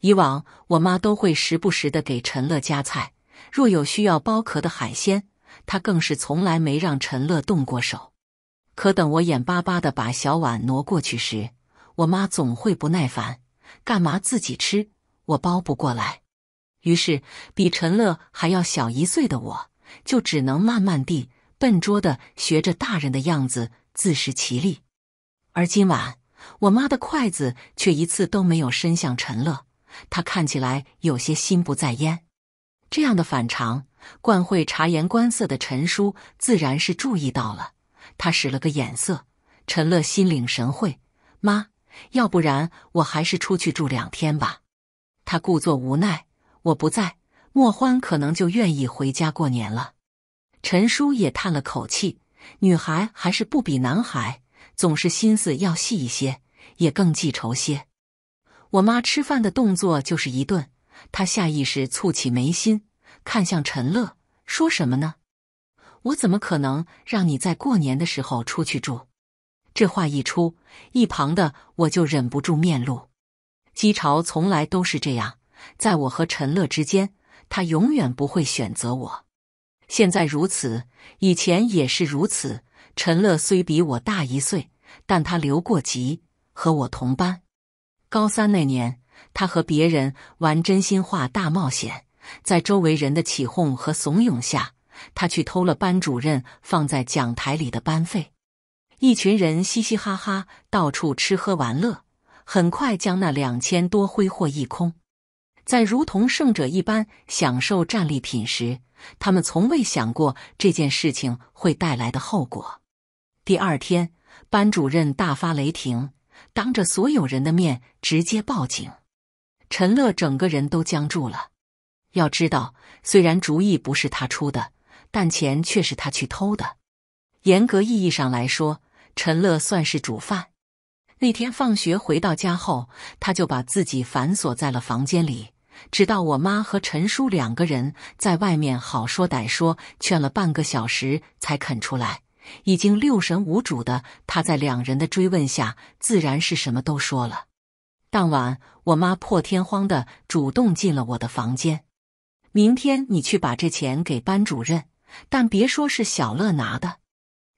以往我妈都会时不时的给陈乐夹菜，若有需要剥壳的海鲜，她更是从来没让陈乐动过手。可等我眼巴巴的把小碗挪过去时，我妈总会不耐烦：“干嘛自己吃？我剥不过来。”于是，比陈乐还要小一岁的我，就只能慢慢地、笨拙地学着大人的样子自食其力。而今晚，我妈的筷子却一次都没有伸向陈乐，她看起来有些心不在焉。这样的反常，惯会察言观色的陈叔自然是注意到了。他使了个眼色，陈乐心领神会：“妈，要不然我还是出去住两天吧。”他故作无奈。我不在，莫欢可能就愿意回家过年了。陈叔也叹了口气，女孩还是不比男孩，总是心思要细一些，也更记仇些。我妈吃饭的动作就是一顿，她下意识蹙起眉心，看向陈乐，说什么呢？我怎么可能让你在过年的时候出去住？这话一出，一旁的我就忍不住面露。姬朝从来都是这样。在我和陈乐之间，他永远不会选择我。现在如此，以前也是如此。陈乐虽比我大一岁，但他留过级，和我同班。高三那年，他和别人玩真心话大冒险，在周围人的起哄和怂恿下，他去偷了班主任放在讲台里的班费。一群人嘻嘻哈哈，到处吃喝玩乐，很快将那两千多挥霍一空。在如同胜者一般享受战利品时，他们从未想过这件事情会带来的后果。第二天，班主任大发雷霆，当着所有人的面直接报警。陈乐整个人都僵住了。要知道，虽然主意不是他出的，但钱却是他去偷的。严格意义上来说，陈乐算是主犯。那天放学回到家后，他就把自己反锁在了房间里。直到我妈和陈叔两个人在外面好说歹说劝了半个小时才肯出来。已经六神无主的他，在两人的追问下，自然是什么都说了。当晚，我妈破天荒的主动进了我的房间。明天你去把这钱给班主任，但别说是小乐拿的。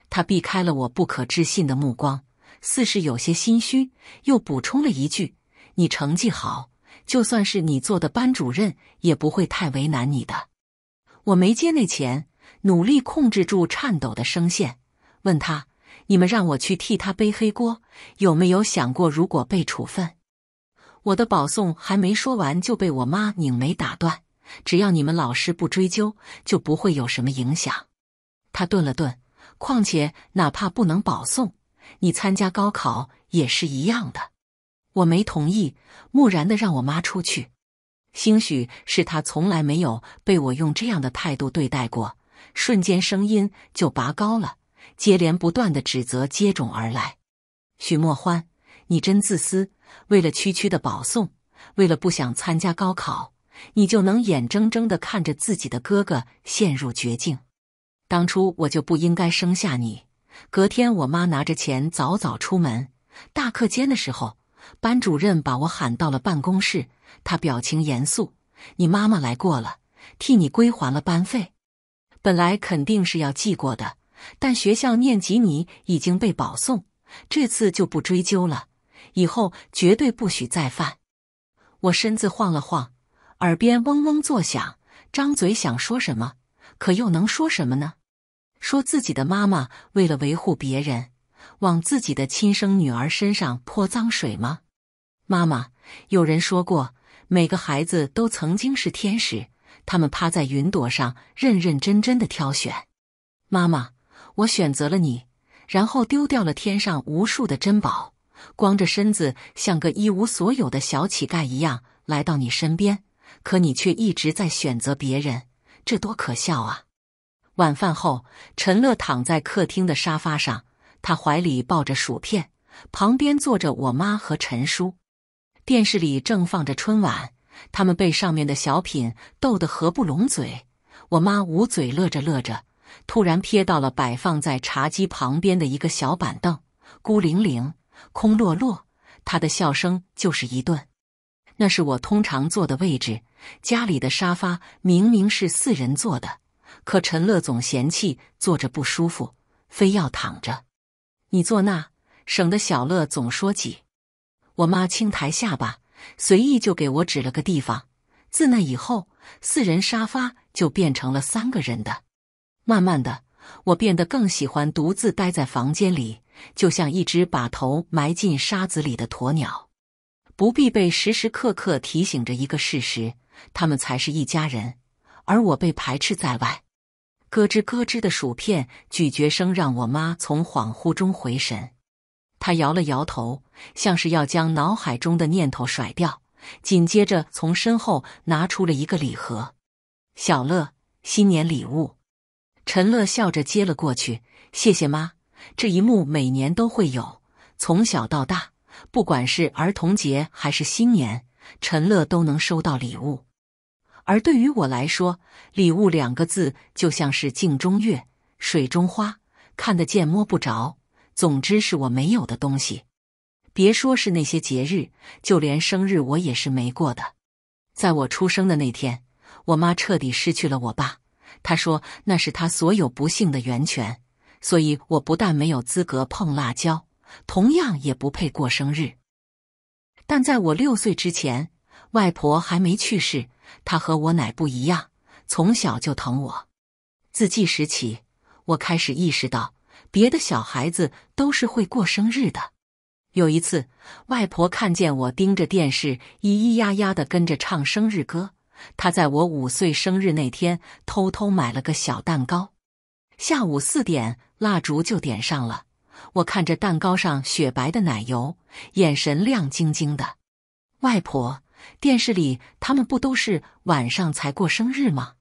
他避开了我不可置信的目光，似是有些心虚，又补充了一句：“你成绩好。”就算是你做的班主任，也不会太为难你的。我没接那钱，努力控制住颤抖的声线，问他：“你们让我去替他背黑锅，有没有想过如果被处分？”我的保送还没说完，就被我妈拧眉打断：“只要你们老师不追究，就不会有什么影响。”他顿了顿，况且哪怕不能保送，你参加高考也是一样的。我没同意，木然的让我妈出去。兴许是他从来没有被我用这样的态度对待过，瞬间声音就拔高了，接连不断的指责接踵而来。许墨欢，你真自私！为了区区的保送，为了不想参加高考，你就能眼睁睁的看着自己的哥哥陷入绝境？当初我就不应该生下你。隔天，我妈拿着钱早早出门。大课间的时候。班主任把我喊到了办公室，他表情严肃：“你妈妈来过了，替你归还了班费。本来肯定是要记过的，但学校念及你已经被保送，这次就不追究了。以后绝对不许再犯。”我身子晃了晃，耳边嗡嗡作响，张嘴想说什么，可又能说什么呢？说自己的妈妈为了维护别人。往自己的亲生女儿身上泼脏水吗？妈妈，有人说过，每个孩子都曾经是天使，他们趴在云朵上，认认真真的挑选。妈妈，我选择了你，然后丢掉了天上无数的珍宝，光着身子，像个一无所有的小乞丐一样来到你身边。可你却一直在选择别人，这多可笑啊！晚饭后，陈乐躺在客厅的沙发上。他怀里抱着薯片，旁边坐着我妈和陈叔，电视里正放着春晚，他们被上面的小品逗得合不拢嘴。我妈捂嘴乐着乐着，突然瞥到了摆放在茶几旁边的一个小板凳，孤零零、空落落。她的笑声就是一顿。那是我通常坐的位置，家里的沙发明明是四人坐的，可陈乐总嫌弃坐着不舒服，非要躺着。你坐那，省得小乐总说挤。我妈轻抬下巴，随意就给我指了个地方。自那以后，四人沙发就变成了三个人的。慢慢的，我变得更喜欢独自待在房间里，就像一只把头埋进沙子里的鸵鸟。不必被时时刻刻提醒着一个事实：他们才是一家人，而我被排斥在外。咯吱咯吱的薯片咀嚼声让我妈从恍惚中回神，她摇了摇头，像是要将脑海中的念头甩掉，紧接着从身后拿出了一个礼盒。小乐，新年礼物。陈乐笑着接了过去，谢谢妈。这一幕每年都会有，从小到大，不管是儿童节还是新年，陈乐都能收到礼物。而对于我来说，“礼物”两个字就像是镜中月、水中花，看得见摸不着。总之是我没有的东西。别说是那些节日，就连生日我也是没过的。在我出生的那天，我妈彻底失去了我爸。她说那是她所有不幸的源泉。所以我不但没有资格碰辣椒，同样也不配过生日。但在我六岁之前。外婆还没去世，她和我奶不一样，从小就疼我。自记事起，我开始意识到别的小孩子都是会过生日的。有一次，外婆看见我盯着电视，咿咿呀呀的跟着唱生日歌。她在我五岁生日那天偷偷买了个小蛋糕。下午四点，蜡烛就点上了。我看着蛋糕上雪白的奶油，眼神亮晶晶的。外婆。电视里他们不都是晚上才过生日吗？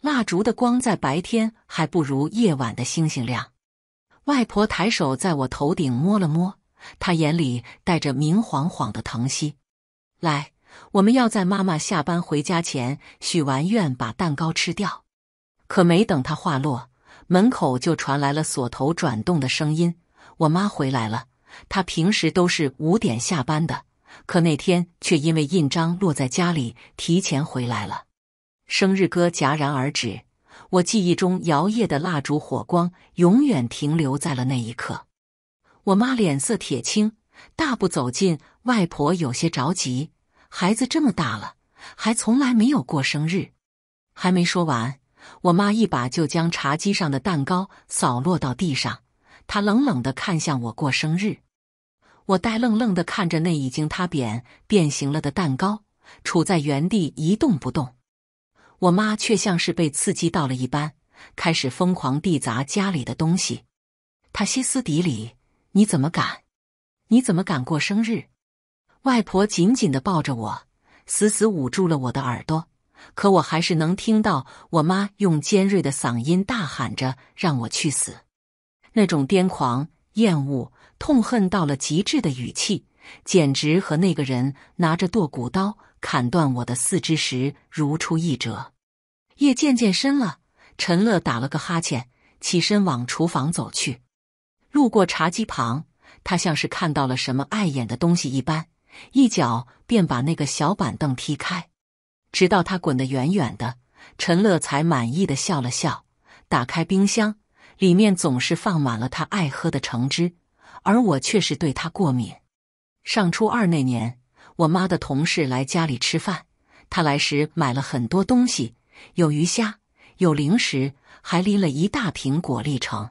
蜡烛的光在白天还不如夜晚的星星亮。外婆抬手在我头顶摸了摸，她眼里带着明晃晃的疼惜。来，我们要在妈妈下班回家前许完愿，把蛋糕吃掉。可没等她话落，门口就传来了锁头转动的声音。我妈回来了，她平时都是五点下班的。可那天却因为印章落在家里，提前回来了。生日歌戛然而止，我记忆中摇曳的蜡烛火光永远停留在了那一刻。我妈脸色铁青，大步走近，外婆有些着急：“孩子这么大了，还从来没有过生日。”还没说完，我妈一把就将茶几上的蛋糕扫落到地上，她冷冷地看向我过生日。我呆愣愣的看着那已经塌扁变形了的蛋糕，杵在原地一动不动。我妈却像是被刺激到了一般，开始疯狂地砸家里的东西。她歇斯底里：“你怎么敢？你怎么敢过生日？”外婆紧紧的抱着我，死死捂住了我的耳朵，可我还是能听到我妈用尖锐的嗓音大喊着：“让我去死！”那种癫狂、厌恶。痛恨到了极致的语气，简直和那个人拿着剁骨刀砍断我的四肢时如出一辙。夜渐渐深了，陈乐打了个哈欠，起身往厨房走去。路过茶几旁，他像是看到了什么碍眼的东西一般，一脚便把那个小板凳踢开。直到他滚得远远的，陈乐才满意的笑了笑。打开冰箱，里面总是放满了他爱喝的橙汁。而我却是对他过敏。上初二那年，我妈的同事来家里吃饭，她来时买了很多东西，有鱼虾，有零食，还拎了一大瓶果粒橙。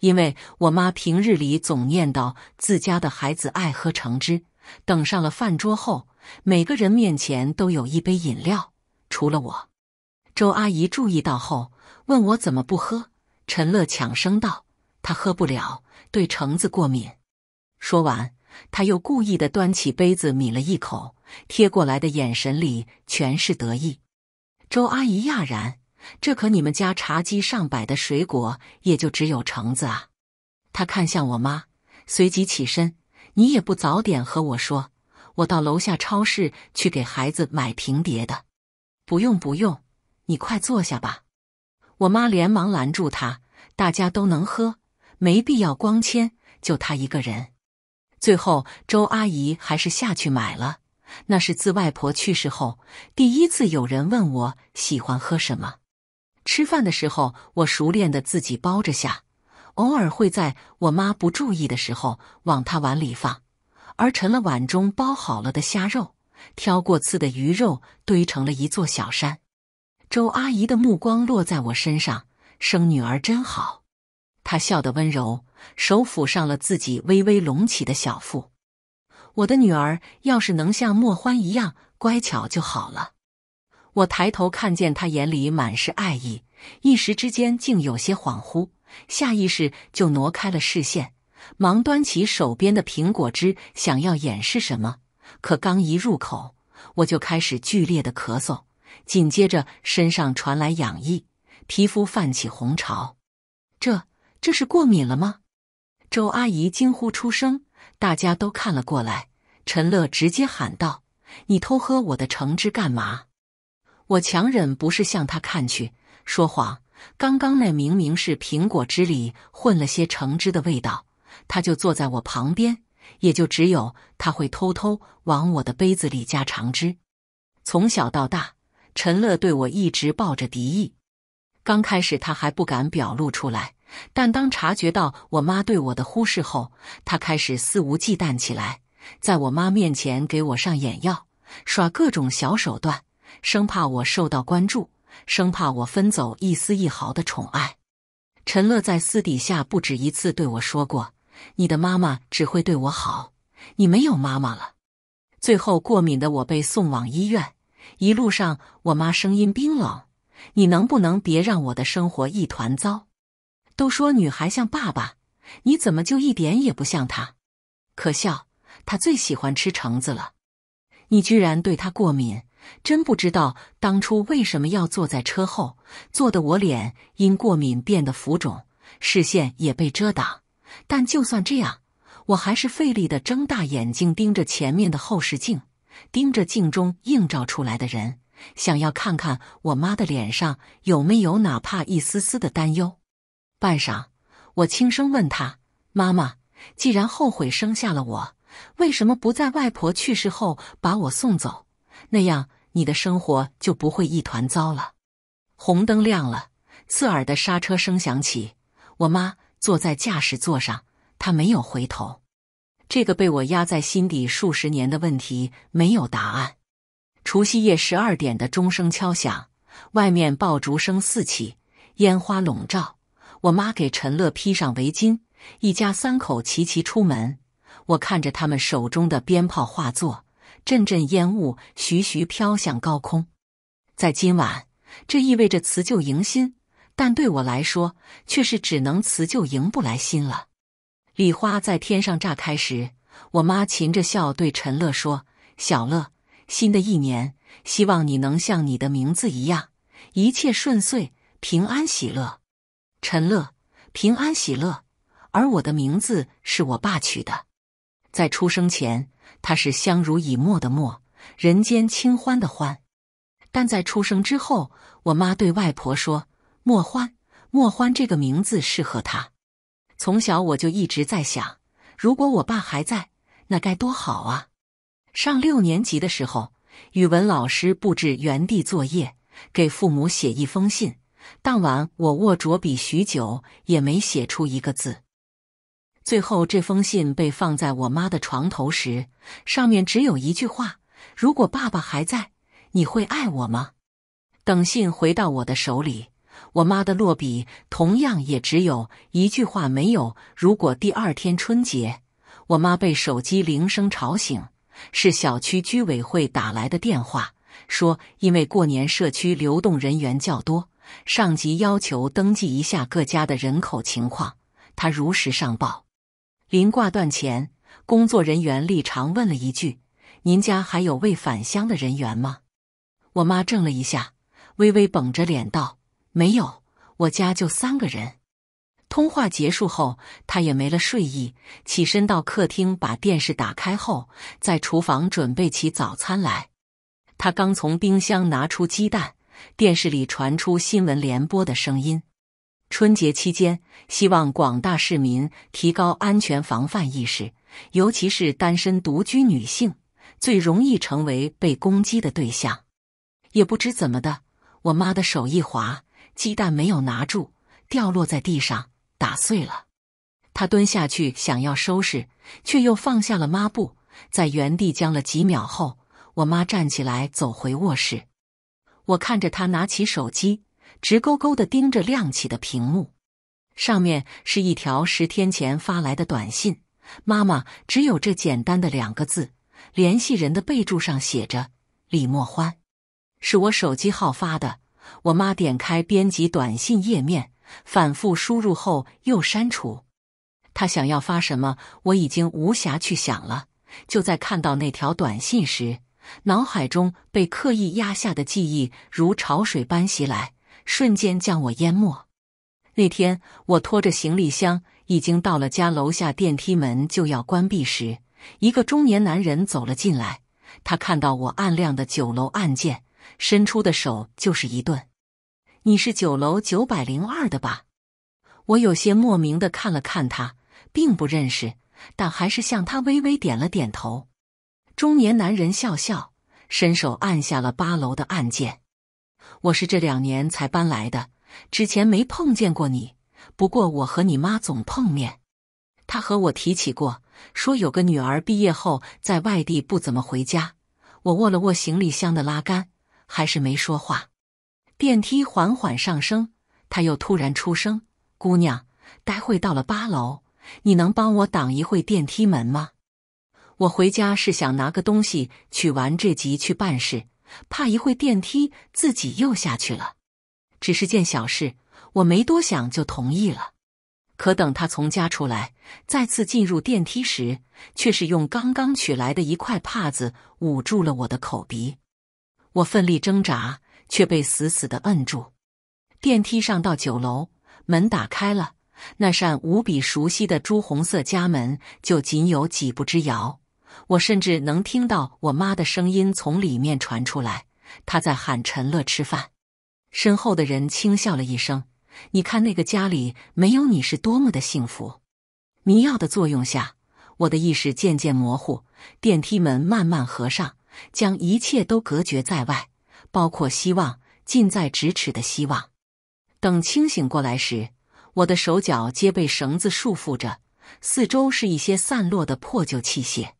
因为我妈平日里总念叨自家的孩子爱喝橙汁，等上了饭桌后，每个人面前都有一杯饮料，除了我。周阿姨注意到后，问我怎么不喝。陈乐抢声道：“他喝不了。”对橙子过敏。说完，他又故意的端起杯子抿了一口，贴过来的眼神里全是得意。周阿姨讶然：“这可你们家茶几上摆的水果，也就只有橙子啊。”她看向我妈，随即起身：“你也不早点和我说，我到楼下超市去给孩子买瓶碟的。”“不用不用，你快坐下吧。”我妈连忙拦住她：“大家都能喝。”没必要光签，就他一个人。最后，周阿姨还是下去买了。那是自外婆去世后第一次有人问我喜欢喝什么。吃饭的时候，我熟练地自己包着下，偶尔会在我妈不注意的时候往她碗里放。而盛了碗中包好了的虾肉、挑过刺的鱼肉，堆成了一座小山。周阿姨的目光落在我身上，生女儿真好。他笑得温柔，手抚上了自己微微隆起的小腹。我的女儿要是能像莫欢一样乖巧就好了。我抬头看见他眼里满是爱意，一时之间竟有些恍惚，下意识就挪开了视线，忙端起手边的苹果汁想要掩饰什么。可刚一入口，我就开始剧烈的咳嗽，紧接着身上传来痒意，皮肤泛起红潮。这。这是过敏了吗？周阿姨惊呼出声，大家都看了过来。陈乐直接喊道：“你偷喝我的橙汁干嘛？”我强忍，不是向他看去，说谎。刚刚那明明是苹果汁里混了些橙汁的味道。他就坐在我旁边，也就只有他会偷偷往我的杯子里加橙汁。从小到大，陈乐对我一直抱着敌意。刚开始他还不敢表露出来。但当察觉到我妈对我的忽视后，他开始肆无忌惮起来，在我妈面前给我上眼药，耍各种小手段，生怕我受到关注，生怕我分走一丝一毫的宠爱。陈乐在私底下不止一次对我说过：“你的妈妈只会对我好，你没有妈妈了。”最后过敏的我被送往医院，一路上我妈声音冰冷：“你能不能别让我的生活一团糟？”都说女孩像爸爸，你怎么就一点也不像他？可笑，他最喜欢吃橙子了，你居然对他过敏，真不知道当初为什么要坐在车后，坐得我脸因过敏变得浮肿，视线也被遮挡。但就算这样，我还是费力的睁大眼睛盯着前面的后视镜，盯着镜中映照出来的人，想要看看我妈的脸上有没有哪怕一丝丝的担忧。半晌，我轻声问他：“妈妈，既然后悔生下了我，为什么不在外婆去世后把我送走？那样你的生活就不会一团糟了。”红灯亮了，刺耳的刹车声响起。我妈坐在驾驶座上，她没有回头。这个被我压在心底数十年的问题没有答案。除夕夜十二点的钟声敲响，外面爆竹声四起，烟花笼罩。我妈给陈乐披上围巾，一家三口齐齐出门。我看着他们手中的鞭炮画作，阵阵烟雾徐徐飘向高空。在今晚，这意味着辞旧迎新，但对我来说，却是只能辞旧迎不来新了。礼花在天上炸开时，我妈噙着笑对陈乐说：“小乐，新的一年，希望你能像你的名字一样，一切顺遂，平安喜乐。”陈乐，平安喜乐。而我的名字是我爸取的，在出生前，他是相濡以沫的“沫”，人间清欢的“欢”。但在出生之后，我妈对外婆说：“莫欢，莫欢这个名字适合他。”从小我就一直在想，如果我爸还在，那该多好啊！上六年级的时候，语文老师布置园地作业，给父母写一封信。当晚，我握着笔许久也没写出一个字。最后，这封信被放在我妈的床头时，上面只有一句话：“如果爸爸还在，你会爱我吗？”等信回到我的手里，我妈的落笔同样也只有一句话，没有。如果第二天春节，我妈被手机铃声吵醒，是小区居委会打来的电话，说因为过年社区流动人员较多。上级要求登记一下各家的人口情况，他如实上报。临挂断前，工作人员例长问了一句：“您家还有未返乡的人员吗？”我妈怔了一下，微微绷着脸道：“没有，我家就三个人。”通话结束后，她也没了睡意，起身到客厅把电视打开后，在厨房准备起早餐来。她刚从冰箱拿出鸡蛋。电视里传出新闻联播的声音。春节期间，希望广大市民提高安全防范意识，尤其是单身独居女性，最容易成为被攻击的对象。也不知怎么的，我妈的手一滑，鸡蛋没有拿住，掉落在地上，打碎了。她蹲下去想要收拾，却又放下了抹布，在原地僵了几秒后，我妈站起来走回卧室。我看着他拿起手机，直勾勾的盯着亮起的屏幕，上面是一条十天前发来的短信。妈妈只有这简单的两个字，联系人的备注上写着“李莫欢”，是我手机号发的。我妈点开编辑短信页面，反复输入后又删除。他想要发什么，我已经无暇去想了。就在看到那条短信时。脑海中被刻意压下的记忆如潮水般袭来，瞬间将我淹没。那天我拖着行李箱已经到了家，楼下电梯门就要关闭时，一个中年男人走了进来。他看到我按亮的九楼按键，伸出的手就是一顿：“你是九楼九百零二的吧？”我有些莫名的看了看他，并不认识，但还是向他微微点了点头。中年男人笑笑，伸手按下了八楼的按键。我是这两年才搬来的，之前没碰见过你。不过我和你妈总碰面，她和我提起过，说有个女儿毕业后在外地不怎么回家。我握了握行李箱的拉杆，还是没说话。电梯缓缓上升，他又突然出声：“姑娘，待会到了八楼，你能帮我挡一会电梯门吗？”我回家是想拿个东西，取完这集去办事，怕一会电梯自己又下去了。只是件小事，我没多想就同意了。可等他从家出来，再次进入电梯时，却是用刚刚取来的一块帕子捂住了我的口鼻。我奋力挣扎，却被死死的摁住。电梯上到九楼，门打开了，那扇无比熟悉的朱红色家门就仅有几步之遥。我甚至能听到我妈的声音从里面传出来，她在喊陈乐吃饭。身后的人轻笑了一声：“你看那个家里没有你是多么的幸福。”迷药的作用下，我的意识渐渐模糊。电梯门慢慢合上，将一切都隔绝在外，包括希望，近在咫尺的希望。等清醒过来时，我的手脚皆被绳子束缚着，四周是一些散落的破旧器械。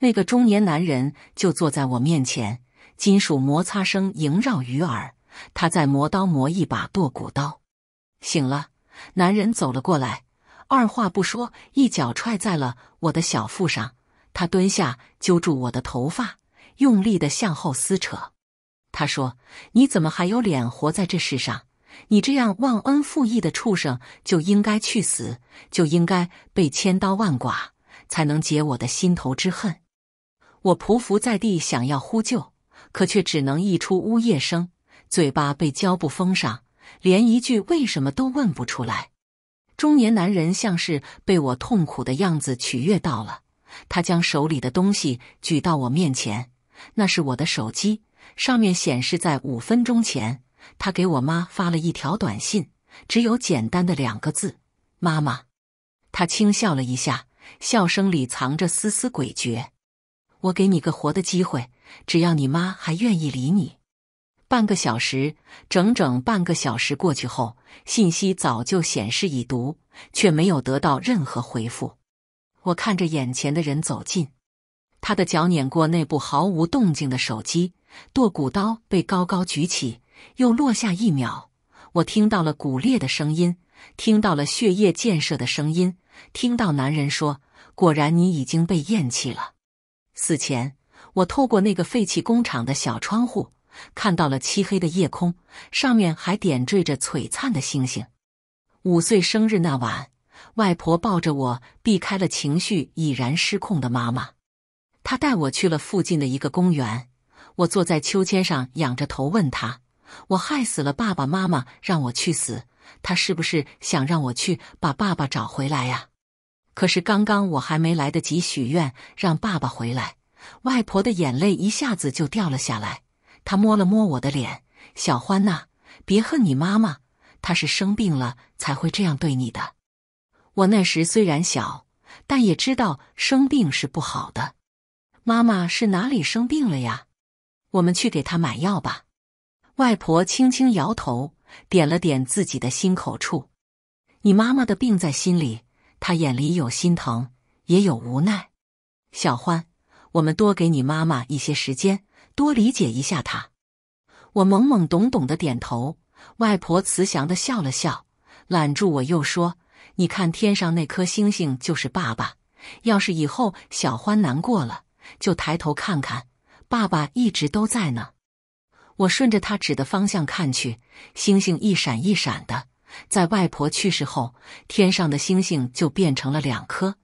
那个中年男人就坐在我面前，金属摩擦声萦绕于耳。他在磨刀，磨一把剁骨刀。醒了，男人走了过来，二话不说，一脚踹在了我的小腹上。他蹲下，揪住我的头发，用力的向后撕扯。他说：“你怎么还有脸活在这世上？你这样忘恩负义的畜生就应该去死，就应该被千刀万剐，才能解我的心头之恨。”我匍匐在地，想要呼救，可却只能溢出呜咽声。嘴巴被胶布封上，连一句为什么都问不出来。中年男人像是被我痛苦的样子取悦到了，他将手里的东西举到我面前，那是我的手机，上面显示在五分钟前，他给我妈发了一条短信，只有简单的两个字：“妈妈。”他轻笑了一下，笑声里藏着丝丝诡谲。我给你个活的机会，只要你妈还愿意理你。半个小时，整整半个小时过去后，信息早就显示已读，却没有得到任何回复。我看着眼前的人走近，他的脚碾过那部毫无动静的手机，剁骨刀被高高举起，又落下。一秒，我听到了骨裂的声音，听到了血液溅射的声音，听到男人说：“果然，你已经被厌弃了。”死前，我透过那个废弃工厂的小窗户，看到了漆黑的夜空，上面还点缀着璀璨的星星。五岁生日那晚，外婆抱着我，避开了情绪已然失控的妈妈。她带我去了附近的一个公园。我坐在秋千上，仰着头问她：“我害死了爸爸妈妈，让我去死，她是不是想让我去把爸爸找回来呀？”可是刚刚我还没来得及许愿让爸爸回来，外婆的眼泪一下子就掉了下来。她摸了摸我的脸，小欢呐，别恨你妈妈，她是生病了才会这样对你的。我那时虽然小，但也知道生病是不好的。妈妈是哪里生病了呀？我们去给她买药吧。外婆轻轻摇头，点了点自己的心口处，你妈妈的病在心里。他眼里有心疼，也有无奈。小欢，我们多给你妈妈一些时间，多理解一下她。我懵懵懂懂的点头。外婆慈祥的笑了笑，揽住我又说：“你看天上那颗星星，就是爸爸。要是以后小欢难过了，就抬头看看，爸爸一直都在呢。”我顺着他指的方向看去，星星一闪一闪的。在外婆去世后，天上的星星就变成了两颗，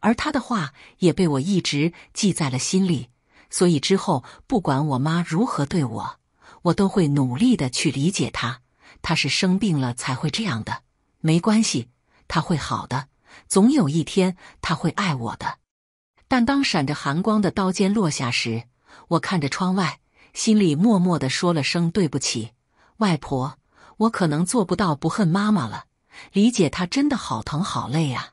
而她的话也被我一直记在了心里。所以之后，不管我妈如何对我，我都会努力的去理解她。她是生病了才会这样的，没关系，她会好的，总有一天她会爱我的。但当闪着寒光的刀尖落下时，我看着窗外，心里默默的说了声对不起，外婆。我可能做不到不恨妈妈了，理解她真的好疼好累啊。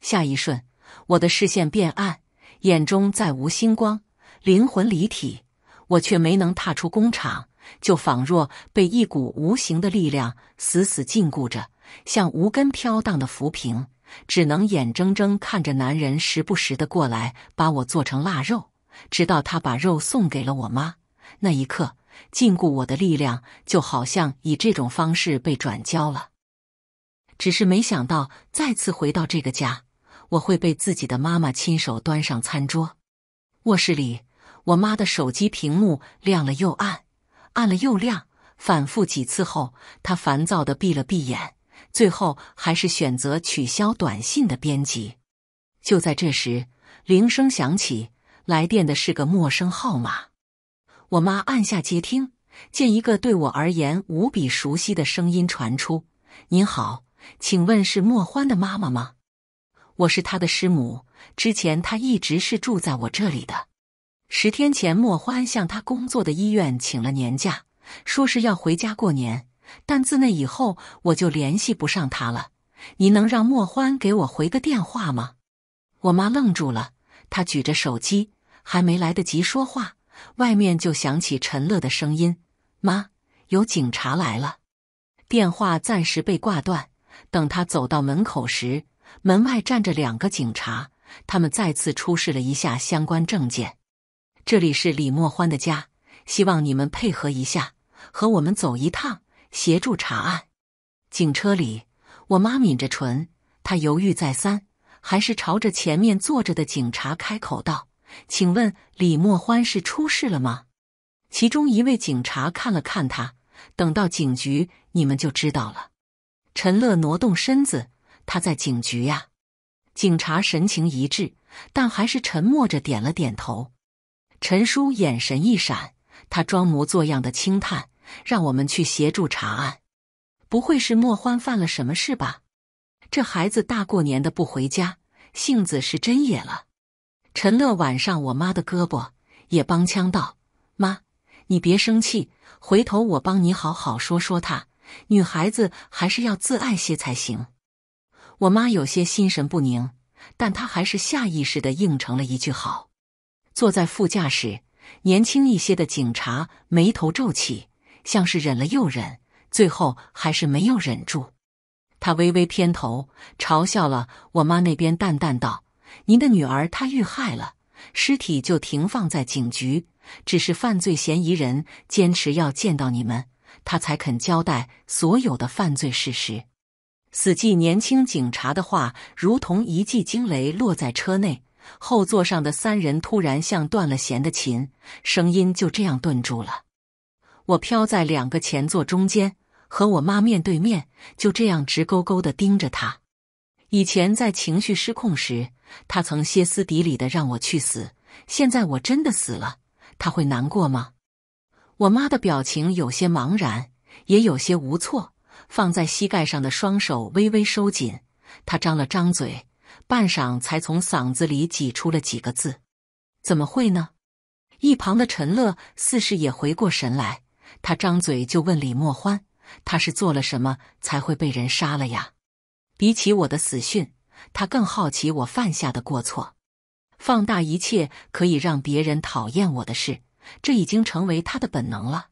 下一瞬，我的视线变暗，眼中再无星光，灵魂离体，我却没能踏出工厂，就仿若被一股无形的力量死死禁锢着，像无根飘荡的浮萍，只能眼睁睁看着男人时不时的过来把我做成腊肉，直到他把肉送给了我妈，那一刻。禁锢我的力量，就好像以这种方式被转交了。只是没想到，再次回到这个家，我会被自己的妈妈亲手端上餐桌。卧室里，我妈的手机屏幕亮了又暗，暗了又亮，反复几次后，她烦躁的闭了闭眼，最后还是选择取消短信的编辑。就在这时，铃声响起，来电的是个陌生号码。我妈按下接听，见一个对我而言无比熟悉的声音传出：“您好，请问是莫欢的妈妈吗？我是他的师母，之前他一直是住在我这里的。十天前，莫欢向他工作的医院请了年假，说是要回家过年，但自那以后我就联系不上他了。你能让莫欢给我回个电话吗？”我妈愣住了，她举着手机，还没来得及说话。外面就响起陈乐的声音：“妈，有警察来了。”电话暂时被挂断。等他走到门口时，门外站着两个警察，他们再次出示了一下相关证件。这里是李莫欢的家，希望你们配合一下，和我们走一趟，协助查案。警车里，我妈抿着唇，她犹豫再三，还是朝着前面坐着的警察开口道。请问李莫欢是出事了吗？其中一位警察看了看他，等到警局你们就知道了。陈乐挪动身子，他在警局呀。警察神情一致，但还是沉默着点了点头。陈叔眼神一闪，他装模作样的轻叹：“让我们去协助查案，不会是莫欢犯了什么事吧？这孩子大过年的不回家，性子是真野了。”陈乐挽上我妈的胳膊，也帮腔道：“妈，你别生气，回头我帮你好好说说他。女孩子还是要自爱些才行。”我妈有些心神不宁，但她还是下意识的应承了一句“好”。坐在副驾驶，年轻一些的警察眉头皱起，像是忍了又忍，最后还是没有忍住，他微微偏头，嘲笑了我妈那边，淡淡道。您的女儿她遇害了，尸体就停放在警局。只是犯罪嫌疑人坚持要见到你们，他才肯交代所有的犯罪事实。死记年轻警察的话如同一记惊雷落在车内后座上的三人，突然像断了弦的琴，声音就这样顿住了。我飘在两个前座中间，和我妈面对面，就这样直勾勾的盯着他。以前在情绪失控时。他曾歇斯底里的让我去死，现在我真的死了，他会难过吗？我妈的表情有些茫然，也有些无措，放在膝盖上的双手微微收紧。她张了张嘴，半晌才从嗓子里挤出了几个字：“怎么会呢？”一旁的陈乐似是也回过神来，他张嘴就问李莫欢：“他是做了什么才会被人杀了呀？”比起我的死讯。他更好奇我犯下的过错，放大一切可以让别人讨厌我的事，这已经成为他的本能了。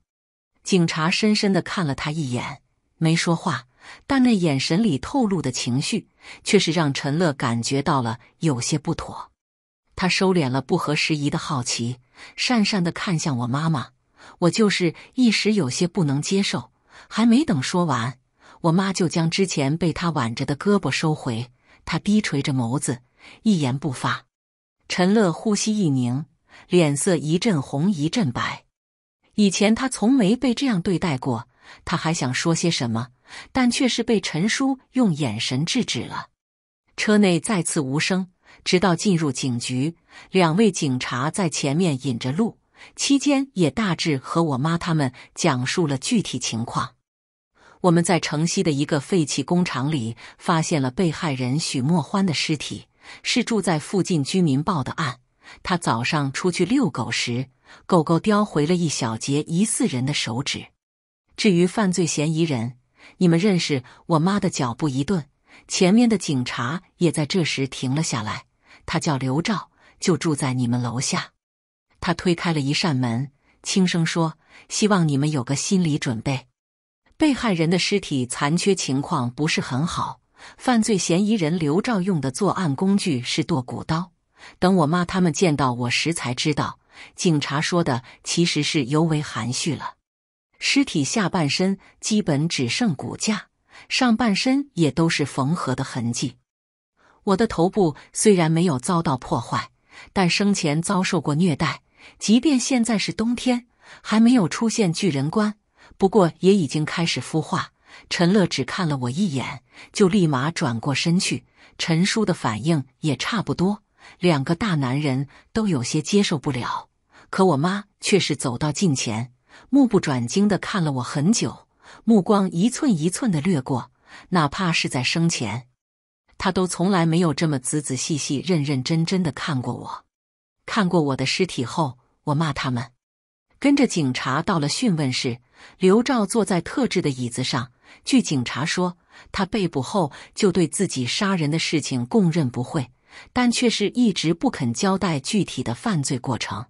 警察深深的看了他一眼，没说话，但那眼神里透露的情绪却是让陈乐感觉到了有些不妥。他收敛了不合时宜的好奇，讪讪的看向我妈妈。我就是一时有些不能接受，还没等说完，我妈就将之前被他挽着的胳膊收回。他低垂着眸子，一言不发。陈乐呼吸一凝，脸色一阵红一阵白。以前他从没被这样对待过，他还想说些什么，但却是被陈叔用眼神制止了。车内再次无声，直到进入警局，两位警察在前面引着路，期间也大致和我妈他们讲述了具体情况。我们在城西的一个废弃工厂里发现了被害人许墨欢的尸体，是住在附近居民报的案。他早上出去遛狗时，狗狗叼回了一小截疑似人的手指。至于犯罪嫌疑人，你们认识？我妈的脚步一顿，前面的警察也在这时停了下来。他叫刘照，就住在你们楼下。他推开了一扇门，轻声说：“希望你们有个心理准备。”被害人的尸体残缺情况不是很好，犯罪嫌疑人刘照用的作案工具是剁骨刀。等我妈他们见到我时才知道，警察说的其实是尤为含蓄了。尸体下半身基本只剩骨架，上半身也都是缝合的痕迹。我的头部虽然没有遭到破坏，但生前遭受过虐待。即便现在是冬天，还没有出现巨人观。不过也已经开始孵化。陈乐只看了我一眼，就立马转过身去。陈叔的反应也差不多，两个大男人都有些接受不了。可我妈却是走到近前，目不转睛的看了我很久，目光一寸一寸的掠过。哪怕是在生前，她都从来没有这么仔仔细细、认认真真的看过我。看过我的尸体后，我骂他们。跟着警察到了讯问室，刘照坐在特制的椅子上。据警察说，他被捕后就对自己杀人的事情供认不讳，但却是一直不肯交代具体的犯罪过程。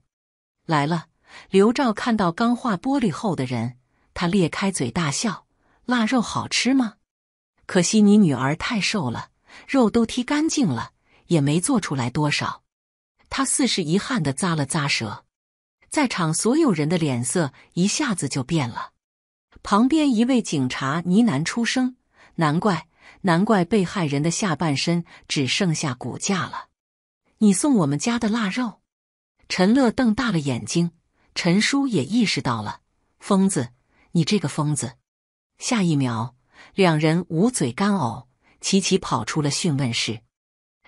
来了，刘照看到钢化玻璃后的人，他裂开嘴大笑：“腊肉好吃吗？可惜你女儿太瘦了，肉都剔干净了，也没做出来多少。”他似是遗憾的咂了咂舌。在场所有人的脸色一下子就变了。旁边一位警察呢喃出声：“难怪，难怪被害人的下半身只剩下骨架了。”“你送我们家的腊肉？”陈乐瞪大了眼睛。陈叔也意识到了：“疯子，你这个疯子！”下一秒，两人捂嘴干呕，齐齐跑出了讯问室。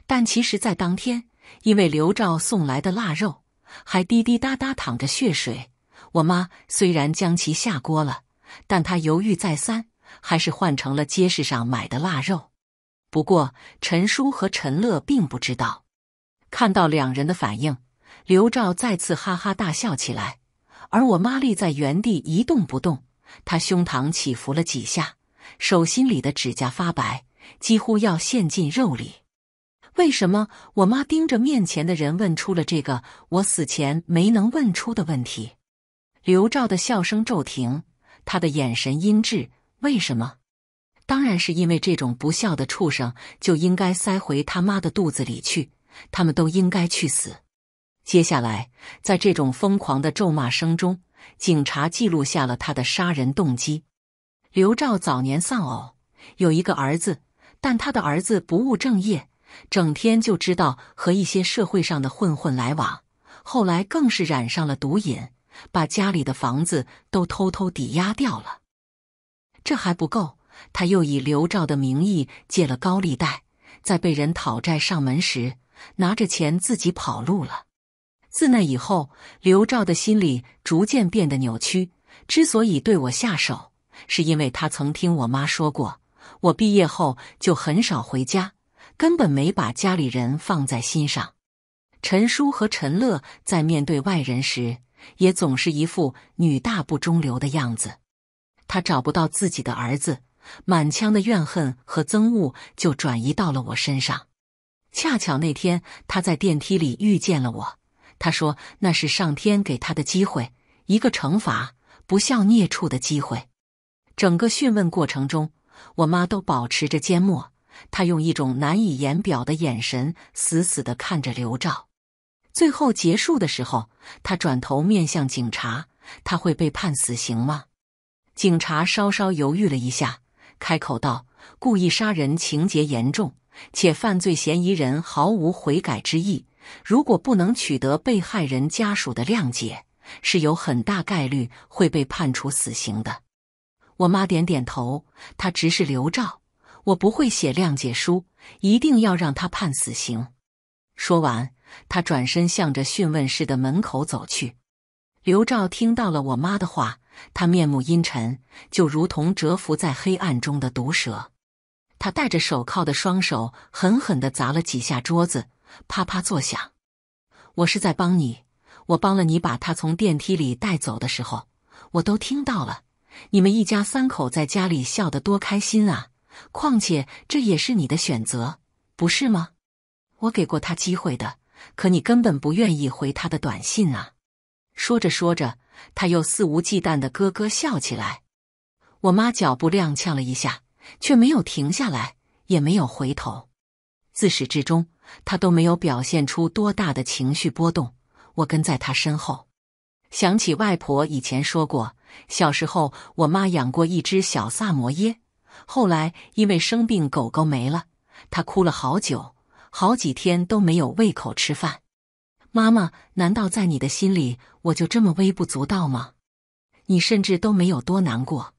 但其实，在当天，因为刘照送来的腊肉。还滴滴答答淌着血水。我妈虽然将其下锅了，但她犹豫再三，还是换成了街市上买的腊肉。不过，陈叔和陈乐并不知道。看到两人的反应，刘兆再次哈哈大笑起来。而我妈立在原地一动不动，她胸膛起伏了几下，手心里的指甲发白，几乎要陷进肉里。为什么我妈盯着面前的人问出了这个我死前没能问出的问题？刘兆的笑声骤停，他的眼神阴鸷。为什么？当然是因为这种不孝的畜生就应该塞回他妈的肚子里去，他们都应该去死。接下来，在这种疯狂的咒骂声中，警察记录下了他的杀人动机。刘兆早年丧偶，有一个儿子，但他的儿子不务正业。整天就知道和一些社会上的混混来往，后来更是染上了毒瘾，把家里的房子都偷偷抵押掉了。这还不够，他又以刘兆的名义借了高利贷，在被人讨债上门时，拿着钱自己跑路了。自那以后，刘兆的心理逐渐变得扭曲。之所以对我下手，是因为他曾听我妈说过，我毕业后就很少回家。根本没把家里人放在心上。陈叔和陈乐在面对外人时，也总是一副女大不中留的样子。他找不到自己的儿子，满腔的怨恨和憎恶就转移到了我身上。恰巧那天他在电梯里遇见了我，他说那是上天给他的机会，一个惩罚不孝孽畜的机会。整个讯问过程中，我妈都保持着缄默。他用一种难以言表的眼神，死死地看着刘兆。最后结束的时候，他转头面向警察：“他会被判死刑吗？”警察稍稍犹豫了一下，开口道：“故意杀人，情节严重，且犯罪嫌疑人毫无悔改之意。如果不能取得被害人家属的谅解，是有很大概率会被判处死刑的。”我妈点点头，她直视刘兆。我不会写谅解书，一定要让他判死刑。说完，他转身向着讯问室的门口走去。刘兆听到了我妈的话，他面目阴沉，就如同蛰伏在黑暗中的毒蛇。他戴着手铐的双手狠狠地砸了几下桌子，啪啪作响。我是在帮你，我帮了你把他从电梯里带走的时候，我都听到了，你们一家三口在家里笑得多开心啊！况且这也是你的选择，不是吗？我给过他机会的，可你根本不愿意回他的短信啊！说着说着，他又肆无忌惮的咯咯笑起来。我妈脚步踉跄了一下，却没有停下来，也没有回头。自始至终，她都没有表现出多大的情绪波动。我跟在她身后，想起外婆以前说过，小时候我妈养过一只小萨摩耶。后来因为生病，狗狗没了，他哭了好久，好几天都没有胃口吃饭。妈妈，难道在你的心里，我就这么微不足道吗？你甚至都没有多难过。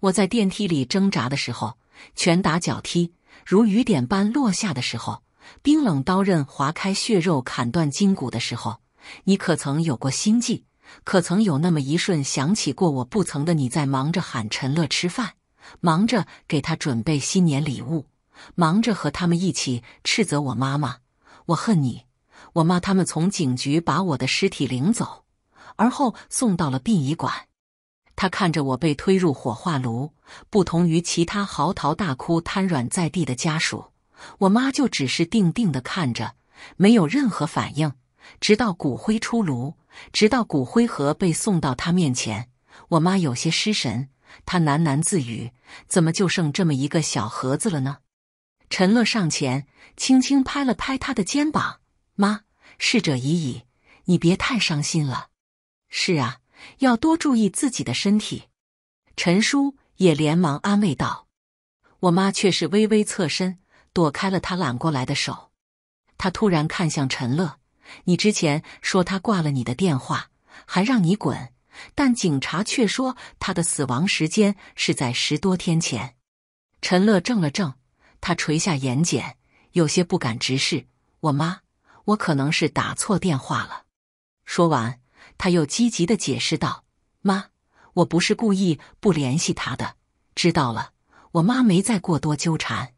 我在电梯里挣扎的时候，拳打脚踢如雨点般落下的时候，冰冷刀刃划开血肉，砍断筋骨的时候，你可曾有过心悸？可曾有那么一瞬想起过我不曾的你在忙着喊陈乐吃饭？忙着给他准备新年礼物，忙着和他们一起斥责我妈妈。我恨你，我妈。他们从警局把我的尸体领走，而后送到了殡仪馆。他看着我被推入火化炉，不同于其他嚎啕大哭、瘫软在地的家属，我妈就只是定定的看着，没有任何反应。直到骨灰出炉，直到骨灰盒被送到她面前，我妈有些失神。他喃喃自语：“怎么就剩这么一个小盒子了呢？”陈乐上前，轻轻拍了拍他的肩膀：“妈，逝者已矣，你别太伤心了。”“是啊，要多注意自己的身体。”陈叔也连忙安慰道。我妈却是微微侧身，躲开了他揽过来的手。他突然看向陈乐：“你之前说他挂了你的电话，还让你滚。”但警察却说，他的死亡时间是在十多天前。陈乐怔了怔，他垂下眼睑，有些不敢直视。我妈，我可能是打错电话了。说完，他又积极的解释道：“妈，我不是故意不联系他的。知道了，我妈没再过多纠缠。”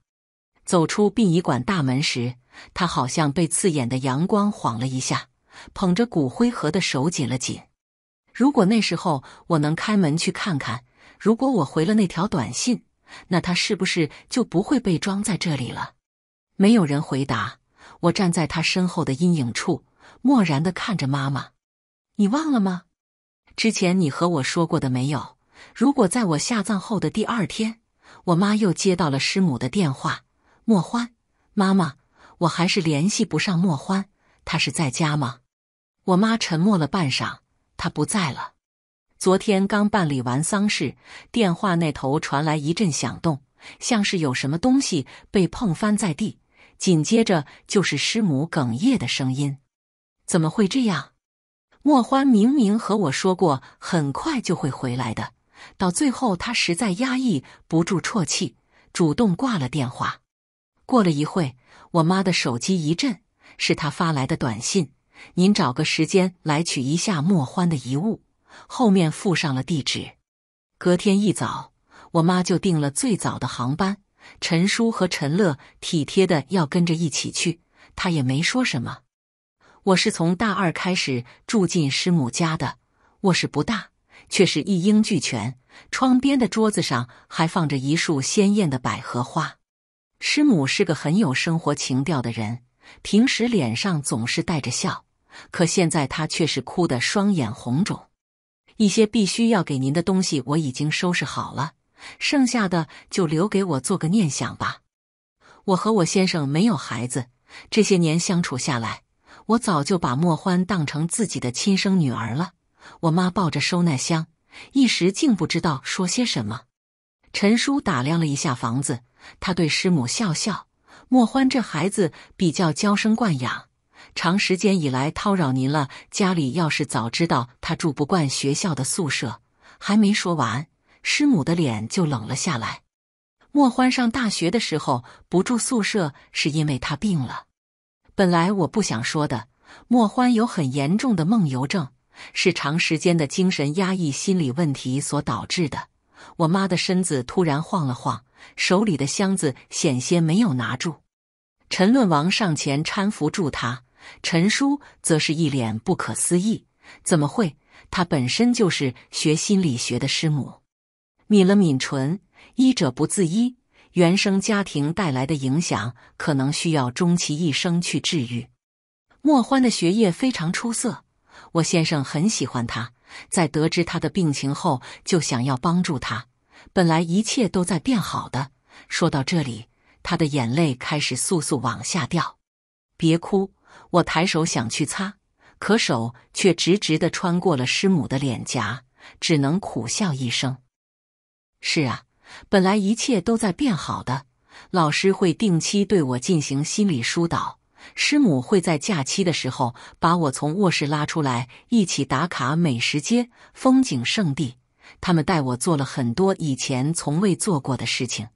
走出殡仪馆大门时，他好像被刺眼的阳光晃了一下，捧着骨灰盒的手紧了紧。如果那时候我能开门去看看，如果我回了那条短信，那他是不是就不会被装在这里了？没有人回答。我站在他身后的阴影处，漠然的看着妈妈。你忘了吗？之前你和我说过的没有？如果在我下葬后的第二天，我妈又接到了师母的电话，莫欢，妈妈，我还是联系不上莫欢，他是在家吗？我妈沉默了半晌。他不在了，昨天刚办理完丧事，电话那头传来一阵响动，像是有什么东西被碰翻在地，紧接着就是师母哽咽的声音。怎么会这样？莫欢明明和我说过很快就会回来的，到最后他实在压抑不住啜泣，主动挂了电话。过了一会，我妈的手机一震，是他发来的短信。您找个时间来取一下莫欢的遗物，后面附上了地址。隔天一早，我妈就订了最早的航班。陈叔和陈乐体贴的要跟着一起去，他也没说什么。我是从大二开始住进师母家的，卧室不大，却是一应俱全。窗边的桌子上还放着一束鲜艳的百合花。师母是个很有生活情调的人，平时脸上总是带着笑。可现在他却是哭得双眼红肿，一些必须要给您的东西我已经收拾好了，剩下的就留给我做个念想吧。我和我先生没有孩子，这些年相处下来，我早就把莫欢当成自己的亲生女儿了。我妈抱着收纳箱，一时竟不知道说些什么。陈叔打量了一下房子，他对师母笑笑：“莫欢这孩子比较娇生惯养。”长时间以来叨扰您了。家里要是早知道他住不惯学校的宿舍，还没说完，师母的脸就冷了下来。莫欢上大学的时候不住宿舍，是因为他病了。本来我不想说的。莫欢有很严重的梦游症，是长时间的精神压抑、心理问题所导致的。我妈的身子突然晃了晃，手里的箱子险些没有拿住。陈论王上前搀扶住她。陈叔则是一脸不可思议：“怎么会？他本身就是学心理学的师母。”抿了抿唇，“医者不自医，原生家庭带来的影响可能需要终其一生去治愈。”莫欢的学业非常出色，我先生很喜欢他。在得知他的病情后，就想要帮助他。本来一切都在变好的，说到这里，他的眼泪开始簌簌往下掉。“别哭。”我抬手想去擦，可手却直直的穿过了师母的脸颊，只能苦笑一声。是啊，本来一切都在变好的。老师会定期对我进行心理疏导，师母会在假期的时候把我从卧室拉出来一起打卡美食街、风景胜地。他们带我做了很多以前从未做过的事情：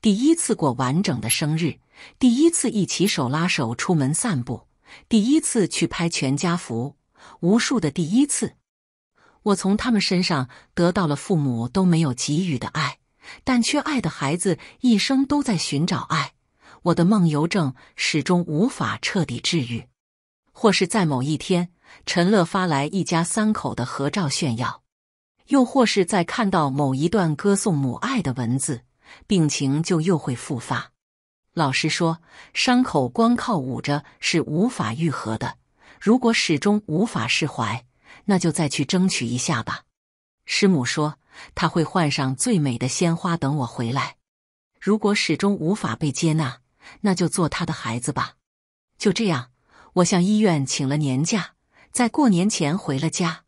第一次过完整的生日，第一次一起手拉手出门散步。第一次去拍全家福，无数的第一次。我从他们身上得到了父母都没有给予的爱，但缺爱的孩子一生都在寻找爱。我的梦游症始终无法彻底治愈，或是在某一天，陈乐发来一家三口的合照炫耀，又或是在看到某一段歌颂母爱的文字，病情就又会复发。老师说，伤口光靠捂着是无法愈合的。如果始终无法释怀，那就再去争取一下吧。师母说，他会换上最美的鲜花等我回来。如果始终无法被接纳，那就做他的孩子吧。就这样，我向医院请了年假，在过年前回了家。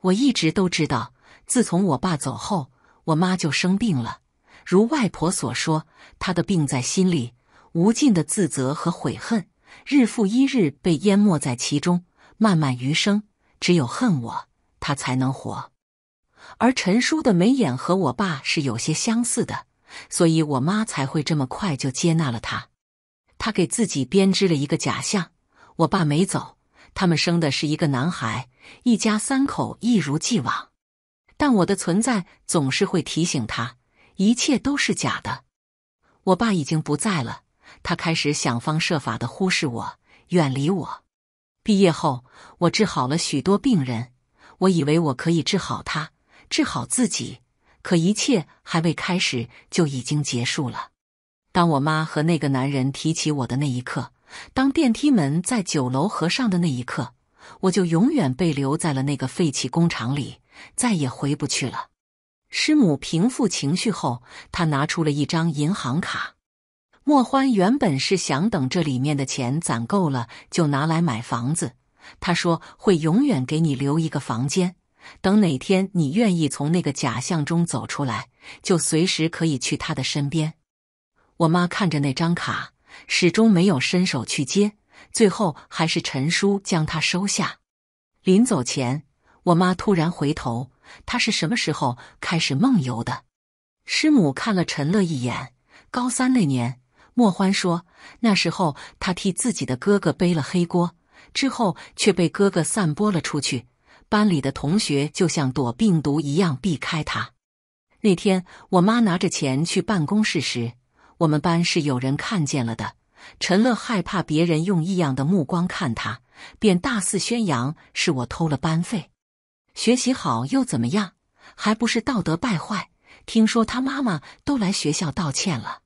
我一直都知道，自从我爸走后，我妈就生病了。如外婆所说，她的病在心里。无尽的自责和悔恨，日复一日被淹没在其中。漫漫余生，只有恨我，他才能活。而陈叔的眉眼和我爸是有些相似的，所以我妈才会这么快就接纳了他。他给自己编织了一个假象：我爸没走，他们生的是一个男孩，一家三口一如既往。但我的存在总是会提醒他，一切都是假的。我爸已经不在了。他开始想方设法的忽视我，远离我。毕业后，我治好了许多病人，我以为我可以治好他，治好自己。可一切还未开始就已经结束了。当我妈和那个男人提起我的那一刻，当电梯门在九楼合上的那一刻，我就永远被留在了那个废弃工厂里，再也回不去了。师母平复情绪后，她拿出了一张银行卡。莫欢原本是想等这里面的钱攒够了，就拿来买房子。他说会永远给你留一个房间，等哪天你愿意从那个假象中走出来，就随时可以去他的身边。我妈看着那张卡，始终没有伸手去接，最后还是陈叔将他收下。临走前，我妈突然回头，她是什么时候开始梦游的？师母看了陈乐一眼，高三那年。莫欢说：“那时候他替自己的哥哥背了黑锅，之后却被哥哥散播了出去。班里的同学就像躲病毒一样避开他。那天我妈拿着钱去办公室时，我们班是有人看见了的。陈乐害怕别人用异样的目光看他，便大肆宣扬是我偷了班费。学习好又怎么样？还不是道德败坏？听说他妈妈都来学校道歉了。”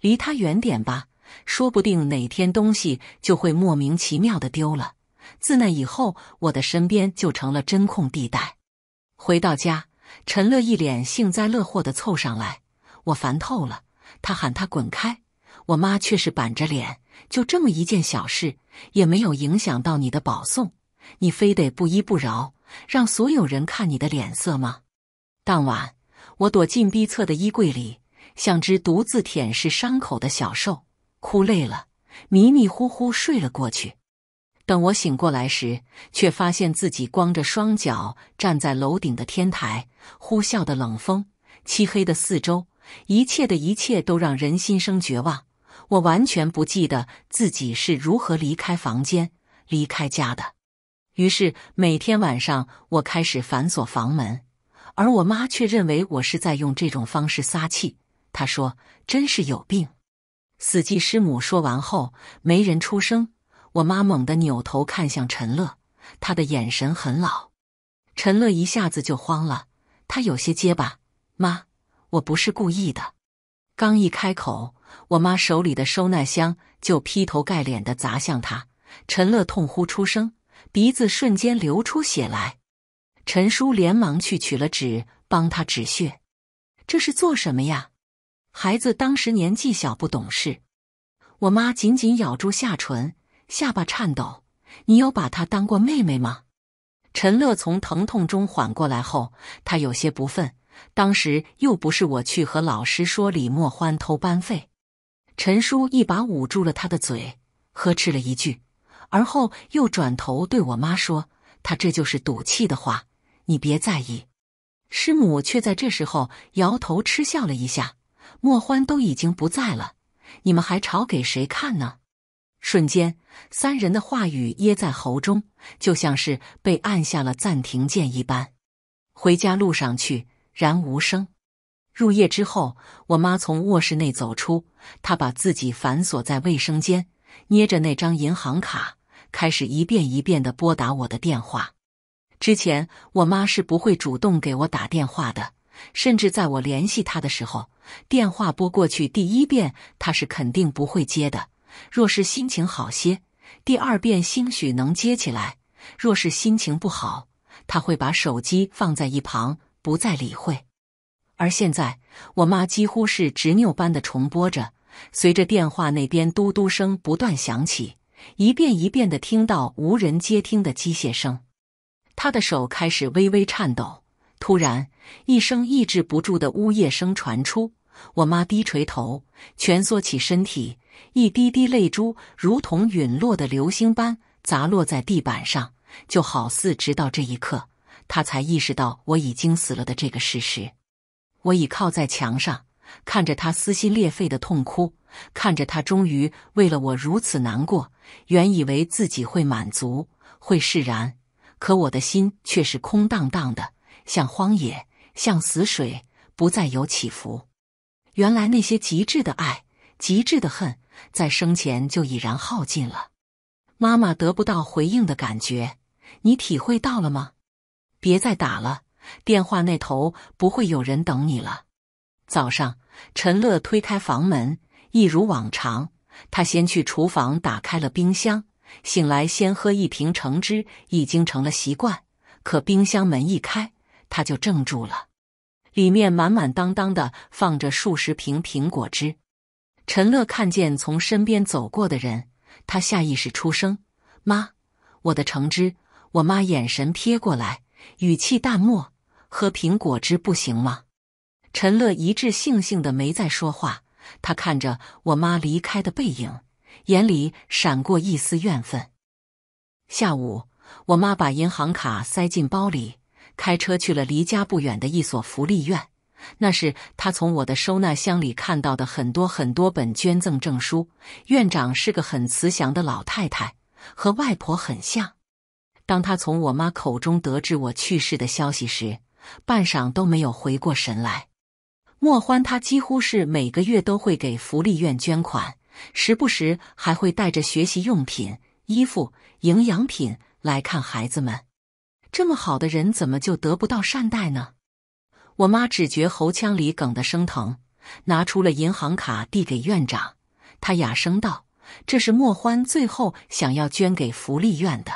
离他远点吧，说不定哪天东西就会莫名其妙的丢了。自那以后，我的身边就成了真空地带。回到家，陈乐一脸幸灾乐祸的凑上来，我烦透了。他喊他滚开，我妈却是板着脸。就这么一件小事，也没有影响到你的保送，你非得不依不饶，让所有人看你的脸色吗？当晚，我躲进逼侧的衣柜里。像只独自舔舐伤口的小兽，哭累了，迷迷糊糊睡了过去。等我醒过来时，却发现自己光着双脚站在楼顶的天台，呼啸的冷风，漆黑的四周，一切的一切都让人心生绝望。我完全不记得自己是如何离开房间、离开家的。于是每天晚上，我开始反锁房门，而我妈却认为我是在用这种方式撒气。他说：“真是有病。”死寂师母说完后，没人出声。我妈猛地扭头看向陈乐，他的眼神很老。陈乐一下子就慌了，他有些结巴：“妈，我不是故意的。”刚一开口，我妈手里的收纳箱就劈头盖脸的砸向他。陈乐痛呼出声，鼻子瞬间流出血来。陈叔连忙去取了纸帮他止血。这是做什么呀？孩子当时年纪小，不懂事。我妈紧紧咬住下唇，下巴颤抖。你有把她当过妹妹吗？陈乐从疼痛中缓过来后，他有些不忿。当时又不是我去和老师说李莫欢偷班费。陈叔一把捂住了他的嘴，呵斥了一句，而后又转头对我妈说：“他这就是赌气的话，你别在意。”师母却在这时候摇头嗤笑了一下。莫欢都已经不在了，你们还吵给谁看呢？瞬间，三人的话语噎在喉中，就像是被按下了暂停键一般。回家路上去，然无声。入夜之后，我妈从卧室内走出，她把自己反锁在卫生间，捏着那张银行卡，开始一遍一遍的拨打我的电话。之前，我妈是不会主动给我打电话的。甚至在我联系他的时候，电话拨过去第一遍，他是肯定不会接的。若是心情好些，第二遍兴许能接起来；若是心情不好，他会把手机放在一旁，不再理会。而现在，我妈几乎是执拗般的重播着，随着电话那边嘟嘟声不断响起，一遍一遍的听到无人接听的机械声，她的手开始微微颤抖。突然，一声抑制不住的呜咽声传出。我妈低垂头，蜷缩起身体，一滴滴泪珠如同陨落的流星般砸落在地板上，就好似直到这一刻，她才意识到我已经死了的这个事实。我倚靠在墙上，看着她撕心裂肺的痛哭，看着她终于为了我如此难过。原以为自己会满足，会释然，可我的心却是空荡荡的。像荒野，像死水，不再有起伏。原来那些极致的爱，极致的恨，在生前就已然耗尽了。妈妈得不到回应的感觉，你体会到了吗？别再打了，电话那头不会有人等你了。早上，陈乐推开房门，一如往常，他先去厨房打开了冰箱。醒来先喝一瓶橙汁，已经成了习惯。可冰箱门一开，他就怔住了，里面满满当当的放着数十瓶苹果汁。陈乐看见从身边走过的人，他下意识出声：“妈，我的橙汁。”我妈眼神瞥过来，语气淡漠：“喝苹果汁不行吗？”陈乐一致悻悻的没再说话。他看着我妈离开的背影，眼里闪过一丝怨愤。下午，我妈把银行卡塞进包里。开车去了离家不远的一所福利院，那是他从我的收纳箱里看到的很多很多本捐赠证书。院长是个很慈祥的老太太，和外婆很像。当他从我妈口中得知我去世的消息时，半晌都没有回过神来。莫欢他几乎是每个月都会给福利院捐款，时不时还会带着学习用品、衣服、营养品来看孩子们。这么好的人，怎么就得不到善待呢？我妈只觉喉腔里梗得生疼，拿出了银行卡递给院长。她哑声道：“这是莫欢最后想要捐给福利院的。”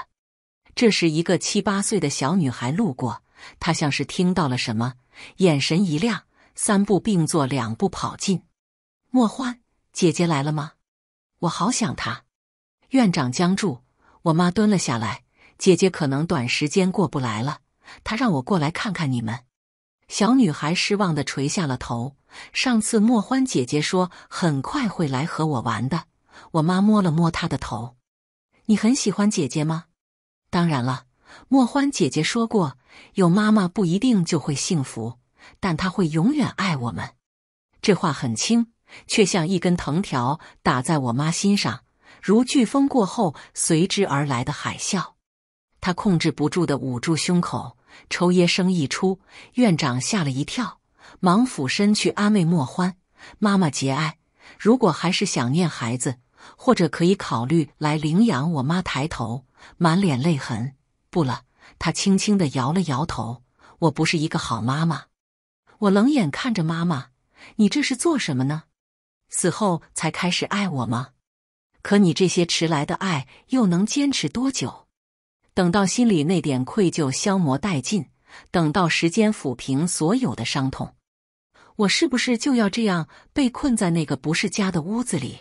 这时，一个七八岁的小女孩路过，她像是听到了什么，眼神一亮，三步并作两步跑进。莫欢，姐姐来了吗？我好想她。院长僵住，我妈蹲了下来。姐姐可能短时间过不来了，她让我过来看看你们。小女孩失望地垂下了头。上次莫欢姐姐说很快会来和我玩的。我妈摸了摸她的头：“你很喜欢姐姐吗？”“当然了。”莫欢姐姐说过：“有妈妈不一定就会幸福，但她会永远爱我们。”这话很轻，却像一根藤条打在我妈心上，如飓风过后随之而来的海啸。他控制不住的捂住胸口，抽噎声一出，院长吓了一跳，忙俯身去安慰莫欢：“妈妈节哀，如果还是想念孩子，或者可以考虑来领养。”我妈抬头，满脸泪痕，不了，她轻轻的摇了摇头：“我不是一个好妈妈。”我冷眼看着妈妈：“你这是做什么呢？死后才开始爱我吗？可你这些迟来的爱又能坚持多久？”等到心里那点愧疚消磨殆尽，等到时间抚平所有的伤痛，我是不是就要这样被困在那个不是家的屋子里，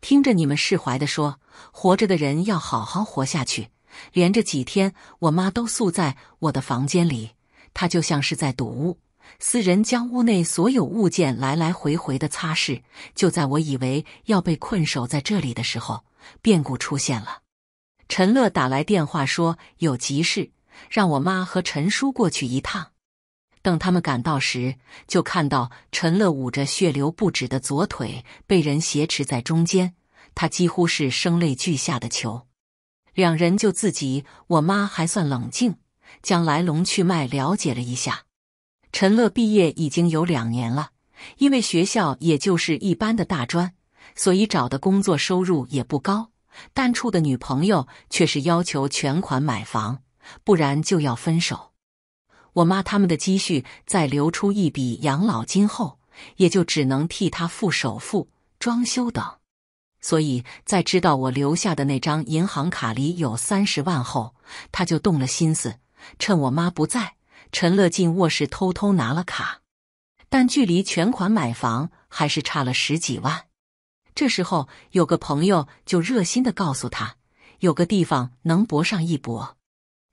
听着你们释怀的说，活着的人要好好活下去？连着几天，我妈都宿在我的房间里，她就像是在赌屋，四人将屋内所有物件来来回回的擦拭。就在我以为要被困守在这里的时候，变故出现了。陈乐打来电话说有急事，让我妈和陈叔过去一趟。等他们赶到时，就看到陈乐捂着血流不止的左腿，被人挟持在中间。他几乎是声泪俱下的求。两人就自己，我妈还算冷静，将来龙去脉了解了一下。陈乐毕业已经有两年了，因为学校也就是一般的大专，所以找的工作收入也不高。但处的女朋友却是要求全款买房，不然就要分手。我妈他们的积蓄在留出一笔养老金后，也就只能替他付首付、装修等。所以在知道我留下的那张银行卡里有三十万后，他就动了心思，趁我妈不在，陈乐进卧室偷偷拿了卡，但距离全款买房还是差了十几万。这时候，有个朋友就热心的告诉他，有个地方能搏上一搏。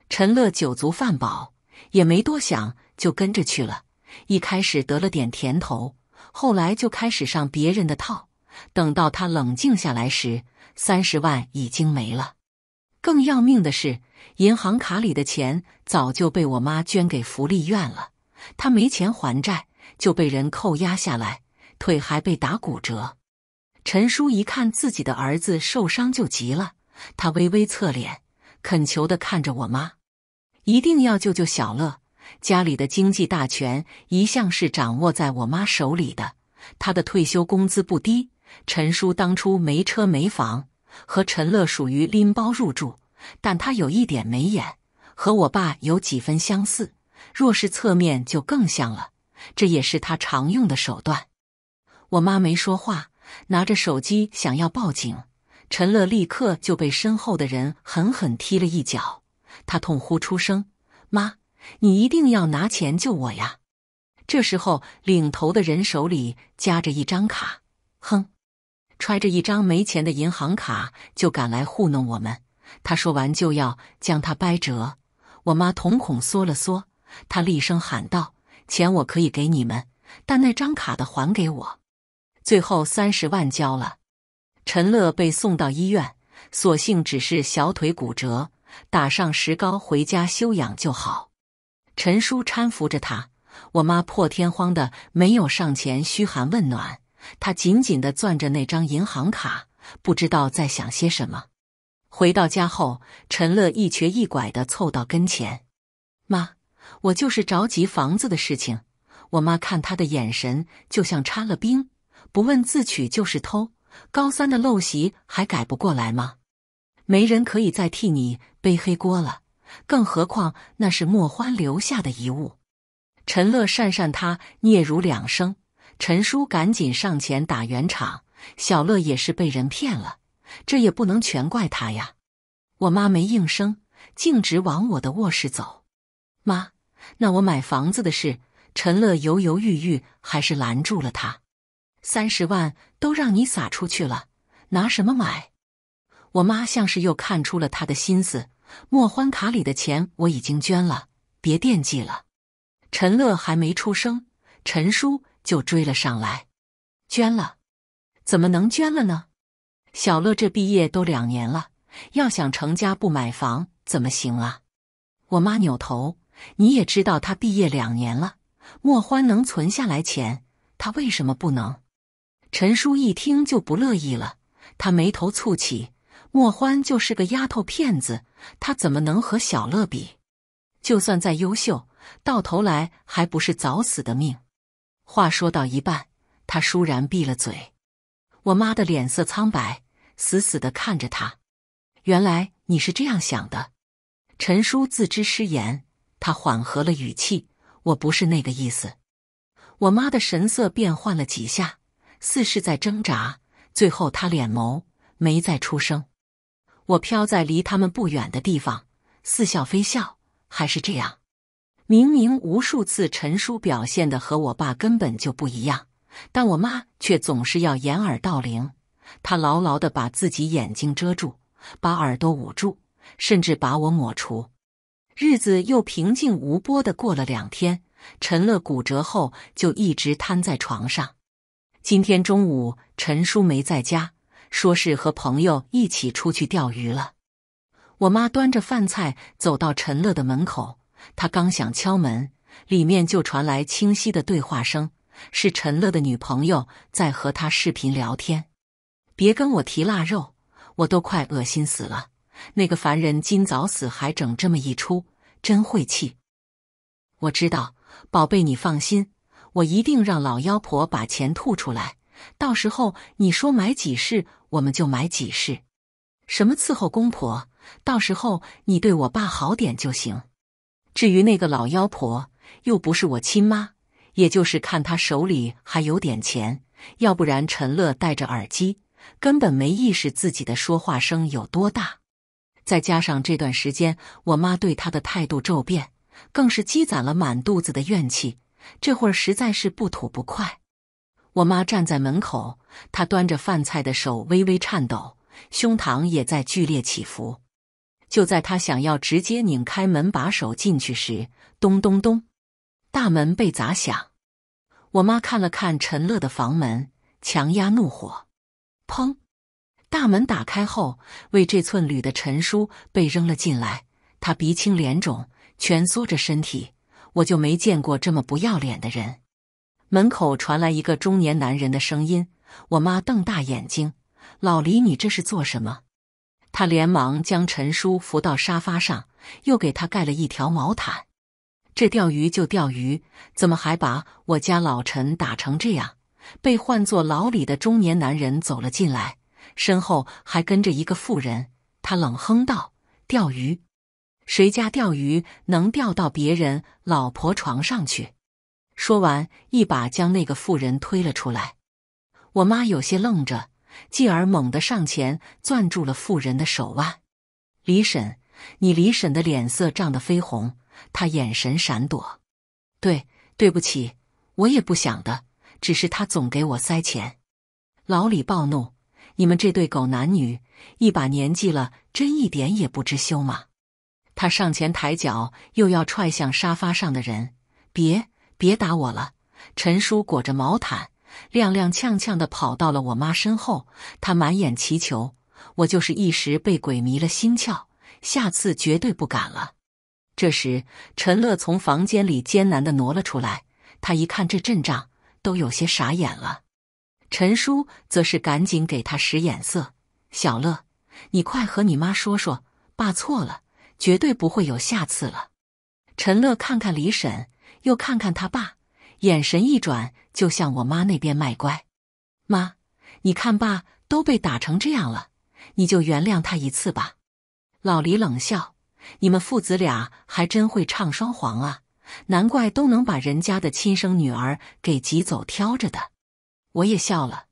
陈乐酒足饭饱，也没多想，就跟着去了。一开始得了点甜头，后来就开始上别人的套。等到他冷静下来时，三十万已经没了。更要命的是，银行卡里的钱早就被我妈捐给福利院了。他没钱还债，就被人扣押下来，腿还被打骨折。陈叔一看自己的儿子受伤就急了，他微微侧脸，恳求的看着我妈：“一定要救救小乐。”家里的经济大权一向是掌握在我妈手里的，她的退休工资不低。陈叔当初没车没房，和陈乐属于拎包入住，但他有一点眉眼和我爸有几分相似，若是侧面就更像了，这也是他常用的手段。我妈没说话。拿着手机想要报警，陈乐立刻就被身后的人狠狠踢了一脚，他痛呼出声：“妈，你一定要拿钱救我呀！”这时候，领头的人手里夹着一张卡，哼，揣着一张没钱的银行卡就赶来糊弄我们。他说完就要将他掰折。我妈瞳孔缩了缩，她厉声喊道：“钱我可以给你们，但那张卡的还给我。”最后三十万交了，陈乐被送到医院，所幸只是小腿骨折，打上石膏回家休养就好。陈叔搀扶着他，我妈破天荒的没有上前嘘寒问暖，她紧紧的攥着那张银行卡，不知道在想些什么。回到家后，陈乐一瘸一拐的凑到跟前：“妈，我就是着急房子的事情。”我妈看他的眼神就像掺了冰。不问自取就是偷，高三的陋习还改不过来吗？没人可以再替你背黑锅了，更何况那是莫欢留下的遗物。陈乐讪讪，他嗫嚅两声。陈叔赶紧上前打圆场：“小乐也是被人骗了，这也不能全怪他呀。”我妈没应声，径直往我的卧室走。“妈，那我买房子的事……”陈乐犹犹豫豫，还是拦住了他。三十万都让你撒出去了，拿什么买？我妈像是又看出了他的心思。莫欢卡里的钱我已经捐了，别惦记了。陈乐还没出声，陈叔就追了上来。捐了？怎么能捐了呢？小乐这毕业都两年了，要想成家不买房怎么行啊？我妈扭头，你也知道他毕业两年了，莫欢能存下来钱，他为什么不能？陈叔一听就不乐意了，他眉头蹙起。莫欢就是个丫头片子，她怎么能和小乐比？就算再优秀，到头来还不是早死的命。话说到一半，他倏然闭了嘴。我妈的脸色苍白，死死的看着他。原来你是这样想的。陈叔自知失言，他缓和了语气：“我不是那个意思。”我妈的神色变换了几下。似是在挣扎，最后他脸眸，没再出声。我飘在离他们不远的地方，似笑非笑，还是这样。明明无数次陈叔表现的和我爸根本就不一样，但我妈却总是要掩耳盗铃。她牢牢的把自己眼睛遮住，把耳朵捂住，甚至把我抹除。日子又平静无波的过了两天，陈乐骨折后就一直瘫在床上。今天中午，陈叔没在家，说是和朋友一起出去钓鱼了。我妈端着饭菜走到陈乐的门口，她刚想敲门，里面就传来清晰的对话声，是陈乐的女朋友在和他视频聊天。别跟我提腊肉，我都快恶心死了。那个凡人今早死还整这么一出，真晦气。我知道，宝贝，你放心。我一定让老妖婆把钱吐出来，到时候你说买几世我们就买几世，什么伺候公婆，到时候你对我爸好点就行。至于那个老妖婆，又不是我亲妈，也就是看她手里还有点钱。要不然陈乐戴着耳机，根本没意识自己的说话声有多大。再加上这段时间我妈对他的态度骤变，更是积攒了满肚子的怨气。这会儿实在是不吐不快。我妈站在门口，她端着饭菜的手微微颤抖，胸膛也在剧烈起伏。就在她想要直接拧开门把手进去时，咚咚咚，大门被砸响。我妈看了看陈乐的房门，强压怒火。砰！大门打开后，为这寸缕的陈叔被扔了进来，他鼻青脸肿，蜷缩着身体。我就没见过这么不要脸的人！门口传来一个中年男人的声音。我妈瞪大眼睛：“老李，你这是做什么？”他连忙将陈叔扶到沙发上，又给他盖了一条毛毯。这钓鱼就钓鱼，怎么还把我家老陈打成这样？被唤作老李的中年男人走了进来，身后还跟着一个妇人。他冷哼道：“钓鱼。”谁家钓鱼能钓到别人老婆床上去？说完，一把将那个妇人推了出来。我妈有些愣着，继而猛地上前攥住了妇人的手腕。李婶，你李婶的脸色涨得绯红，她眼神闪躲。对，对不起，我也不想的，只是他总给我塞钱。老李暴怒：“你们这对狗男女，一把年纪了，真一点也不知羞吗？”他上前抬脚，又要踹向沙发上的人。别别打我了！陈叔裹着毛毯，踉踉跄跄地跑到了我妈身后。他满眼祈求：“我就是一时被鬼迷了心窍，下次绝对不敢了。”这时，陈乐从房间里艰难地挪了出来。他一看这阵仗，都有些傻眼了。陈叔则是赶紧给他使眼色：“小乐，你快和你妈说说，爸错了。”绝对不会有下次了。陈乐看看李婶，又看看他爸，眼神一转，就向我妈那边卖乖：“妈，你看爸都被打成这样了，你就原谅他一次吧。”老李冷笑：“你们父子俩还真会唱双簧啊！难怪都能把人家的亲生女儿给挤走挑着的。”我也笑了。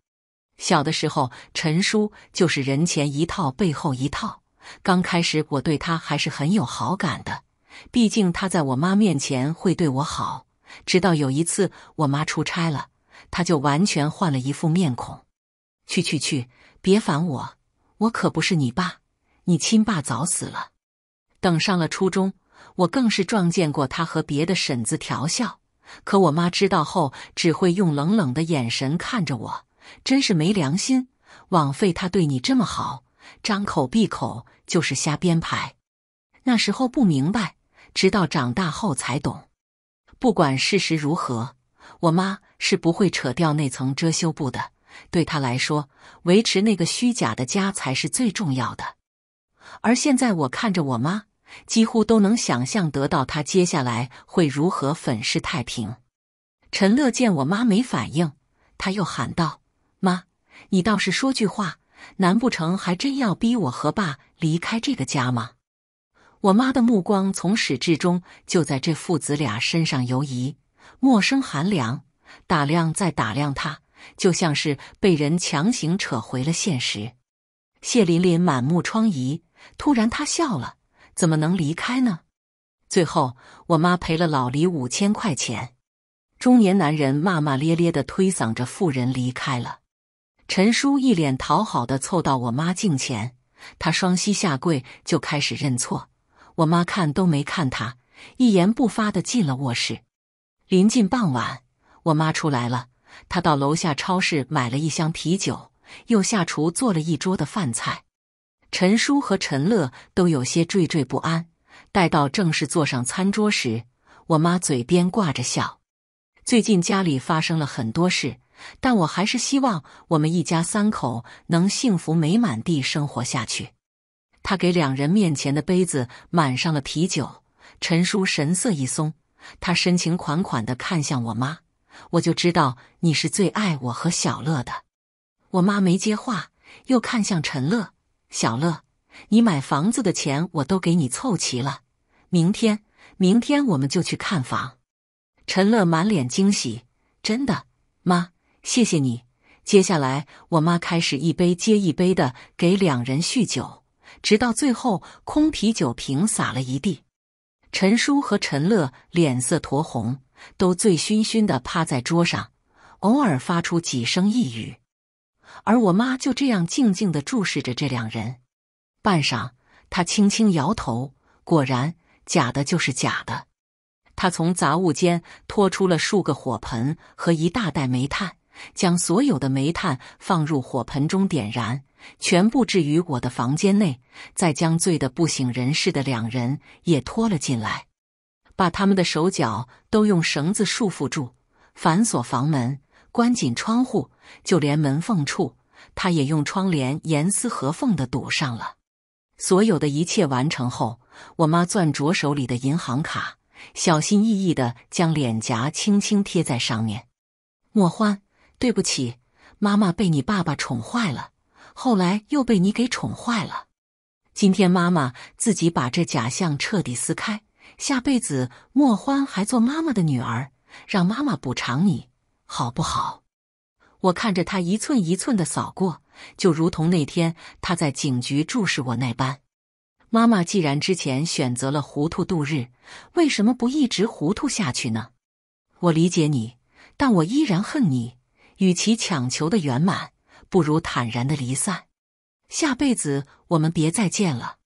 小的时候，陈叔就是人前一套，背后一套。刚开始我对他还是很有好感的，毕竟他在我妈面前会对我好。直到有一次我妈出差了，他就完全换了一副面孔。去去去，别烦我，我可不是你爸，你亲爸早死了。等上了初中，我更是撞见过他和别的婶子调笑。可我妈知道后，只会用冷冷的眼神看着我，真是没良心，枉费他对你这么好。张口闭口就是瞎编排，那时候不明白，直到长大后才懂。不管事实如何，我妈是不会扯掉那层遮羞布的。对她来说，维持那个虚假的家才是最重要的。而现在，我看着我妈，几乎都能想象得到她接下来会如何粉饰太平。陈乐见我妈没反应，他又喊道：“妈，你倒是说句话。”难不成还真要逼我和爸离开这个家吗？我妈的目光从始至终就在这父子俩身上游移，陌生、寒凉，打量再打量他，就像是被人强行扯回了现实。谢琳琳满目疮痍，突然她笑了：“怎么能离开呢？”最后，我妈赔了老李五千块钱。中年男人骂骂咧咧的推搡着妇人离开了。陈叔一脸讨好的凑到我妈镜前，他双膝下跪就开始认错。我妈看都没看他，一言不发的进了卧室。临近傍晚，我妈出来了，她到楼下超市买了一箱啤酒，又下厨做了一桌的饭菜。陈叔和陈乐都有些惴惴不安。待到正式坐上餐桌时，我妈嘴边挂着笑。最近家里发生了很多事。但我还是希望我们一家三口能幸福美满地生活下去。他给两人面前的杯子满上了啤酒。陈叔神色一松，他深情款款地看向我妈。我就知道你是最爱我和小乐的。我妈没接话，又看向陈乐。小乐，你买房子的钱我都给你凑齐了。明天，明天我们就去看房。陈乐满脸惊喜，真的，妈。谢谢你。接下来，我妈开始一杯接一杯的给两人酗酒，直到最后空啤酒瓶洒了一地。陈叔和陈乐脸色酡红，都醉醺醺的趴在桌上，偶尔发出几声呓语。而我妈就这样静静的注视着这两人，半晌，她轻轻摇头。果然，假的就是假的。她从杂物间拖出了数个火盆和一大袋煤炭。将所有的煤炭放入火盆中点燃，全部置于我的房间内，再将醉得不省人事的两人也拖了进来，把他们的手脚都用绳子束缚住，反锁房门，关紧窗户，就连门缝处，他也用窗帘严丝合缝的堵上了。所有的一切完成后，我妈攥着手里的银行卡，小心翼翼地将脸颊轻轻贴在上面，莫欢。对不起，妈妈被你爸爸宠坏了，后来又被你给宠坏了。今天妈妈自己把这假象彻底撕开，下辈子莫欢还做妈妈的女儿，让妈妈补偿你好不好？我看着他一寸一寸的扫过，就如同那天他在警局注视我那般。妈妈既然之前选择了糊涂度日，为什么不一直糊涂下去呢？我理解你，但我依然恨你。与其强求的圆满，不如坦然的离散。下辈子我们别再见了。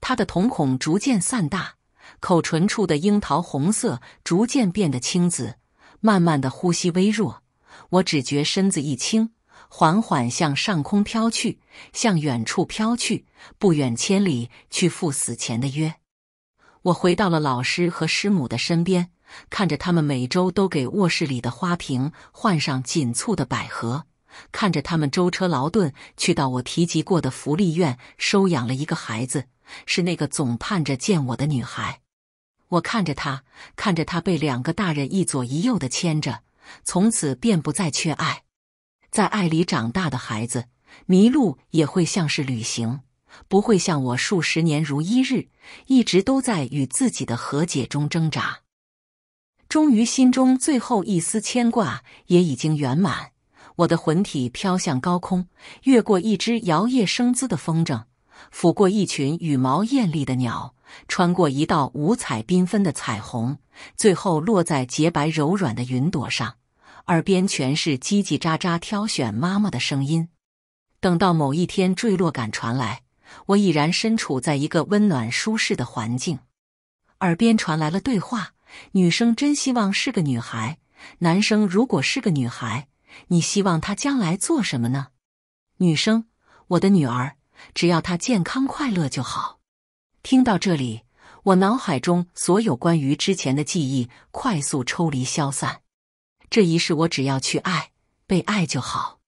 他的瞳孔逐渐散大，口唇处的樱桃红色逐渐变得青紫，慢慢的呼吸微弱。我只觉身子一轻，缓缓向上空飘去，向远处飘去，不远千里去赴死前的约。我回到了老师和师母的身边。看着他们每周都给卧室里的花瓶换上紧促的百合，看着他们舟车劳顿去到我提及过的福利院收养了一个孩子，是那个总盼着见我的女孩。我看着她，看着她被两个大人一左一右的牵着，从此便不再缺爱。在爱里长大的孩子，迷路也会像是旅行，不会像我数十年如一日，一直都在与自己的和解中挣扎。终于，心中最后一丝牵挂也已经圆满。我的魂体飘向高空，越过一只摇曳生姿的风筝，抚过一群羽毛艳丽的鸟，穿过一道五彩缤纷的彩虹，最后落在洁白柔软的云朵上。耳边全是叽叽喳喳、挑选妈妈的声音。等到某一天坠落感传来，我已然身处在一个温暖舒适的环境，耳边传来了对话。女生真希望是个女孩，男生如果是个女孩，你希望她将来做什么呢？女生，我的女儿，只要她健康快乐就好。听到这里，我脑海中所有关于之前的记忆快速抽离消散。这一世，我只要去爱，被爱就好。